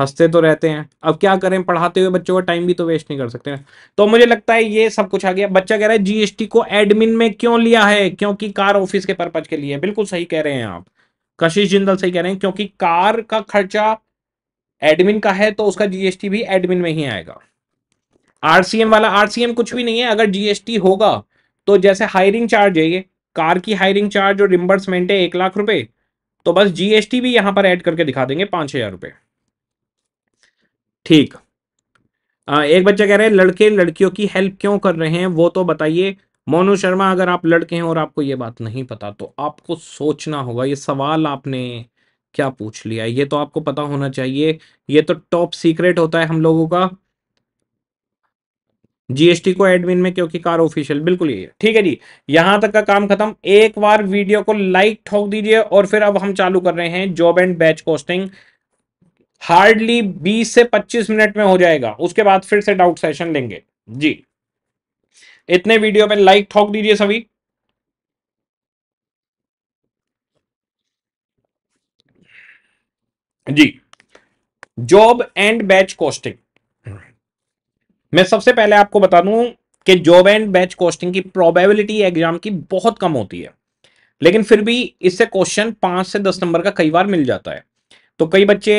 हंसते तो रहते हैं अब क्या करें पढ़ाते हुए बच्चों का टाइम भी तो वेस्ट नहीं कर सकते हैं तो मुझे लगता है ये सब कुछ आ गया बच्चा कह रहा है जीएसटी को एडमिन में क्यों लिया है क्योंकि कार ऑफिस के पर्पज के लिए बिल्कुल सही कह रहे हैं आप कशिश जिंदल सही कह रहे हैं क्योंकि कार का खर्चा एडमिन का है तो उसका जीएसटी भी एडमिन में ही आएगा आरसीएम वाला आरसीएम कुछ भी नहीं है अगर जीएसटी होगा तो जैसे हायरिंग चार्ज है ये कार की हायरिंग चार्ज और रिम्बर्समेंट है एक लाख रुपए तो बस जीएसटी भी यहां पर ऐड करके दिखा देंगे पांच हजार रुपए ठीक एक बच्चा कह रहे हैं लड़के लड़कियों की हेल्प क्यों कर रहे हैं वो तो बताइए मोनू शर्मा अगर आप लड़के हैं और आपको ये बात नहीं पता तो आपको सोचना होगा ये सवाल आपने क्या पूछ लिया ये तो आपको पता होना चाहिए ये तो टॉप सीक्रेट होता है हम लोगों का जीएसटी को एडमिन में क्योंकि कार ऑफिशियल बिल्कुल ये ठीक है जी यहां तक का काम खत्म एक बार वीडियो को लाइक ठोक दीजिए और फिर अब हम चालू कर रहे हैं job and batch costing hardly 20 से 25 मिनट में हो जाएगा उसके बाद फिर से डाउट सेशन लेंगे जी इतने वीडियो में लाइक ठोक दीजिए सभी जी जॉब एंड बैच कॉस्टिंग मैं सबसे पहले आपको बता दूं कि जॉब एंड बैच कॉस्टिंग की प्रोबेबिलिटी एग्जाम की बहुत कम होती है लेकिन फिर भी इससे क्वेश्चन पांच से दस नंबर का कई बार मिल जाता है तो कई बच्चे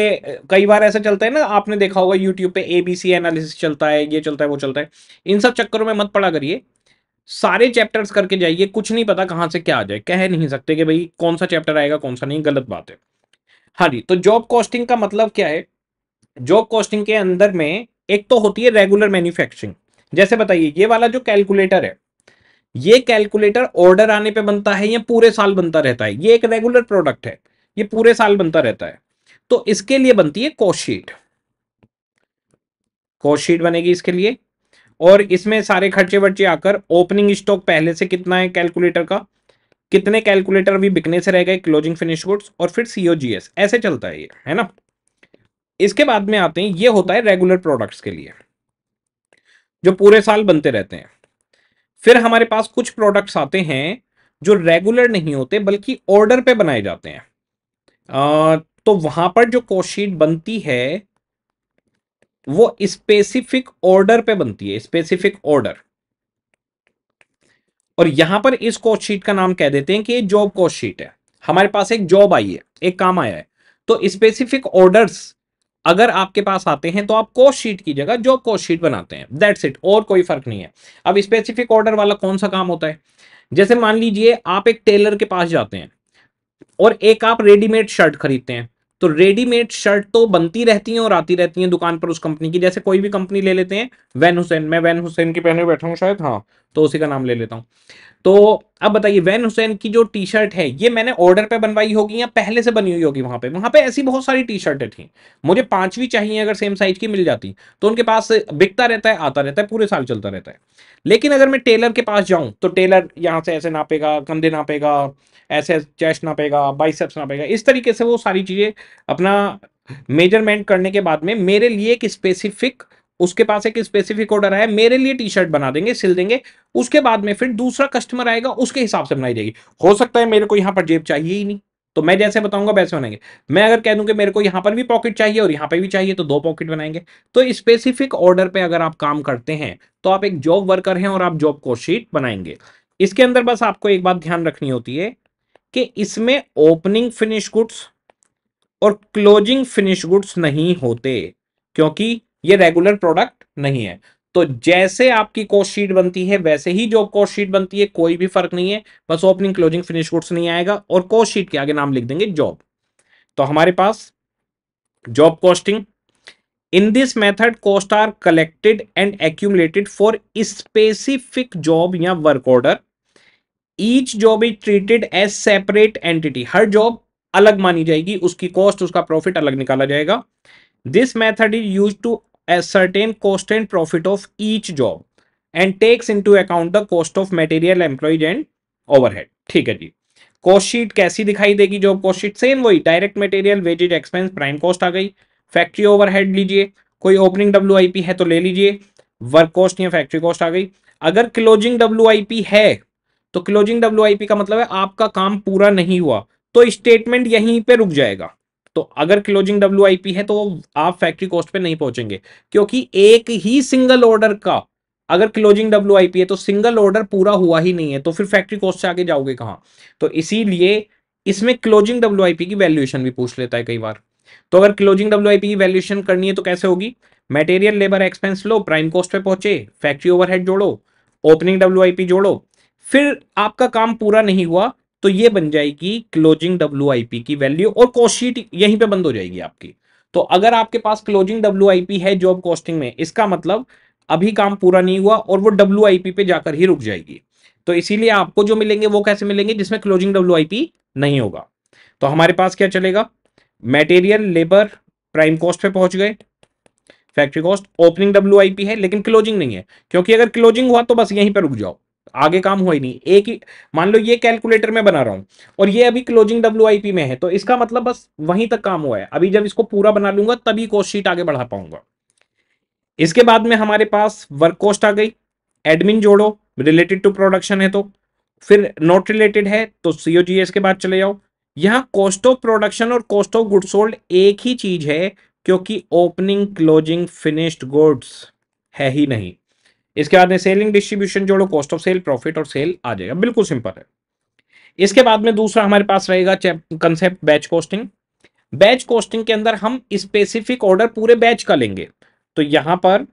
कई बार ऐसा चलता है ना आपने देखा होगा यूट्यूब पे एबीसी एनालिसिस चलता है ये चलता है वो चलता है इन सब चक्करों में मत पड़ा करिए सारे चैप्टर्स करके जाइए कुछ नहीं पता कहां से क्या आ जाए कह नहीं सकते कि भाई कौन सा चैप्टर आएगा कौन सा नहीं गलत बात है हाँ जी तो जॉब कॉस्टिंग का मतलब क्या है जॉब कॉस्टिंग के अंदर में एक तो होती है रेगुलर मैन्युफैक्चरिंग जैसे बताइए ये वाला जो कैलकुलेटर है ये कैलकुलेटर ऑर्डर आने पे बनता है या पूरे साल बनता रहता है ये एक रेगुलर प्रोडक्ट है ये पूरे साल बनता रहता है तो इसके लिए बनती है कॉस्टशीट कॉस्टशीट बनेगी इसके लिए और इसमें सारे खर्चे वर्चे आकर ओपनिंग स्टॉक पहले से कितना है कैलकुलेटर का कितने कैलकुलेटर अभी बिकने से रह गए क्लोजिंग फिनिश गुड्स और फिर सीओजीएस ऐसे चलता है ये है ना इसके बाद में आते हैं ये होता है रेगुलर प्रोडक्ट्स के लिए जो पूरे साल बनते रहते हैं फिर हमारे पास कुछ प्रोडक्ट्स आते हैं जो रेगुलर नहीं होते बल्कि ऑर्डर पे बनाए जाते हैं आ, तो वहां पर जो कोशीट बनती है वो स्पेसिफिक ऑर्डर पे बनती है स्पेसिफिक ऑर्डर और यहां पर इस कॉस्टशीट का नाम कह देते हैं कि ये जॉब कॉस्टशीट है हमारे पास एक जॉब आई है एक काम आया है तो स्पेसिफिक ऑर्डर्स अगर आपके पास आते हैं तो आप कॉस्ट शीट की जगह जॉब कॉस्ट शीट बनाते हैं दैट्स इट और कोई फर्क नहीं है अब स्पेसिफिक ऑर्डर वाला कौन सा काम होता है जैसे मान लीजिए आप एक टेलर के पास जाते हैं और एक आप रेडीमेड शर्ट खरीदते हैं तो रेडीमेड शर्ट तो बनती रहती हैं और आती रहती हैं दुकान पर उस कंपनी की जैसे कोई भी कंपनी ले लेते हैं वैन हुसैन मैं वैन हुसैन की पहने बैठा हूँ शायद हाँ तो उसी का नाम ले लेता हूँ तो अब बताइए वैन हुसैन की जो टी शर्ट है ये मैंने ऑर्डर पे बनवाई होगी या पहले से बनी हुई होगी वहां पे वहां पे ऐसी बहुत सारी टी शर्टें थी मुझे पांचवी चाहिए अगर सेम साइज की मिल जाती तो उनके पास बिकता रहता है आता रहता है पूरे साल चलता रहता है लेकिन अगर मैं टेलर के पास जाऊं तो टेलर यहाँ से ऐसे नापेगा कंधे नापेगा ऐसे चेस्ट नापेगा बाइसेप्स नापेगा इस तरीके से वो सारी चीजें अपना मेजरमेंट करने के बाद में मेरे लिए एक स्पेसिफिक उसके पास एक स्पेसिफिक ऑर्डर है मेरे लिए टी शर्ट बना देंगे सिल देंगे उसके बाद में फिर दूसरा कस्टमर आएगा उसके हिसाब से बनाई जाएगी हो सकता है मेरे को यहाँ पर जेब चाहिए ही नहीं तो मैं जैसे बताऊंगा वैसे बनाएंगे मैं अगर कह दूं कि मेरे को यहाँ पर भी पॉकेट चाहिए और यहाँ पर भी चाहिए तो दो पॉकेट बनाएंगे तो स्पेसिफिक ऑर्डर पर अगर आप काम करते हैं तो आप एक जॉब वर्कर हैं और आप जॉब कोशीट बनाएंगे इसके अंदर बस आपको एक बात ध्यान रखनी होती है कि इसमें ओपनिंग फिनिश गुड्स और क्लोजिंग फिनिश गुड्स नहीं होते क्योंकि ये रेगुलर प्रोडक्ट नहीं है तो जैसे आपकी कॉस्ट शीट बनती है वैसे ही जॉब कॉस्ट शीट बनती है कोई भी फर्क नहीं है बस ओपनिंग क्लोजिंग फिनिश गुड्स नहीं आएगा और कॉस्ट शीट के आगे नाम लिख देंगे जॉब तो हमारे पास job costing in this method cost are collected and accumulated for specific job या work order each job is treated as separate entity हर जॉब अलग मानी जाएगी उसकी कॉस्ट उसका प्रॉफिट अलग निकाला जाएगा this method is use to a certain cost and profit of each job and takes into account the cost of material employed and overhead ठीक है जी कॉस्ट शीट कैसी दिखाई देगी जॉब कॉस्ट शीट सेम वही direct material wages expense prime cost आ गई फैक्ट्री ओवरहेड लीजिए कोई ओपनिंग डब्ल्यू है तो ले लीजिए वर्क कॉस्ट या फैक्ट्री कॉस्ट आ गई अगर क्लोजिंग डब्ल्यू है तो क्लोजिंग डब्ल्यू आई पी का मतलब है आपका काम पूरा नहीं हुआ तो स्टेटमेंट यहीं पर रुक जाएगा तो अगर क्लोजिंग डब्ल्यू है तो आप फैक्ट्री कॉस्ट पे नहीं पहुंचेंगे क्योंकि एक ही सिंगल ऑर्डर का अगर क्लोजिंग डब्ल्यू है तो सिंगल ऑर्डर पूरा हुआ ही नहीं है तो फिर फैक्ट्री कॉस्ट से आगे जाओगे कहां तो इसीलिए इसमें क्लोजिंग डब्ल्यू की वैल्यूएशन भी पूछ लेता है कई बार तो अगर क्लोजिंग डब्ल्यू की वैल्यूएशन करनी है तो कैसे होगी मटेरियल लेबर एक्सपेंस लो प्राइम कॉस्ट पे पहुंचे फैक्ट्री ओवरहेड जोड़ो ओपनिंग डब्ल्यू जोड़ो फिर आपका काम पूरा नहीं हुआ तो ये बन जाएगी क्लोजिंग डब्ल्यू की वैल्यू और कॉस्टशीट यहीं पे बंद हो जाएगी आपकी तो अगर आपके पास क्लोजिंग डब्ल्यू है जॉब कॉस्टिंग में इसका मतलब अभी काम पूरा नहीं हुआ और वो डब्ल्यू पे जाकर ही रुक जाएगी तो इसीलिए आपको जो मिलेंगे वो कैसे मिलेंगे जिसमें क्लोजिंग डब्ल्यू नहीं होगा तो हमारे पास क्या चलेगा मेटेरियल लेबर प्राइम कॉस्ट पे पहुंच गए फैक्ट्री कॉस्ट ओपनिंग डब्ल्यू है लेकिन क्लोजिंग नहीं है क्योंकि अगर क्लोजिंग हुआ तो बस यहीं पर रुक जाओ आगे काम हुआ ही नहीं एक ही मान लो ये कैलकुलेटर में बना रहा हूं और ये अभी क्लोजिंग डब्ल्यू में है तो इसका मतलब बस वहीं तक काम हुआ है अभी जब इसको पूरा बना लूंगा तभी कॉस्ट शीट आगे बढ़ा पाऊंगा इसके बाद में हमारे पास वर्क कॉस्ट आ गई एडमिन जोड़ो रिलेटेड टू प्रोडक्शन है तो फिर नॉट रिलेटेड है तो सीओजीएस के बाद चले जाओ यहां कॉस्ट ऑफ प्रोडक्शन और कॉस्ट ऑफ गुड्स सोल्ड एक ही चीज है क्योंकि ओपनिंग क्लोजिंग फिनिश्ड गुड्स है ही नहीं इसके बाद में सेलिंग डिस्ट्रीब्यूशन जोड़ो कॉस्ट ऑफ सेल प्रॉफिट और सेल आ जाएगा बिल्कुल सिंपल है इसके बाद में दूसरा हमारे पास रहेगा concept batch costing batch costing के अंदर हम स्पेसिफिक ऑर्डर पूरे बैच का लेंगे तो यहां पर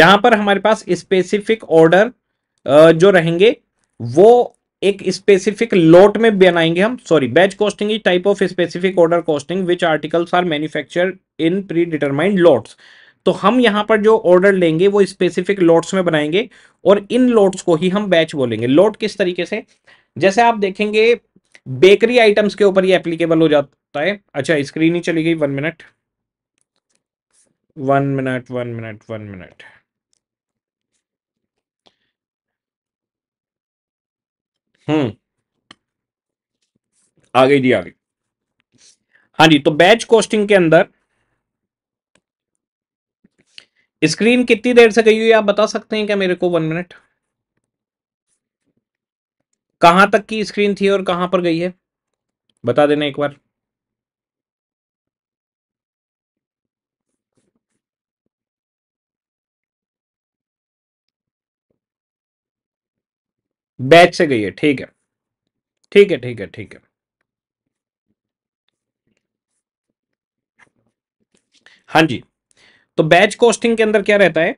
यहां पर हमारे पास स्पेसिफिक ऑर्डर जो रहेंगे वो एक स्पेसिफिक लॉट में बनाएंगे हम sorry batch costing type of specific order costing which articles are manufacture in predetermined lots तो हम यहां पर जो ऑर्डर लेंगे वो स्पेसिफिक लॉट्स में बनाएंगे और इन लॉट्स को ही हम बैच बोलेंगे लॉट किस तरीके से जैसे आप देखेंगे बेकरी आइटम्स के ऊपर ये एप्लीकेबल हो जाता है अच्छा स्क्रीन ही चली गई one minute one minute one minute one minute हम्म आ गई जी आ गई हाँ जी तो बैच कॉस्टिंग के अंदर स्क्रीन कितनी देर से गई हुई आप बता सकते हैं क्या मेरे को वन मिनट कहां तक की स्क्रीन थी और कहां पर गई है बता देना एक बार बैच से गई है ठीक है ठीक है ठीक है ठीक है हाँ जी तो बैच कॉस्टिंग के अंदर क्या रहता है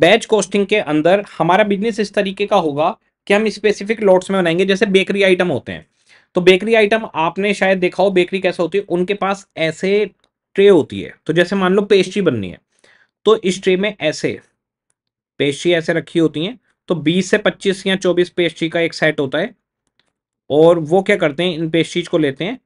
बैच कॉस्टिंग के अंदर हमारा बिजनेस इस तरीके का होगा कि हम स्पेसिफिक लॉट्स में बनाएंगे जैसे बेकरी आइटम होते हैं तो बेकरी आइटम आपने शायद देखा हो बेकरी कैसे होती है उनके पास ऐसे ट्रे होती है तो जैसे मान लो पेस्ट्री बननी है तो इस ट्रे में ऐसे पेस्ट्री ऐसे रखी होती हैं तो 20 से 25 या 24 पेस्ट्री का एक सेट होता है और वो क्या करते हैं इन पेस्ट्रीज को लेते हैं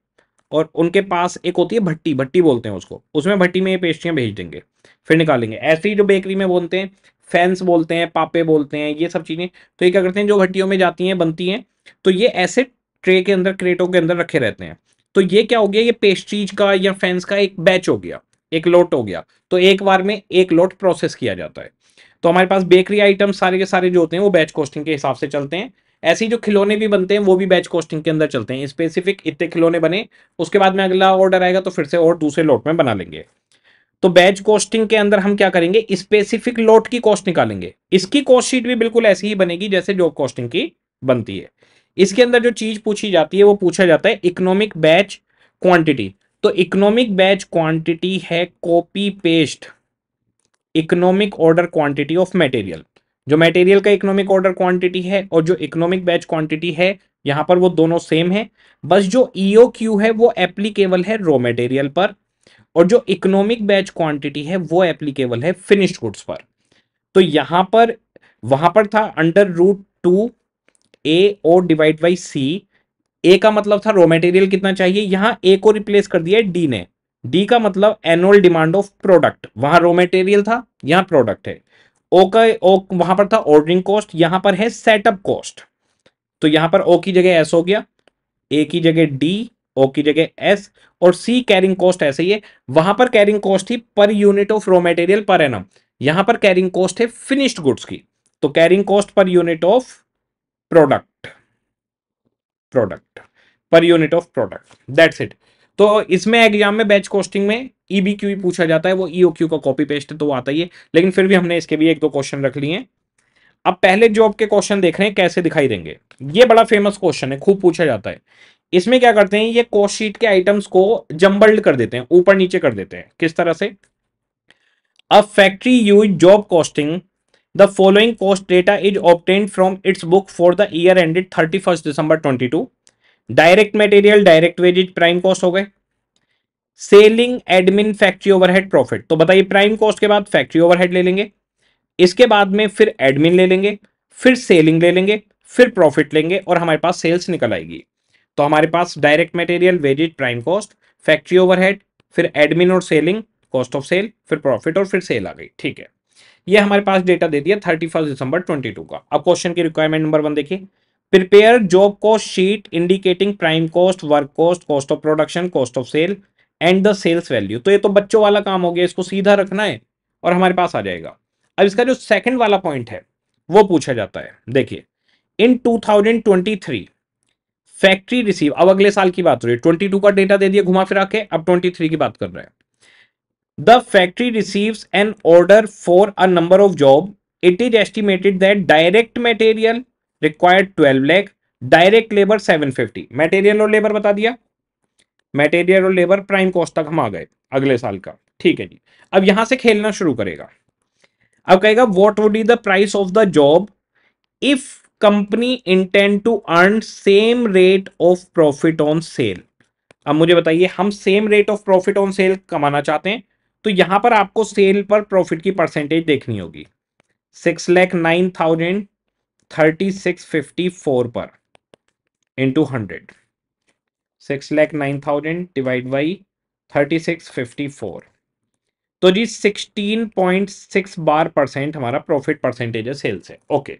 और उनके पास एक होती है भट्टी भट्टी बोलते हैं उसको उसमें भट्टी में ये पेस्ट्रियाँ भेज देंगे फिर निकालेंगे ऐसे ही जो बेकरी में बोलते हैं फैंस बोलते हैं पापे बोलते हैं ये सब चीज़ें तो ये क्या करते हैं जो भट्टियों में जाती हैं बनती हैं तो ये ऐसे ट्रे के अंदर क्रेटों के अंदर रखे रहते हैं तो ये क्या हो गया ये पेस्ट्रीज का या फैंस का एक बैच हो गया एक लोट हो गया तो एक बार में एक लोट प्रोसेस किया जाता है तो हमारे पास बेकरी आइटम सारे के सारे जो होते हैं वो बैच कॉस्टिंग के हिसाब से चलते हैं ऐसे जो खिलौने भी बनते हैं वो भी बैच कॉस्टिंग के अंदर चलते हैं स्पेसिफिक इतने खिलौने बने उसके बाद में अगला ऑर्डर आएगा तो फिर से और दूसरे लॉट में बना लेंगे तो बैच कॉस्टिंग के अंदर हम क्या करेंगे स्पेसिफिक लॉट की कॉस्ट निकालेंगे इसकी कॉस्ट शीट भी बिल्कुल ऐसी ही बनेगी जैसे जॉब कॉस्टिंग की बनती है इसके अंदर जो चीज पूछी जाती है वो पूछा जाता है इकोनॉमिक बैच क्वांटिटी तो इकोनॉमिक बैच क्वांटिटी है copy paste economic order quantity of material जो मटेरियल का इकोनॉमिक ऑर्डर क्वांटिटी है और जो इकोनॉमिक बैच क्वांटिटी है यहाँ पर वो दोनों सेम है बस जो ईओ e क्यू है वो एप्लीकेबल है रॉ मटेरियल पर और जो इकोनॉमिक बैच क्वांटिटी है वो एप्लीकेबल है फिनिश्ड गुड्स पर तो यहाँ पर वहां पर था under root two A O divide by C A का मतलब था रॉ मटेरियल कितना चाहिए यहां ए को रिप्लेस कर दिया डी ने डी का मतलब एनुअल डिमांड ऑफ प्रोडक्ट वहां रॉ मटेरियल था यहाँ प्रोडक्ट है ओ का ओ वहां पर था ऑर्डरिंग कॉस्ट यहां पर है सेटअप कॉस्ट तो यहां पर ओ की जगह एस हो गया ए की जगह डी ओ की जगह एस और सी कैरिंग कॉस्ट ऐसे ही है वहां पर कैरिंग कॉस्ट थी per unit of raw material per annum यहां पर कैरिंग कॉस्ट है फिनिश्ड गुड्स की तो carrying cost per unit of product product per unit of product that's it तो इसमें एग्जाम में बैच कोस्टिंग में ईबी e क्यू पूछा जाता है वो ईओ e क्यू का कॉपी पेस्ट है तो वो आता ही है लेकिन फिर भी हमने इसके भी एक दो क्वेश्चन रख लिए हैं अब पहले जॉब के क्वेश्चन देख रहे हैं कैसे दिखाई देंगे ये बड़ा फेमस क्वेश्चन है खूब पूछा जाता है इसमें क्या करते हैं ये कॉस्ट शीट के आइटम्स को जम्बल्ड कर देते हैं ऊपर नीचे कर देते हैं किस तरह से a factory use job costing the following cost data is obtain from its book for the year ended thirty first December twenty two direct material direct wages prime cost हो गए selling admin factory overhead profit तो बताइए प्राइम कॉस्ट के बाद फैक्ट्री ओवरहेड ले लेंगे इसके बाद में फिर एडमिन ले लेंगे फिर सेलिंग ले लेंगे फिर प्रॉफिट लेंगे और हमारे पास सेल्स निकल आएगी तो हमारे पास direct material wages prime cost factory overhead फिर एडमिन और सेलिंग कॉस्ट ऑफ सेल फिर प्रॉफिट और फिर सेल आ गई ठीक है ये हमारे पास डेटा दे दिया thirty first December twenty two का अब क्वेश्चन की रिक्वायरमेंट नंबर वन देखिए prepare job cost sheet indicating prime cost work cost cost of production cost of sale and the sales value तो ये तो बच्चों वाला काम हो गया इसको सीधा रखना है और हमारे पास आ जाएगा अब इसका जो सेकंड वाला पॉइंट है वो पूछा जाता है देखिए इन 2023 फैक्ट्री रिसीव अब अगले साल की बात हो रही है ट्वेंटी टू का डेटा दे दिया घुमा फिरा के अब ट्वेंटी थ्री की बात कर रहे हैं the factory receive an order for a number of job it is estimated that direct material required twelve lakh direct labour seven fifty material और लेबर बता दिया मेटेरियल और लेबर प्राइम कॉस्ट तक हम आ गए अगले साल का ठीक है जी अब यहां से खेलना शुरू करेगा अब कहेगा what would be the price of the job if company intend to earn same rate of profit on sale अब मुझे बताइए हम same rate of profit on sale कमाना चाहते हैं तो यहां पर आपको सेल पर प्रॉफिट की परसेंटेज देखनी होगी six lakh nine thousand thirty six fifty four पर into hundred six lakh nine thousand divide by thirty six fifty four तो जी sixteen point six bar percent हमारा प्रॉफिट परसेंटेज है सेल से ओके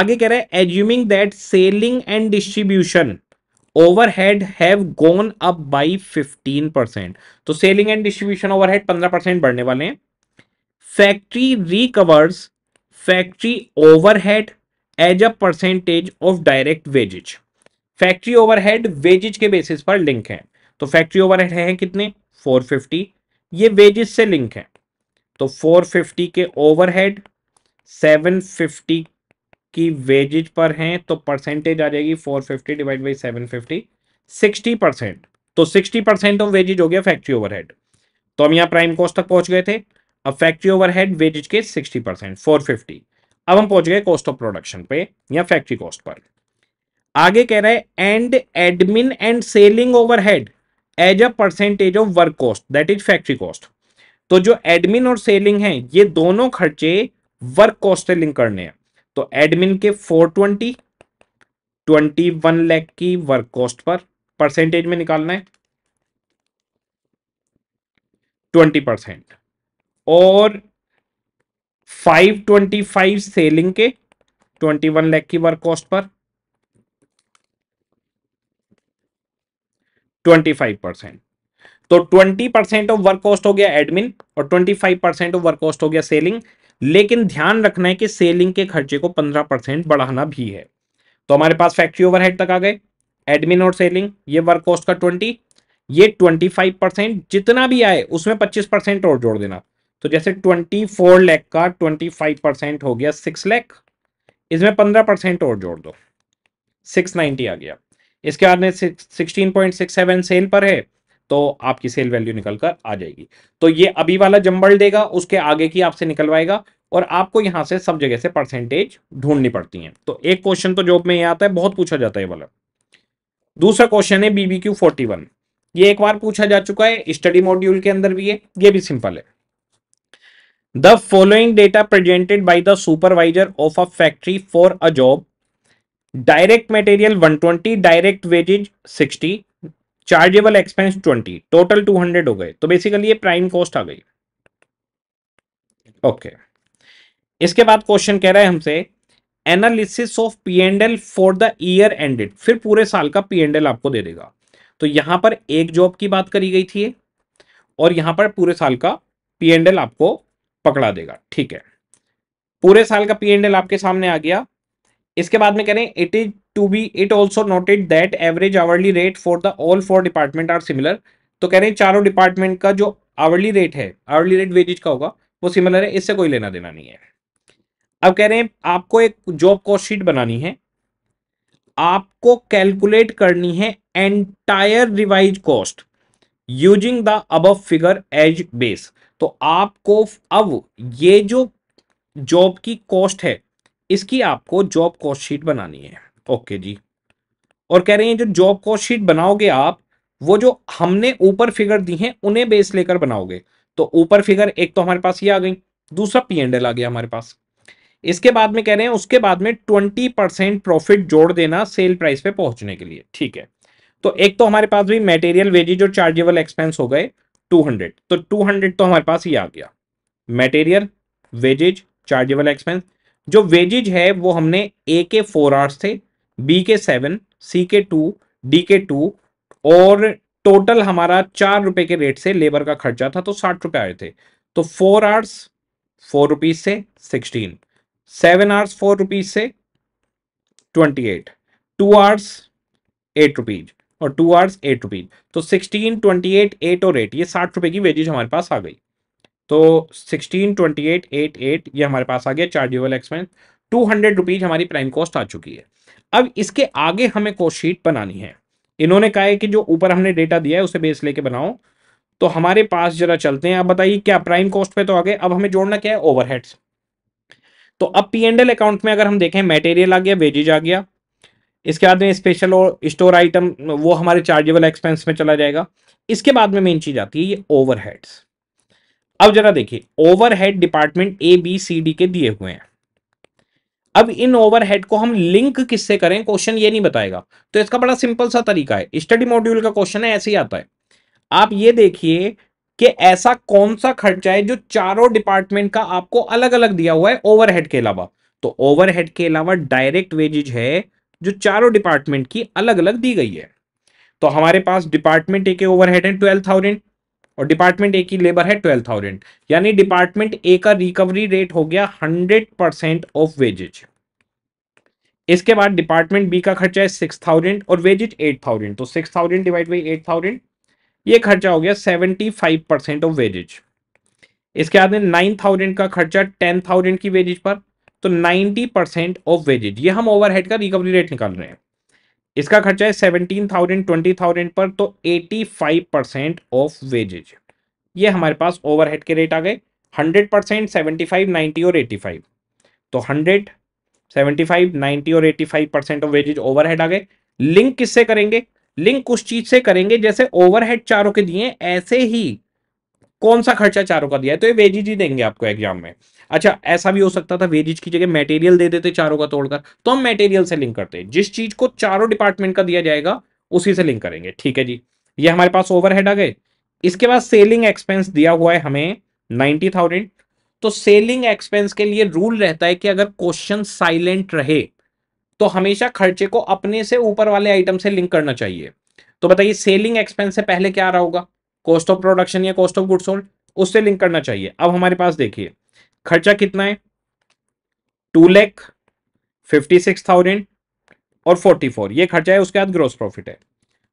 आगे कह रहे हैं assuming that selling and distribution overhead have gone up by fifteen percent तो सेलिंग एंड डिस्ट्रीब्यूशन ओवरहेड पंद्रह परसेंट बढ़ने वाले हैं factory recovers factory overhead as a percentage of direct wages factory overhead wages के बेसिस पर लिंक है तो फैक्ट्री ओवरहेड है कितने 450 ये वेजेस से लिंक है तो 450 के ओवरहेड 750 की वेजेज पर हैं तो परसेंटेज आ जाएगी 450 डिवाइड बाई 750 60 परसेंट तो 60 परसेंट ऑफ वेजेज हो गया फैक्ट्री ओवरहेड तो हम यहां प्राइम कॉस्ट तक पहुंच गए थे अब फैक्ट्री ओवरहेड वेजेज के 60 परसेंट फोर अब हम पहुंच गए कॉस्ट ऑफ प्रोडक्शन पे या फैक्ट्री कॉस्ट पर आगे कह रहे हैं and admin and selling over as a percentage of work cost that is factory cost तो जो एडमिन और सेलिंग है ये दोनों खर्चे वर्क कॉस्ट से लिंक करने हैं तो एडमिन के four twenty twenty one lakh की वर्क कॉस्ट पर परसेंटेज में निकालना है ट्वेंटी परसेंट और 525 सेलिंग के 21 लाख की वर्क कॉस्ट पर 25 परसेंट तो 20 परसेंट ऑफ वर्क कॉस्ट हो गया एडमिन और 25 परसेंट ऑफ वर्क कॉस्ट हो गया सेलिंग लेकिन ध्यान रखना है कि सेलिंग के खर्चे को 15 परसेंट बढ़ाना भी है तो हमारे पास फैक्ट्री ओवरहेड तक आ गए एडमिन और सेलिंग ये वर्क कॉस्ट का 20 ये 25 परसेंट जितना भी आए उसमें 25 परसेंट और जोड़ देना तो जैसे ट्वेंटी फोर लैख का ट्वेंटी फाइव परसेंट हो गया सिक्स लैख इसमें पंद्रह परसेंट और जोड़ दो सिक्स नाइनटी आ गया इसके बाद में sixteen point six seven sale पर है तो आपकी सेल वैल्यू निकल कर आ जाएगी तो ये अभी वाला जंबल देगा उसके आगे की आपसे निकलवाएगा और आपको यहां से सब जगह से परसेंटेज ढूंढनी पड़ती है तो एक क्वेश्चन तो जॉब में ये आता है बहुत पूछा जाता है वाला दूसरा क्वेश्चन है बीबी क्यू फोर्टी वन ये एक बार पूछा जा चुका है स्टडी मॉड्यूल के अंदर भी है ये भी सिंपल है following data presented by the supervisor of a factory for a job direct material one 120, direct wages 60, chargeable expense twenty total two hundred हो गए तो बेसिकली ये प्राइम कॉस्ट आ गई ओके okay. इसके बाद क्वेश्चन कह रहा है हमसे analysis of P and L for the year ended फिर पूरे साल का पी एंड एल आपको दे देगा तो यहां पर एक जॉब की बात करी गई थी और यहां पर पूरे साल का पी एंड एल आपको पकड़ा देगा ठीक है पूरे साल का पी एंड एल आपके सामने आ गया इसके बाद में कह रहे हैं it is to be it also noted that average hourly rate for the all four department are similar तो कह रहे हैं चारों डिपार्टमेंट का जो आवर्ली रेट है आवर्ली रेट वेजिज का होगा वो सिमिलर है इससे कोई लेना देना नहीं है अब कह रहे हैं आपको एक जॉब कॉस्ट शीट बनानी है आपको कैलकुलेट करनी है entire revise cost using the above figure as base तो आपको अब ये जो जॉब की कॉस्ट है इसकी आपको जॉब कॉस्ट शीट बनानी है ओके जी और कह रहे हैं जो जॉब कॉस्ट शीट बनाओगे आप वो जो हमने ऊपर फिगर दी हैं उन्हें बेस लेकर बनाओगे तो ऊपर फिगर एक तो हमारे पास ये आ गई दूसरा पी एंड एल आ गया हमारे पास इसके बाद में कह रहे हैं उसके बाद में ट्वेंटी परसेंट प्रॉफिट जोड़ देना सेल प्राइस पे पहुंचने के लिए ठीक है तो एक तो हमारे पास भी मटेरियल वेजेज और चार्जेबल एक्सपेंस हो गए 200 तो 200 तो हमारे पास ही आ गया मटेरियल वेजेज चार्जेबल एक्सपेंस जो वेजेज है वो हमने ए के फोर आवर्स थे बी के सेवन सी के टू डी के टू और टोटल हमारा चार रुपए के रेट से लेबर का खर्चा था तो साठ रुपए आए थे तो फोर आवर्स फोर रुपीज से sixteen seven hours four rupees से twenty eight two hours eight rupees और टू आवर्स एट रुपीज तो सिक्सटीन ट्वेंटी एट एट और एट ये साठ रुपए की वेजेज हमारे पास आ गई तो sixteen twenty eight eight eight ये हमारे पास आ गया chargeable expense two hundred rupees हमारी प्राइम कॉस्ट आ चुकी है अब इसके आगे हमें कॉस्ट शीट बनानी है इन्होंने कहा है कि जो ऊपर हमने डेटा दिया है उसे बेस लेके बनाओ तो हमारे पास जरा चलते हैं अब बताइए क्या प्राइम कॉस्ट पे तो आ गए अब हमें जोड़ना क्या है ओवरहेड्स तो अब पी एंड एल अकाउंट में अगर हम देखें मटेरियल आ गया वेजेज आ गया इसके बाद में स्पेशल और स्टोर आइटम वो हमारे चार्जेबल एक्सपेंस में चला जाएगा इसके बाद में मेन चीज आती है ये ओवरहेड्स अब जरा देखिए overhead department A B C D के दिए हुए हैं अब इन ओवरहेड को हम लिंक किससे करें क्वेश्चन ये नहीं बताएगा तो इसका बड़ा सिंपल सा तरीका है स्टडी मॉड्यूल का क्वेश्चन है ऐसे ही आता है आप ये देखिए कि ऐसा कौन सा खर्चा है जो चारों डिपार्टमेंट का आपको अलग अलग दिया हुआ है ओवरहेड के अलावा तो ओवरहेड के अलावा डायरेक्ट वेजेज है जो चारों डिपार्टमेंट की अलग अलग दी गई है तो हमारे पास डिपार्टमेंट ए के ओवरहेड है ट्वेल्व थाउजेंड और डिपार्टमेंट ए की लेबर है ट्वेल्व थाउजेंड यानी डिपार्टमेंट ए का रिकवरी रेट हो गया हंड्रेड परसेंट ऑफ वेजेज इसके बाद डिपार्टमेंट बी का खर्चा है सिक्स थाउजेंड और वेजेज एट थाउजेंड तो six thousand divide by eight thousand ये खर्चा हो गया seventy five percent of wages इसके बाद नाइन थाउजेंड का खर्चा टेन थाउजेंड की वेजेज पर तो 90 परसेंट ऑफ वेजेज ये हम ओवरहेड का रिकवरी रेट निकाल रहे हैं इसका खर्चा है सेवनटीन थाउजेंड ट्वेंटी थाउजेंड पर तो eighty five percent of wages ये हमारे पास ओवरहेड के रेट आ गए hundred percent seventy five ninety और एटी फाइव तो हंड्रेड सेवेंटी फाइव और eighty five percent of wages overhead आ गए लिंक किससे करेंगे लिंक उस चीज से करेंगे जैसे ओवरहेड चारों के दिए ऐसे ही कौन सा खर्चा चारों का दिया है तो ये वेजिज ही देंगे आपको एग्जाम में अच्छा ऐसा भी हो सकता था वेजिज की जगह मेटेरियल दे देते चारों का तोड़कर तो हम मेटेरियल से लिंक करते हैं जिस चीज को चारों डिपार्टमेंट का दिया जाएगा उसी से लिंक करेंगे ठीक है जी ये हमारे पास ओवर आ गए इसके बाद सेलिंग एक्सपेंस दिया हुआ है हमें नाइनटी थाउजेंड तो सेलिंग एक्सपेंस के लिए रूल रहता है कि अगर क्वेश्चन साइलेंट रहे तो हमेशा खर्चे को अपने से ऊपर वाले आइटम से लिंक करना चाहिए तो बताइए सेलिंग एक्सपेंस से पहले क्या आ रहा होगा कॉस्ट ऑफ प्रोडक्शन या कॉस्ट ऑफ गुड सोल्ड उससे लिंक करना चाहिए अब हमारे पास देखिए खर्चा कितना है two lakh fifty six thousand और फोर्टी फोर ये खर्चा है उसके बाद ग्रोस प्रॉफिट है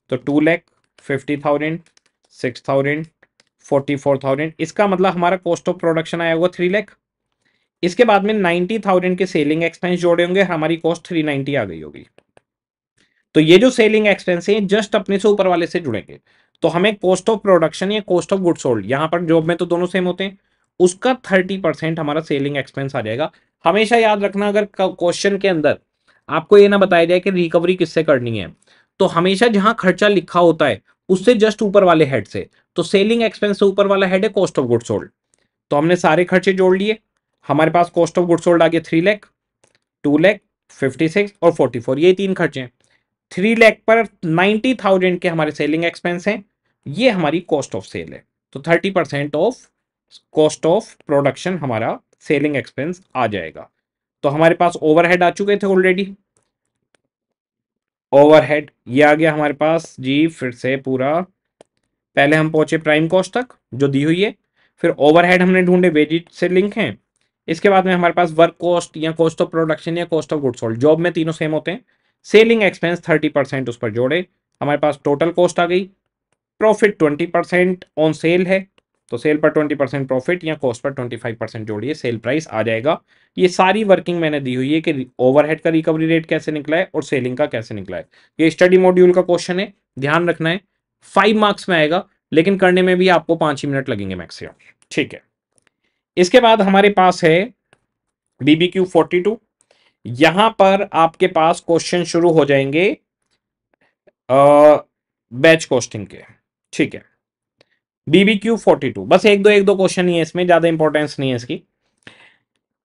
तो two lakh fifty thousand six thousand forty four thousand इसका मतलब हमारा कॉस्ट ऑफ प्रोडक्शन आया हुआ थ्री लैख इसके बाद में नाइन्टी थाउजेंड के सेलिंग एक्सपेंस जोड़े होंगे हमारी कॉस्ट थ्री नाइन्टी आ गई होगी तो ये जो सेलिंग एक्सपेंस है जस्ट अपने से ऊपर वाले से जुड़ेंगे तो हमें कॉस्ट ऑफ प्रोडक्शन या कॉस्ट ऑफ गुड सोल्ड यहाँ पर जॉब में तो दोनों सेम होते हैं उसका थर्टी परसेंट हमारा सेलिंग एक्सपेंस आ जाएगा हमेशा याद रखना अगर क्वेश्चन के अंदर आपको ये ना बताया जाए कि रिकवरी किससे करनी है तो हमेशा जहां खर्चा लिखा होता है उससे जस्ट ऊपर वाले हेड से तो सेलिंग एक्सपेंस से ऊपर वाला हेड है कॉस्ट ऑफ गुड सोल्ड तो हमने सारे खर्चे जोड़ लिए हमारे पास कॉस्ट ऑफ गुड सोल्ड आ गया three lakh two lakh fifty six और फोर्टी फोर ये तीन खर्चे हैं थ्री लैख पर नाइन्टी थाउजेंड के हमारे सेलिंग एक्सपेंस हैं ये हमारी कॉस्ट ऑफ सेल है तो thirty percent of cost of production हमारा सेलिंग एक्सपेंस आ जाएगा तो हमारे पास ओवरहेड आ चुके थे ऑलरेडी ओवरहेड ये आ गया हमारे पास जी फिर से पूरा पहले हम पहुंचे प्राइम कॉस्ट तक जो दी हुई है फिर ओवरहेड हमने ढूंढे वेजिट से लिंक हैं इसके बाद में हमारे पास वर्क कॉस्ट या कॉस्ट ऑफ प्रोडक्शन या cost of goods sold job में तीनों सेम होते हैं सेलिंग एक्सपेंस थर्टी परसेंट उस पर जोड़े हमारे पास टोटल कॉस्ट आ गई profit twenty percent on sale है तो सेल पर ट्वेंटी परसेंट प्रॉफिट या कॉस्ट पर ट्वेंटी फाइव परसेंट जोड़िए सेल प्राइस आ जाएगा ये सारी वर्किंग मैंने दी हुई है कि ओवरहेड का रिकवरी रेट कैसे निकला है और सेलिंग का कैसे निकला है ये स्टडी मॉड्यूल का क्वेश्चन है ध्यान रखना है फाइव मार्क्स में आएगा लेकिन करने में भी आपको पांच ही मिनट लगेंगे मैक्सिमम ठीक है इसके बाद हमारे पास है बीबी क्यू फोर्टी टू यहां पर आपके पास क्वेश्चन शुरू हो जाएंगे बैच कोस्टिंग के ठीक है बीबीक्यू फोर्टी टू बस एक दो एक दो क्वेश्चन ही है इसमें ज्यादा इंपॉर्टेंस नहीं है इसकी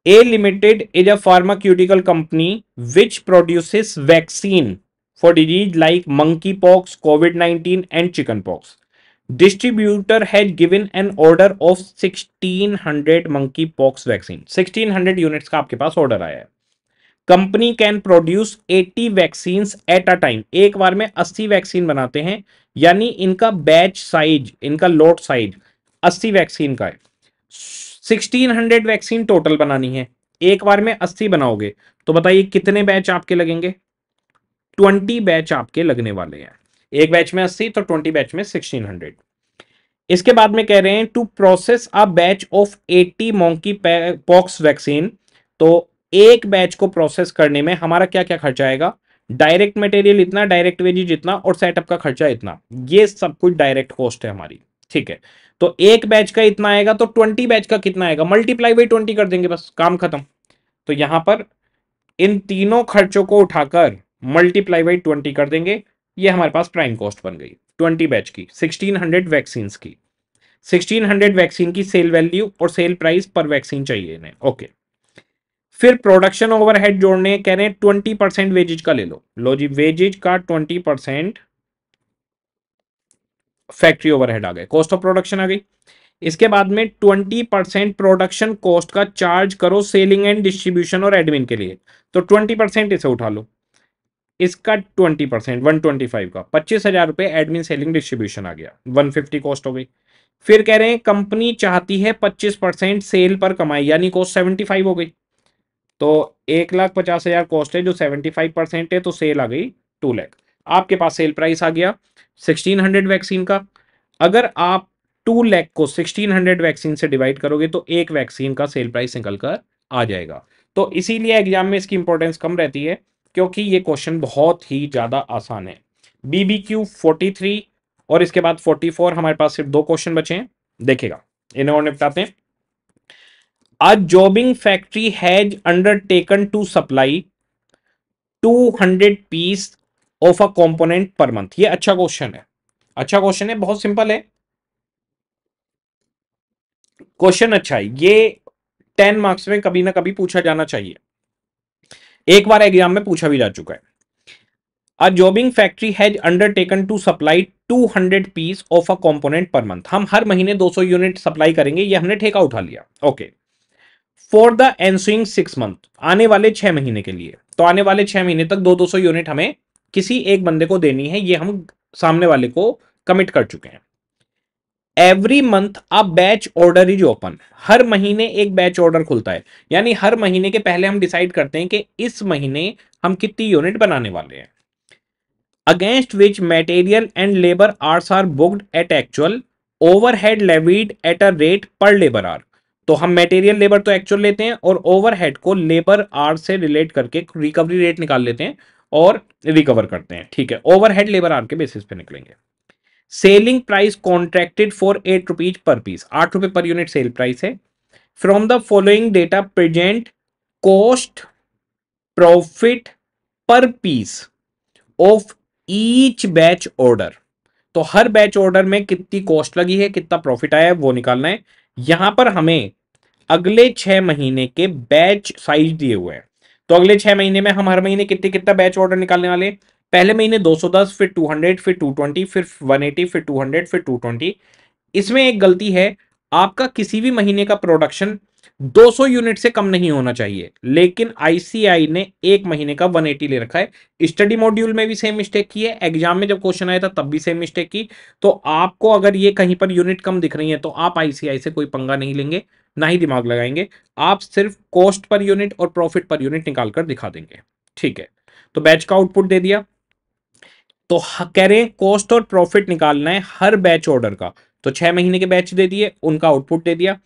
A Limited is a pharmaceutical company which produces vaccine for disease like monkeypox COVID nineteen and chickenpox distributor had given an order of 1600 pox vaccine 1600 units का आपके पास ऑर्डर आया है company can produce 80 vaccine at a time एक बार में 80 वैक्सीन बनाते हैं यानी इनका बैच साइज इनका लोट साइज 80 वैक्सीन का है 1600 वैक्सीन टोटल बनानी है एक बार में 80 बनाओगे तो बताइए कितने बैच आपके लगेंगे 20 बैच आपके लगने वाले हैं एक बैच में 80 तो 20 बैच में 1600 इसके बाद में कह रहे हैं to process a batch of 80 monkeypox vaccine तो एक बैच को प्रोसेस करने में हमारा क्या क्या खर्चा आएगा डायरेक्ट मटेरियल इतना डायरेक्ट वेजी जितना और सेटअप का खर्चा इतना ये सब कुछ डायरेक्ट कॉस्ट है हमारी ठीक है तो एक बैच का इतना आएगा तो ट्वेंटी बैच का कितना आएगा मल्टीप्लाई बाई ट्वेंटी कर देंगे बस काम खत्म तो यहां पर इन तीनों खर्चों को उठाकर मल्टीप्लाई बाई ट्वेंटी कर देंगे ये हमारे पास प्राइम कॉस्ट बन गई ट्वेंटी बैच की सिक्सटीन हंड्रेड वैक्सीन की सिक्सटीन हंड्रेड वैक्सीन की सेल वैल्यू और सेल प्राइस पर वैक्सीन चाहिए इन्हें ओके okay. फिर प्रोडक्शन ओवरहेड जोड़ने कह रहे हैं ट्वेंटी परसेंट वेजेज का ले लो लो जी वेजेज का ट्वेंटी परसेंट फैक्ट्री ओवरहेड आ गए कॉस्ट ऑफ प्रोडक्शन आ गई इसके बाद में ट्वेंटी परसेंट प्रोडक्शन कॉस्ट का चार्ज करो सेलिंग एंड डिस्ट्रीब्यूशन और एडमिन के लिए तो ट्वेंटी परसेंट इसे उठा लो इसका twenty percent one twenty five का पच्चीस हजार रुपए एडमिन सेलिंग डिस्ट्रीब्यूशन आ गया वन फिफ्टी कॉस्ट हो गई फिर कह रहे हैं कंपनी चाहती है पच्चीस परसेंट सेल पर कमाई यानी कॉस्ट सेवेंटी फाइव हो गई तो एक लाख पचास हज़ार कॉस्ट है जो सेवेंटी फाइव परसेंट है तो सेल आ गई टू लैख आपके पास सेल प्राइस आ गया सिक्सटीन हंड्रेड वैक्सीन का अगर आप टू लैख को सिक्सटीन हंड्रेड वैक्सीन से डिवाइड करोगे तो एक वैक्सीन का सेल प्राइस निकल कर आ जाएगा तो इसीलिए एग्जाम में इसकी इंपॉर्टेंस कम रहती है क्योंकि ये क्वेश्चन बहुत ही ज़्यादा आसान है बीबी क्यू फोर्टी थ्री और इसके बाद फोर्टी फोर हमारे पास सिर्फ दो क्वेश्चन बचे हैं देखेगा इन्हें और निपटाते हैं factory has undertaken to supply to 200 piece of a component per month ये अच्छा क्वेश्चन है अच्छा क्वेश्चन है बहुत सिंपल है क्वेश्चन अच्छा है ये टेन मार्क्स में कभी ना कभी पूछा जाना चाहिए एक बार एग्जाम में पूछा भी जा चुका है a jobbing factory has undertaken to supply 200 piece of a component per month हम हर महीने 200 यूनिट सप्लाई करेंगे ये हमने ठेका उठा लिया okay okay. For the ensuing six month आने वाले छह महीने के लिए तो आने वाले छह महीने तक दो दो सौ यूनिट हमें किसी एक बंदे को देनी है ये हम सामने वाले को कमिट कर चुके हैं every month a batch order is open हर महीने एक बैच ऑर्डर खुलता है यानी हर महीने के पहले हम डिसाइड करते हैं कि इस महीने हम कितनी यूनिट बनाने वाले हैं against which material and labour hours are booked at actual overhead levied at a rate per labour hour तो हम मटेरियल लेबर तो एक्चुअल लेते हैं और ओवरहेड को लेबर आर से रिलेट करके रिकवरी रेट निकाल लेते हैं और रिकवर करते हैं ठीक है ओवरहेड लेबर आर के बेसिस पे निकलेंगे selling price contracted for eight rupees per piece आठ रुपए पर यूनिट सेल प्राइस है from the following data present cost profit per piece of each batch order तो हर बैच ऑर्डर में कितनी कॉस्ट लगी है कितना प्रॉफिट आया है वो निकालना है यहां पर हमें अगले छह महीने के बैच साइज दिए हुए हैं तो अगले छह महीने में हम हर महीने कितने कितना बैच ऑर्डर निकालने वाले पहले महीने 210 फिर 200 फिर 220 फिर 180 फिर 200 फिर 220 इसमें एक गलती है आपका किसी भी महीने का प्रोडक्शन 200 यूनिट से कम नहीं होना चाहिए लेकिन आईसीआई ने एक महीने का 180 ले रखा है स्टडी मॉड्यूल में भी सेम मिस्टेक की है एग्जाम में जब क्वेश्चन आया था तब भी सेम मिस्टेक की तो आपको अगर ये कहीं पर यूनिट कम दिख रही है तो आप आईसीआई से कोई पंगा नहीं लेंगे ना ही दिमाग लगाएंगे आप सिर्फ कॉस्ट पर यूनिट और प्रॉफिट पर यूनिट निकाल कर दिखा देंगे ठीक है तो बैच का आउटपुट दे दिया तो कह रहे हैं कॉस्ट और प्रॉफिट निकालना है हर बैच ऑर्डर का तो छह महीने के बैच दे दिए उनका आउटपुट दे दिया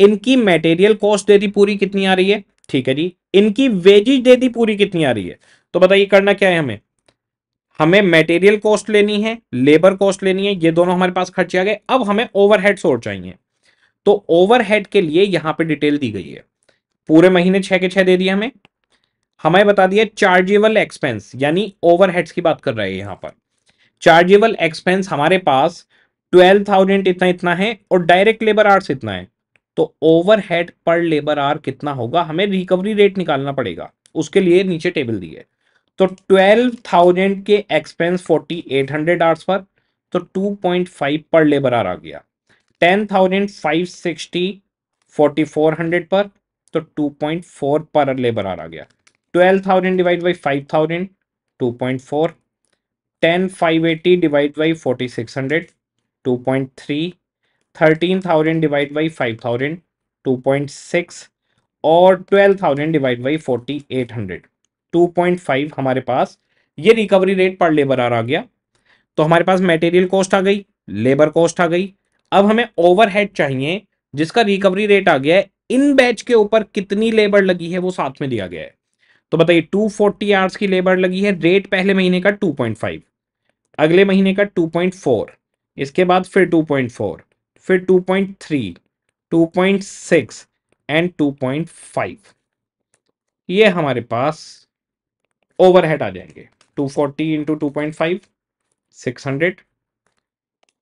इनकी मटेरियल कॉस्ट दे दी पूरी कितनी आ रही है ठीक है जी इनकी वेजेज दे दी पूरी कितनी आ रही है तो बताइए करना क्या है हमें हमें मटेरियल कॉस्ट लेनी है लेबर कॉस्ट लेनी है ये दोनों हमारे पास खर्चे आ गए अब हमें ओवरहेड्स और चाहिए तो ओवरहेड के लिए यहां पे डिटेल दी गई है पूरे महीने छह के छह दे दिया हमें हमें बता दिया चार्जेबल एक्सपेंस यानी ओवरहेड्स की बात कर रहे हैं यहां पर चार्जेबल एक्सपेंस हमारे पास ट्वेल्व थाउजेंड इतना इतना है और डायरेक्ट लेबर आर्स इतना है तो ओवरहेड पर लेबर आर कितना होगा हमें रिकवरी रेट निकालना पड़ेगा उसके लिए नीचे टेबल दी है तो ट्वेल्व थाउजेंड के expense forty eight hundred hours पर तो two point five per labour hour आ गया ten thousand five sixty forty four hundred पर तो two point four per labour hour आ गया twelve thousand divide by five thousand two point four ten five eighty divide by forty six hundred two point three thirteen thousand divide by five thousand two point six और twelve thousand divide by forty eight hundred two point five हमारे पास ये recovery rate per labour hour आ गया तो हमारे पास मेटेरियल कॉस्ट आ गई लेबर कॉस्ट आ गई अब हमें ओवरहेड चाहिए जिसका रिकवरी रेट आ गया है इन बैच के ऊपर कितनी लेबर लगी है वो साथ में दिया गया है तो बताइए टू फोर्टी आवर्स की लेबर लगी है रेट पहले महीने का टू पॉइंट फाइव अगले महीने का टू पॉइंट फोर इसके बाद फिर टू पॉइंट फोर फिर two point three two point six and two point five ये हमारे पास ओवरहेड आ जाएंगे two forty into two point five six hundred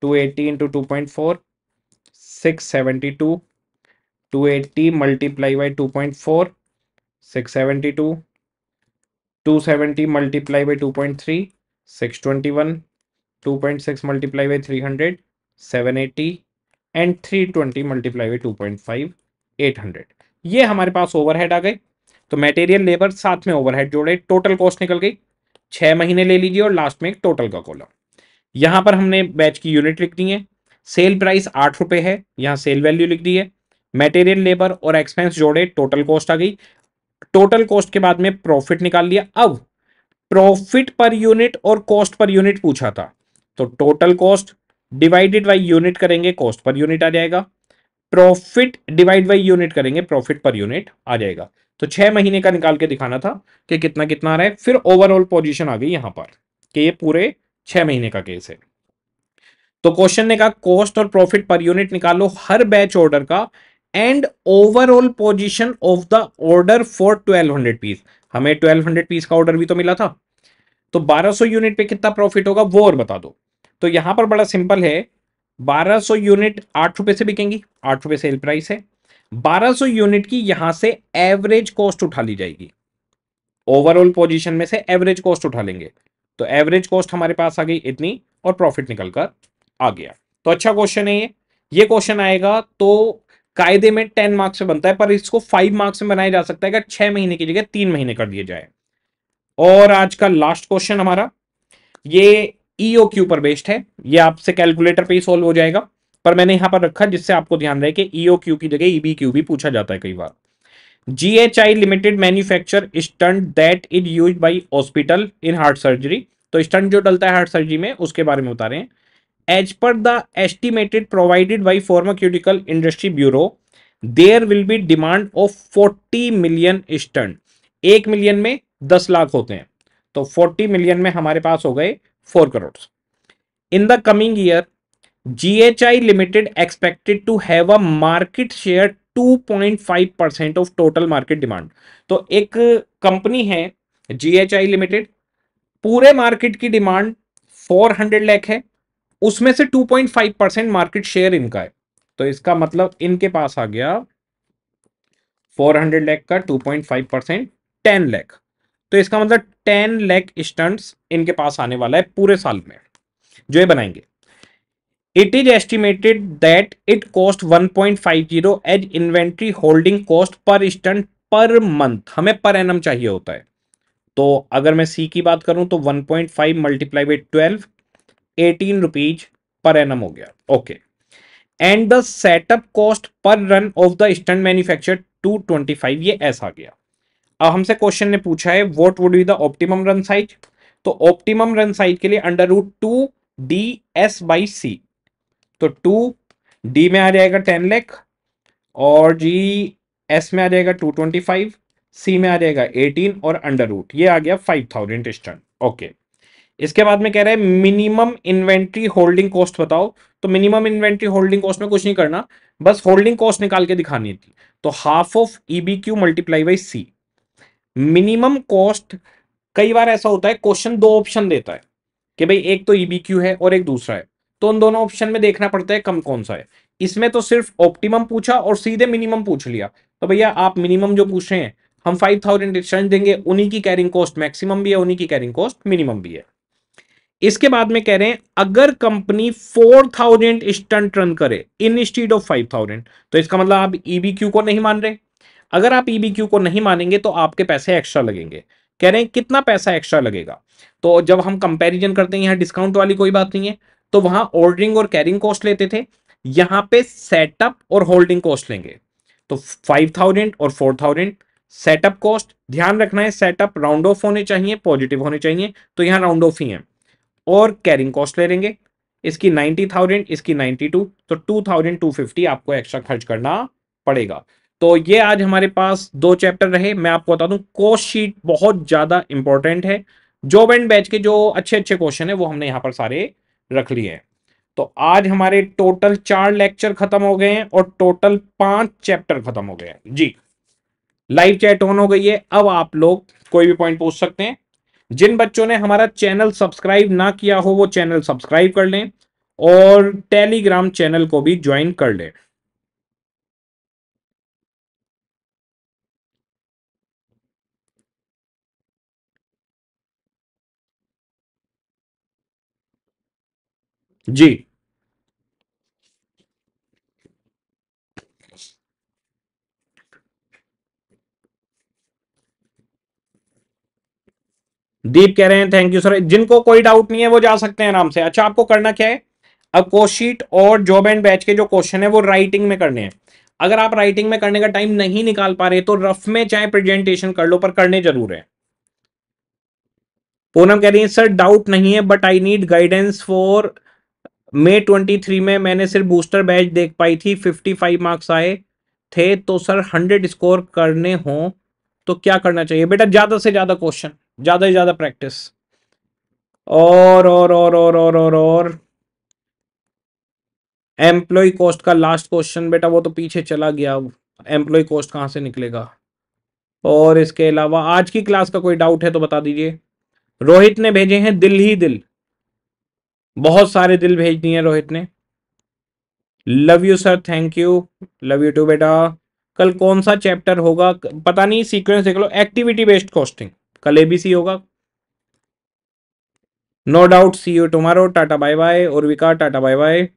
280 into 2.4 672 280 multiply by 2.4 672 270 multiply by 2.3 621 2.6 multiply by 300 780 and 320 multiply by 2.5 800 ये हमारे पास ओवरहेड आ गए तो मटेरियल लेबर साथ में ओवरहेड जोड़े टोटल कॉस्ट निकल गई छह महीने ले लीजिए और लास्ट में एक टोटल का कॉलम यहां पर हमने बैच की यूनिट लिख दी है सेल प्राइस आठ रुपए है यहां सेल वैल्यू लिख दी है मेटेरियल लेबर और एक्सपेंस जोड़े टोटल कॉस्ट आ गई टोटल कॉस्ट के बाद में प्रॉफिट निकाल लिया अब प्रॉफिट पर यूनिट और कॉस्ट पर यूनिट पूछा था तो total cost divided by unit करेंगे कॉस्ट पर यूनिट आ जाएगा प्रॉफिट डिवाइड बाई यूनिट करेंगे प्रॉफिट पर यूनिट आ जाएगा तो छह महीने का निकाल के दिखाना था कि कितना कितना आ रहा है फिर ओवरऑल पोजीशन आ गई यहां पर कि ये पूरे छह महीने का केस है तो क्वेश्चन ने कहा कॉस्ट और प्रॉफिट पर यूनिट निकालो हर बैच ऑर्डर का and overall position of the order for 1200 piece हमें 1200 पीस का ऑर्डर भी तो मिला था तो 1200 यूनिट पे कितना प्रॉफिट होगा वो और बता दो तो यहां पर बड़ा सिंपल है 1200 यूनिट आठ रुपए से बिकेंगी आठ रुपए सेल प्राइस है 1200 यूनिट की यहां से एवरेज कॉस्ट उठा ली जाएगी ओवरऑल पोजिशन में से एवरेज कॉस्ट उठा लेंगे तो एवरेज कॉस्ट हमारे पास आ गई इतनी और प्रॉफिट निकलकर आ गया तो अच्छा क्वेश्चन है ये ये क्वेश्चन आएगा तो कायदे में टेन मार्क्स में बनता है पर इसको फाइव मार्क्स में बनाया जा सकता है अगर छह महीने की जगह तीन महीने कर दिए जाए और आज का लास्ट क्वेश्चन हमारा ये ईओ e क्यू पर बेस्ड है ये आपसे कैलकुलेटर पे ही सॉल्व हो जाएगा पर मैंने यहां पर रखा जिससे आपको ध्यान रहे कि ईओ e क्यू की जगह ईबी e क्यू भी पूछा जाता है कई बार GHI Limited manufacture stent that is use by hospital in heart surgery तो स्टंट जो डलता है हार्ट सर्जरी में उसके बारे में बता रहे हैं as per the estimated provided by pharmaceutical industry bureau there will be demand of forty million stent एक मिलियन में दस लाख होते हैं तो फोर्टी मिलियन में हमारे पास हो गए four crore in the coming year G H I Limited expected to have a market share 2.5 percent of total market demand तो एक कंपनी है जीएचआई लिमिटेड पूरे मार्केट की डिमांड 400 लैख है उसमें से 2.5 परसेंट मार्केट शेयर इनका है तो इसका मतलब इनके पास आ गया 400 लैख का 2.5 परसेंट टेन लैख तो इसका मतलब टेन लैख स्टंट्स इनके पास आने वाला है पूरे साल में जो ये बनाएंगे it is estimated that it cost 1.50 as inventory holding cost per stent per month हमें पर annum चाहिए होता है तो अगर मैं सी की बात करूं तो 1.5 point five multiply by twelve eighteen rupees per annum हो गया okay and the setup cost per run of the stent manufacture 225 ये ऐसा गया अब हमसे क्वेश्चन ने पूछा है what would be the optimum run size तो ऑप्टिमम रन साइज के लिए under root two D S by C तो टू डी में आ जाएगा टेन लैख और जी एस में आ जाएगा टू ट्वेंटी फाइव सी में आ जाएगा एटीन और अंडर रूट ये आ गया फाइव थाउजेंड स्टन ओके इसके बाद में कह रहा है मिनिमम इन्वेंट्री होल्डिंग कॉस्ट बताओ तो मिनिमम इन्वेंट्री होल्डिंग कॉस्ट में कुछ नहीं करना बस होल्डिंग कॉस्ट निकाल के दिखानी थी तो half of E B Q multiply by C minimum cost कई बार ऐसा होता है क्वेश्चन दो ऑप्शन देता है कि भाई एक तो ई बी क्यू है और एक दूसरा है तो उन दोनों ऑप्शन में देखना पड़ता है कम कौन सा है इसमें तो सिर्फ ऑप्टिमम पूछा और सीधे मिनिमम पूछ लिया तो भैया आप मिनिमम जो पूछे हैं हम फाइव थाउजेंड रिटर्न देंगे उन्हीं की कैरिंग कॉस्ट मैक्सिमम भी है उन्हीं की कैरिंग कॉस्ट मिनिमम भी है इसके बाद में कह रहे हैं अगर company four thousand stent run करे instead of five thousand तो इसका मतलब आप ईबीक्यू e को नहीं मान रहे अगर आप ईबीक्यू e को नहीं मानेंगे तो आपके पैसे एक्स्ट्रा लगेंगे कह रहे हैं कितना पैसा एक्स्ट्रा लगेगा तो जब हम कंपेरिजन करते हैं यहां डिस्काउंट वाली कोई बात नहीं है तो वहां ऑर्डरिंग और कैरिंग कॉस्ट लेते थे यहां पे सेटअप और होल्डिंग कॉस्ट लेंगे तो फाइव थाउजेंड और फोर थाउजेंड सेटअप कॉस्ट ध्यान रखना है सेटअप राउंड ऑफ होने चाहिए पॉजिटिव होने चाहिए तो यहां राउंड ऑफ ही है और कैरिंग कॉस्ट ले लेंगे इसकी नाइन्टी थाउजेंड इसकी नाइन्टी टू तो टू थाउजेंड टू फिफ्टी आपको एक्स्ट्रा खर्च करना पड़ेगा तो ये आज हमारे पास दो चैप्टर रहे मैं आपको बता दूं कॉस्ट शीट बहुत ज़्यादा इंपॉर्टेंट है जॉब एंड बैच के जो अच्छे अच्छे क्वेश्चन है वो हमने यहां पर सारे रख लिए तो आज हमारे टोटल चार लेक्चर खत्म हो गए हैं और टोटल पांच चैप्टर खत्म हो गए हैं जी लाइव चैट ऑन हो गई है अब आप लोग कोई भी पॉइंट पूछ सकते हैं जिन बच्चों ने हमारा चैनल सब्सक्राइब ना किया हो वो चैनल सब्सक्राइब कर लें और टेलीग्राम चैनल को भी ज्वाइन कर लें जी दीप कह रहे हैं थैंक यू सर जिनको कोई डाउट नहीं है वो जा सकते हैं आराम से अच्छा आपको करना क्या है अब कोशीट और जॉब एंड बैच के जो क्वेश्चन है वो राइटिंग में करने हैं अगर आप राइटिंग में करने का टाइम नहीं निकाल पा रहे तो रफ में चाहे प्रेजेंटेशन कर लो पर करने जरूर है पूनम कह रही है सर डाउट नहीं है but I need guidance for May 23 में मैंने सिर्फ बूस्टर बैच देख पाई थी 55 मार्क्स आए थे तो सर 100 स्कोर करने हो तो क्या करना चाहिए बेटा ज़्यादा से ज़्यादा क्वेश्चन ज़्यादा से ज़्यादा प्रैक्टिस और और और और और और और एम्प्लॉय कॉस्ट का लास्ट क्वेश्चन बेटा वो तो पीछे चला गया एम्प्लॉय कॉस्ट कहाँ से निकलेगा और इसके अलावा आज की क्लास का कोई डाउट है तो बता दीजिए रोहित ने भेजे हैं दिल ही दिल बहुत सारे दिल भेज दिए रोहित ने love you sir thank you love you too बेटा कल कौन सा चैप्टर होगा पता नहीं सीक्वेंस देख लो एक्टिविटी बेस्ड कॉस्टिंग कल एबीसी होगा no doubt see you tomorrow tata bye bye और Vikar tata bye bye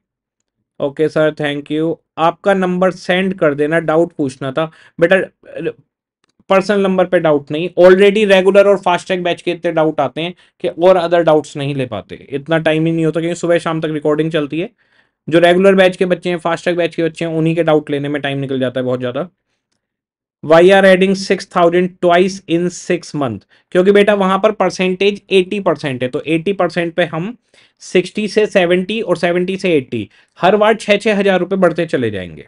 okay sir thank you आपका नंबर सेंड कर देना डाउट पूछना था बेटा पर्सनल नंबर पे डाउट नहीं ऑलरेडी रेगुलर और फास्ट ट्रैक बैच के इतने डाउट आते हैं कि और अदर डाउट्स नहीं ले पाते इतना टाइम ही नहीं होता क्योंकि सुबह शाम तक रिकॉर्डिंग चलती है जो रेगुलर बैच के बच्चे हैं फास्ट ट्रैक बैच के बच्चे हैं उन्हीं के डाउट लेने में टाइम निकल जाता है बहुत ज़्यादा why are adding six thousand twice in six month क्योंकि बेटा वहां पर परसेंटेज एटी परसेंट है तो एटी परसेंट पे हम सिक्सटी से सेवेंटी और सेवेंटी से एट्टी हर बार छः छः हज़ार रुपये बढ़ते चले जाएंगे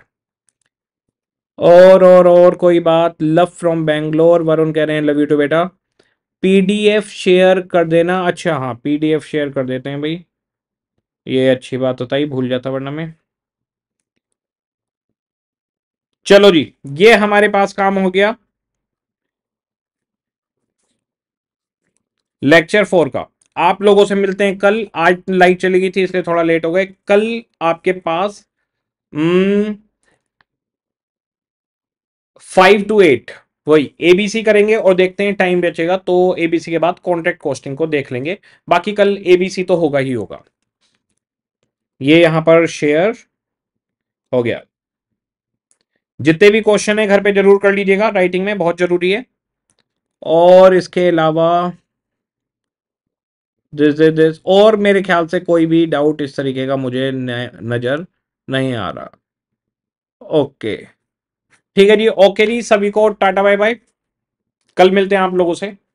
और और और कोई बात लव फ्रॉम बेंगलोर वरुण कह रहे हैं लव यू टू बेटा पीडीएफ शेयर कर देना अच्छा हाँ पीडीएफ शेयर कर देते हैं भाई ये अच्छी बात होता ही भूल जाता वरना मैं चलो जी ये हमारे पास काम हो गया लेक्चर फोर का आप लोगों से मिलते हैं कल आज लाइट चली गई थी इसलिए थोड़ा लेट हो गए कल आपके पास हम्म, फाइव टू एट वही एबीसी करेंगे और देखते हैं टाइम बचेगा तो एबीसी के बाद कॉन्ट्रैक्ट कॉस्टिंग को देख लेंगे बाकी कल एबीसी तो होगा ही होगा ये यहां पर शेयर हो गया जितने भी क्वेश्चन है घर पे जरूर कर लीजिएगा राइटिंग में बहुत जरूरी है और इसके अलावा दिस दिस दिस और मेरे ख्याल से कोई भी डाउट इस तरीके का मुझे नजर नहीं आ रहा ओके okay. ठीक है जी ओके जी सभी को टाटा बाय बाय कल मिलते हैं आप लोगों से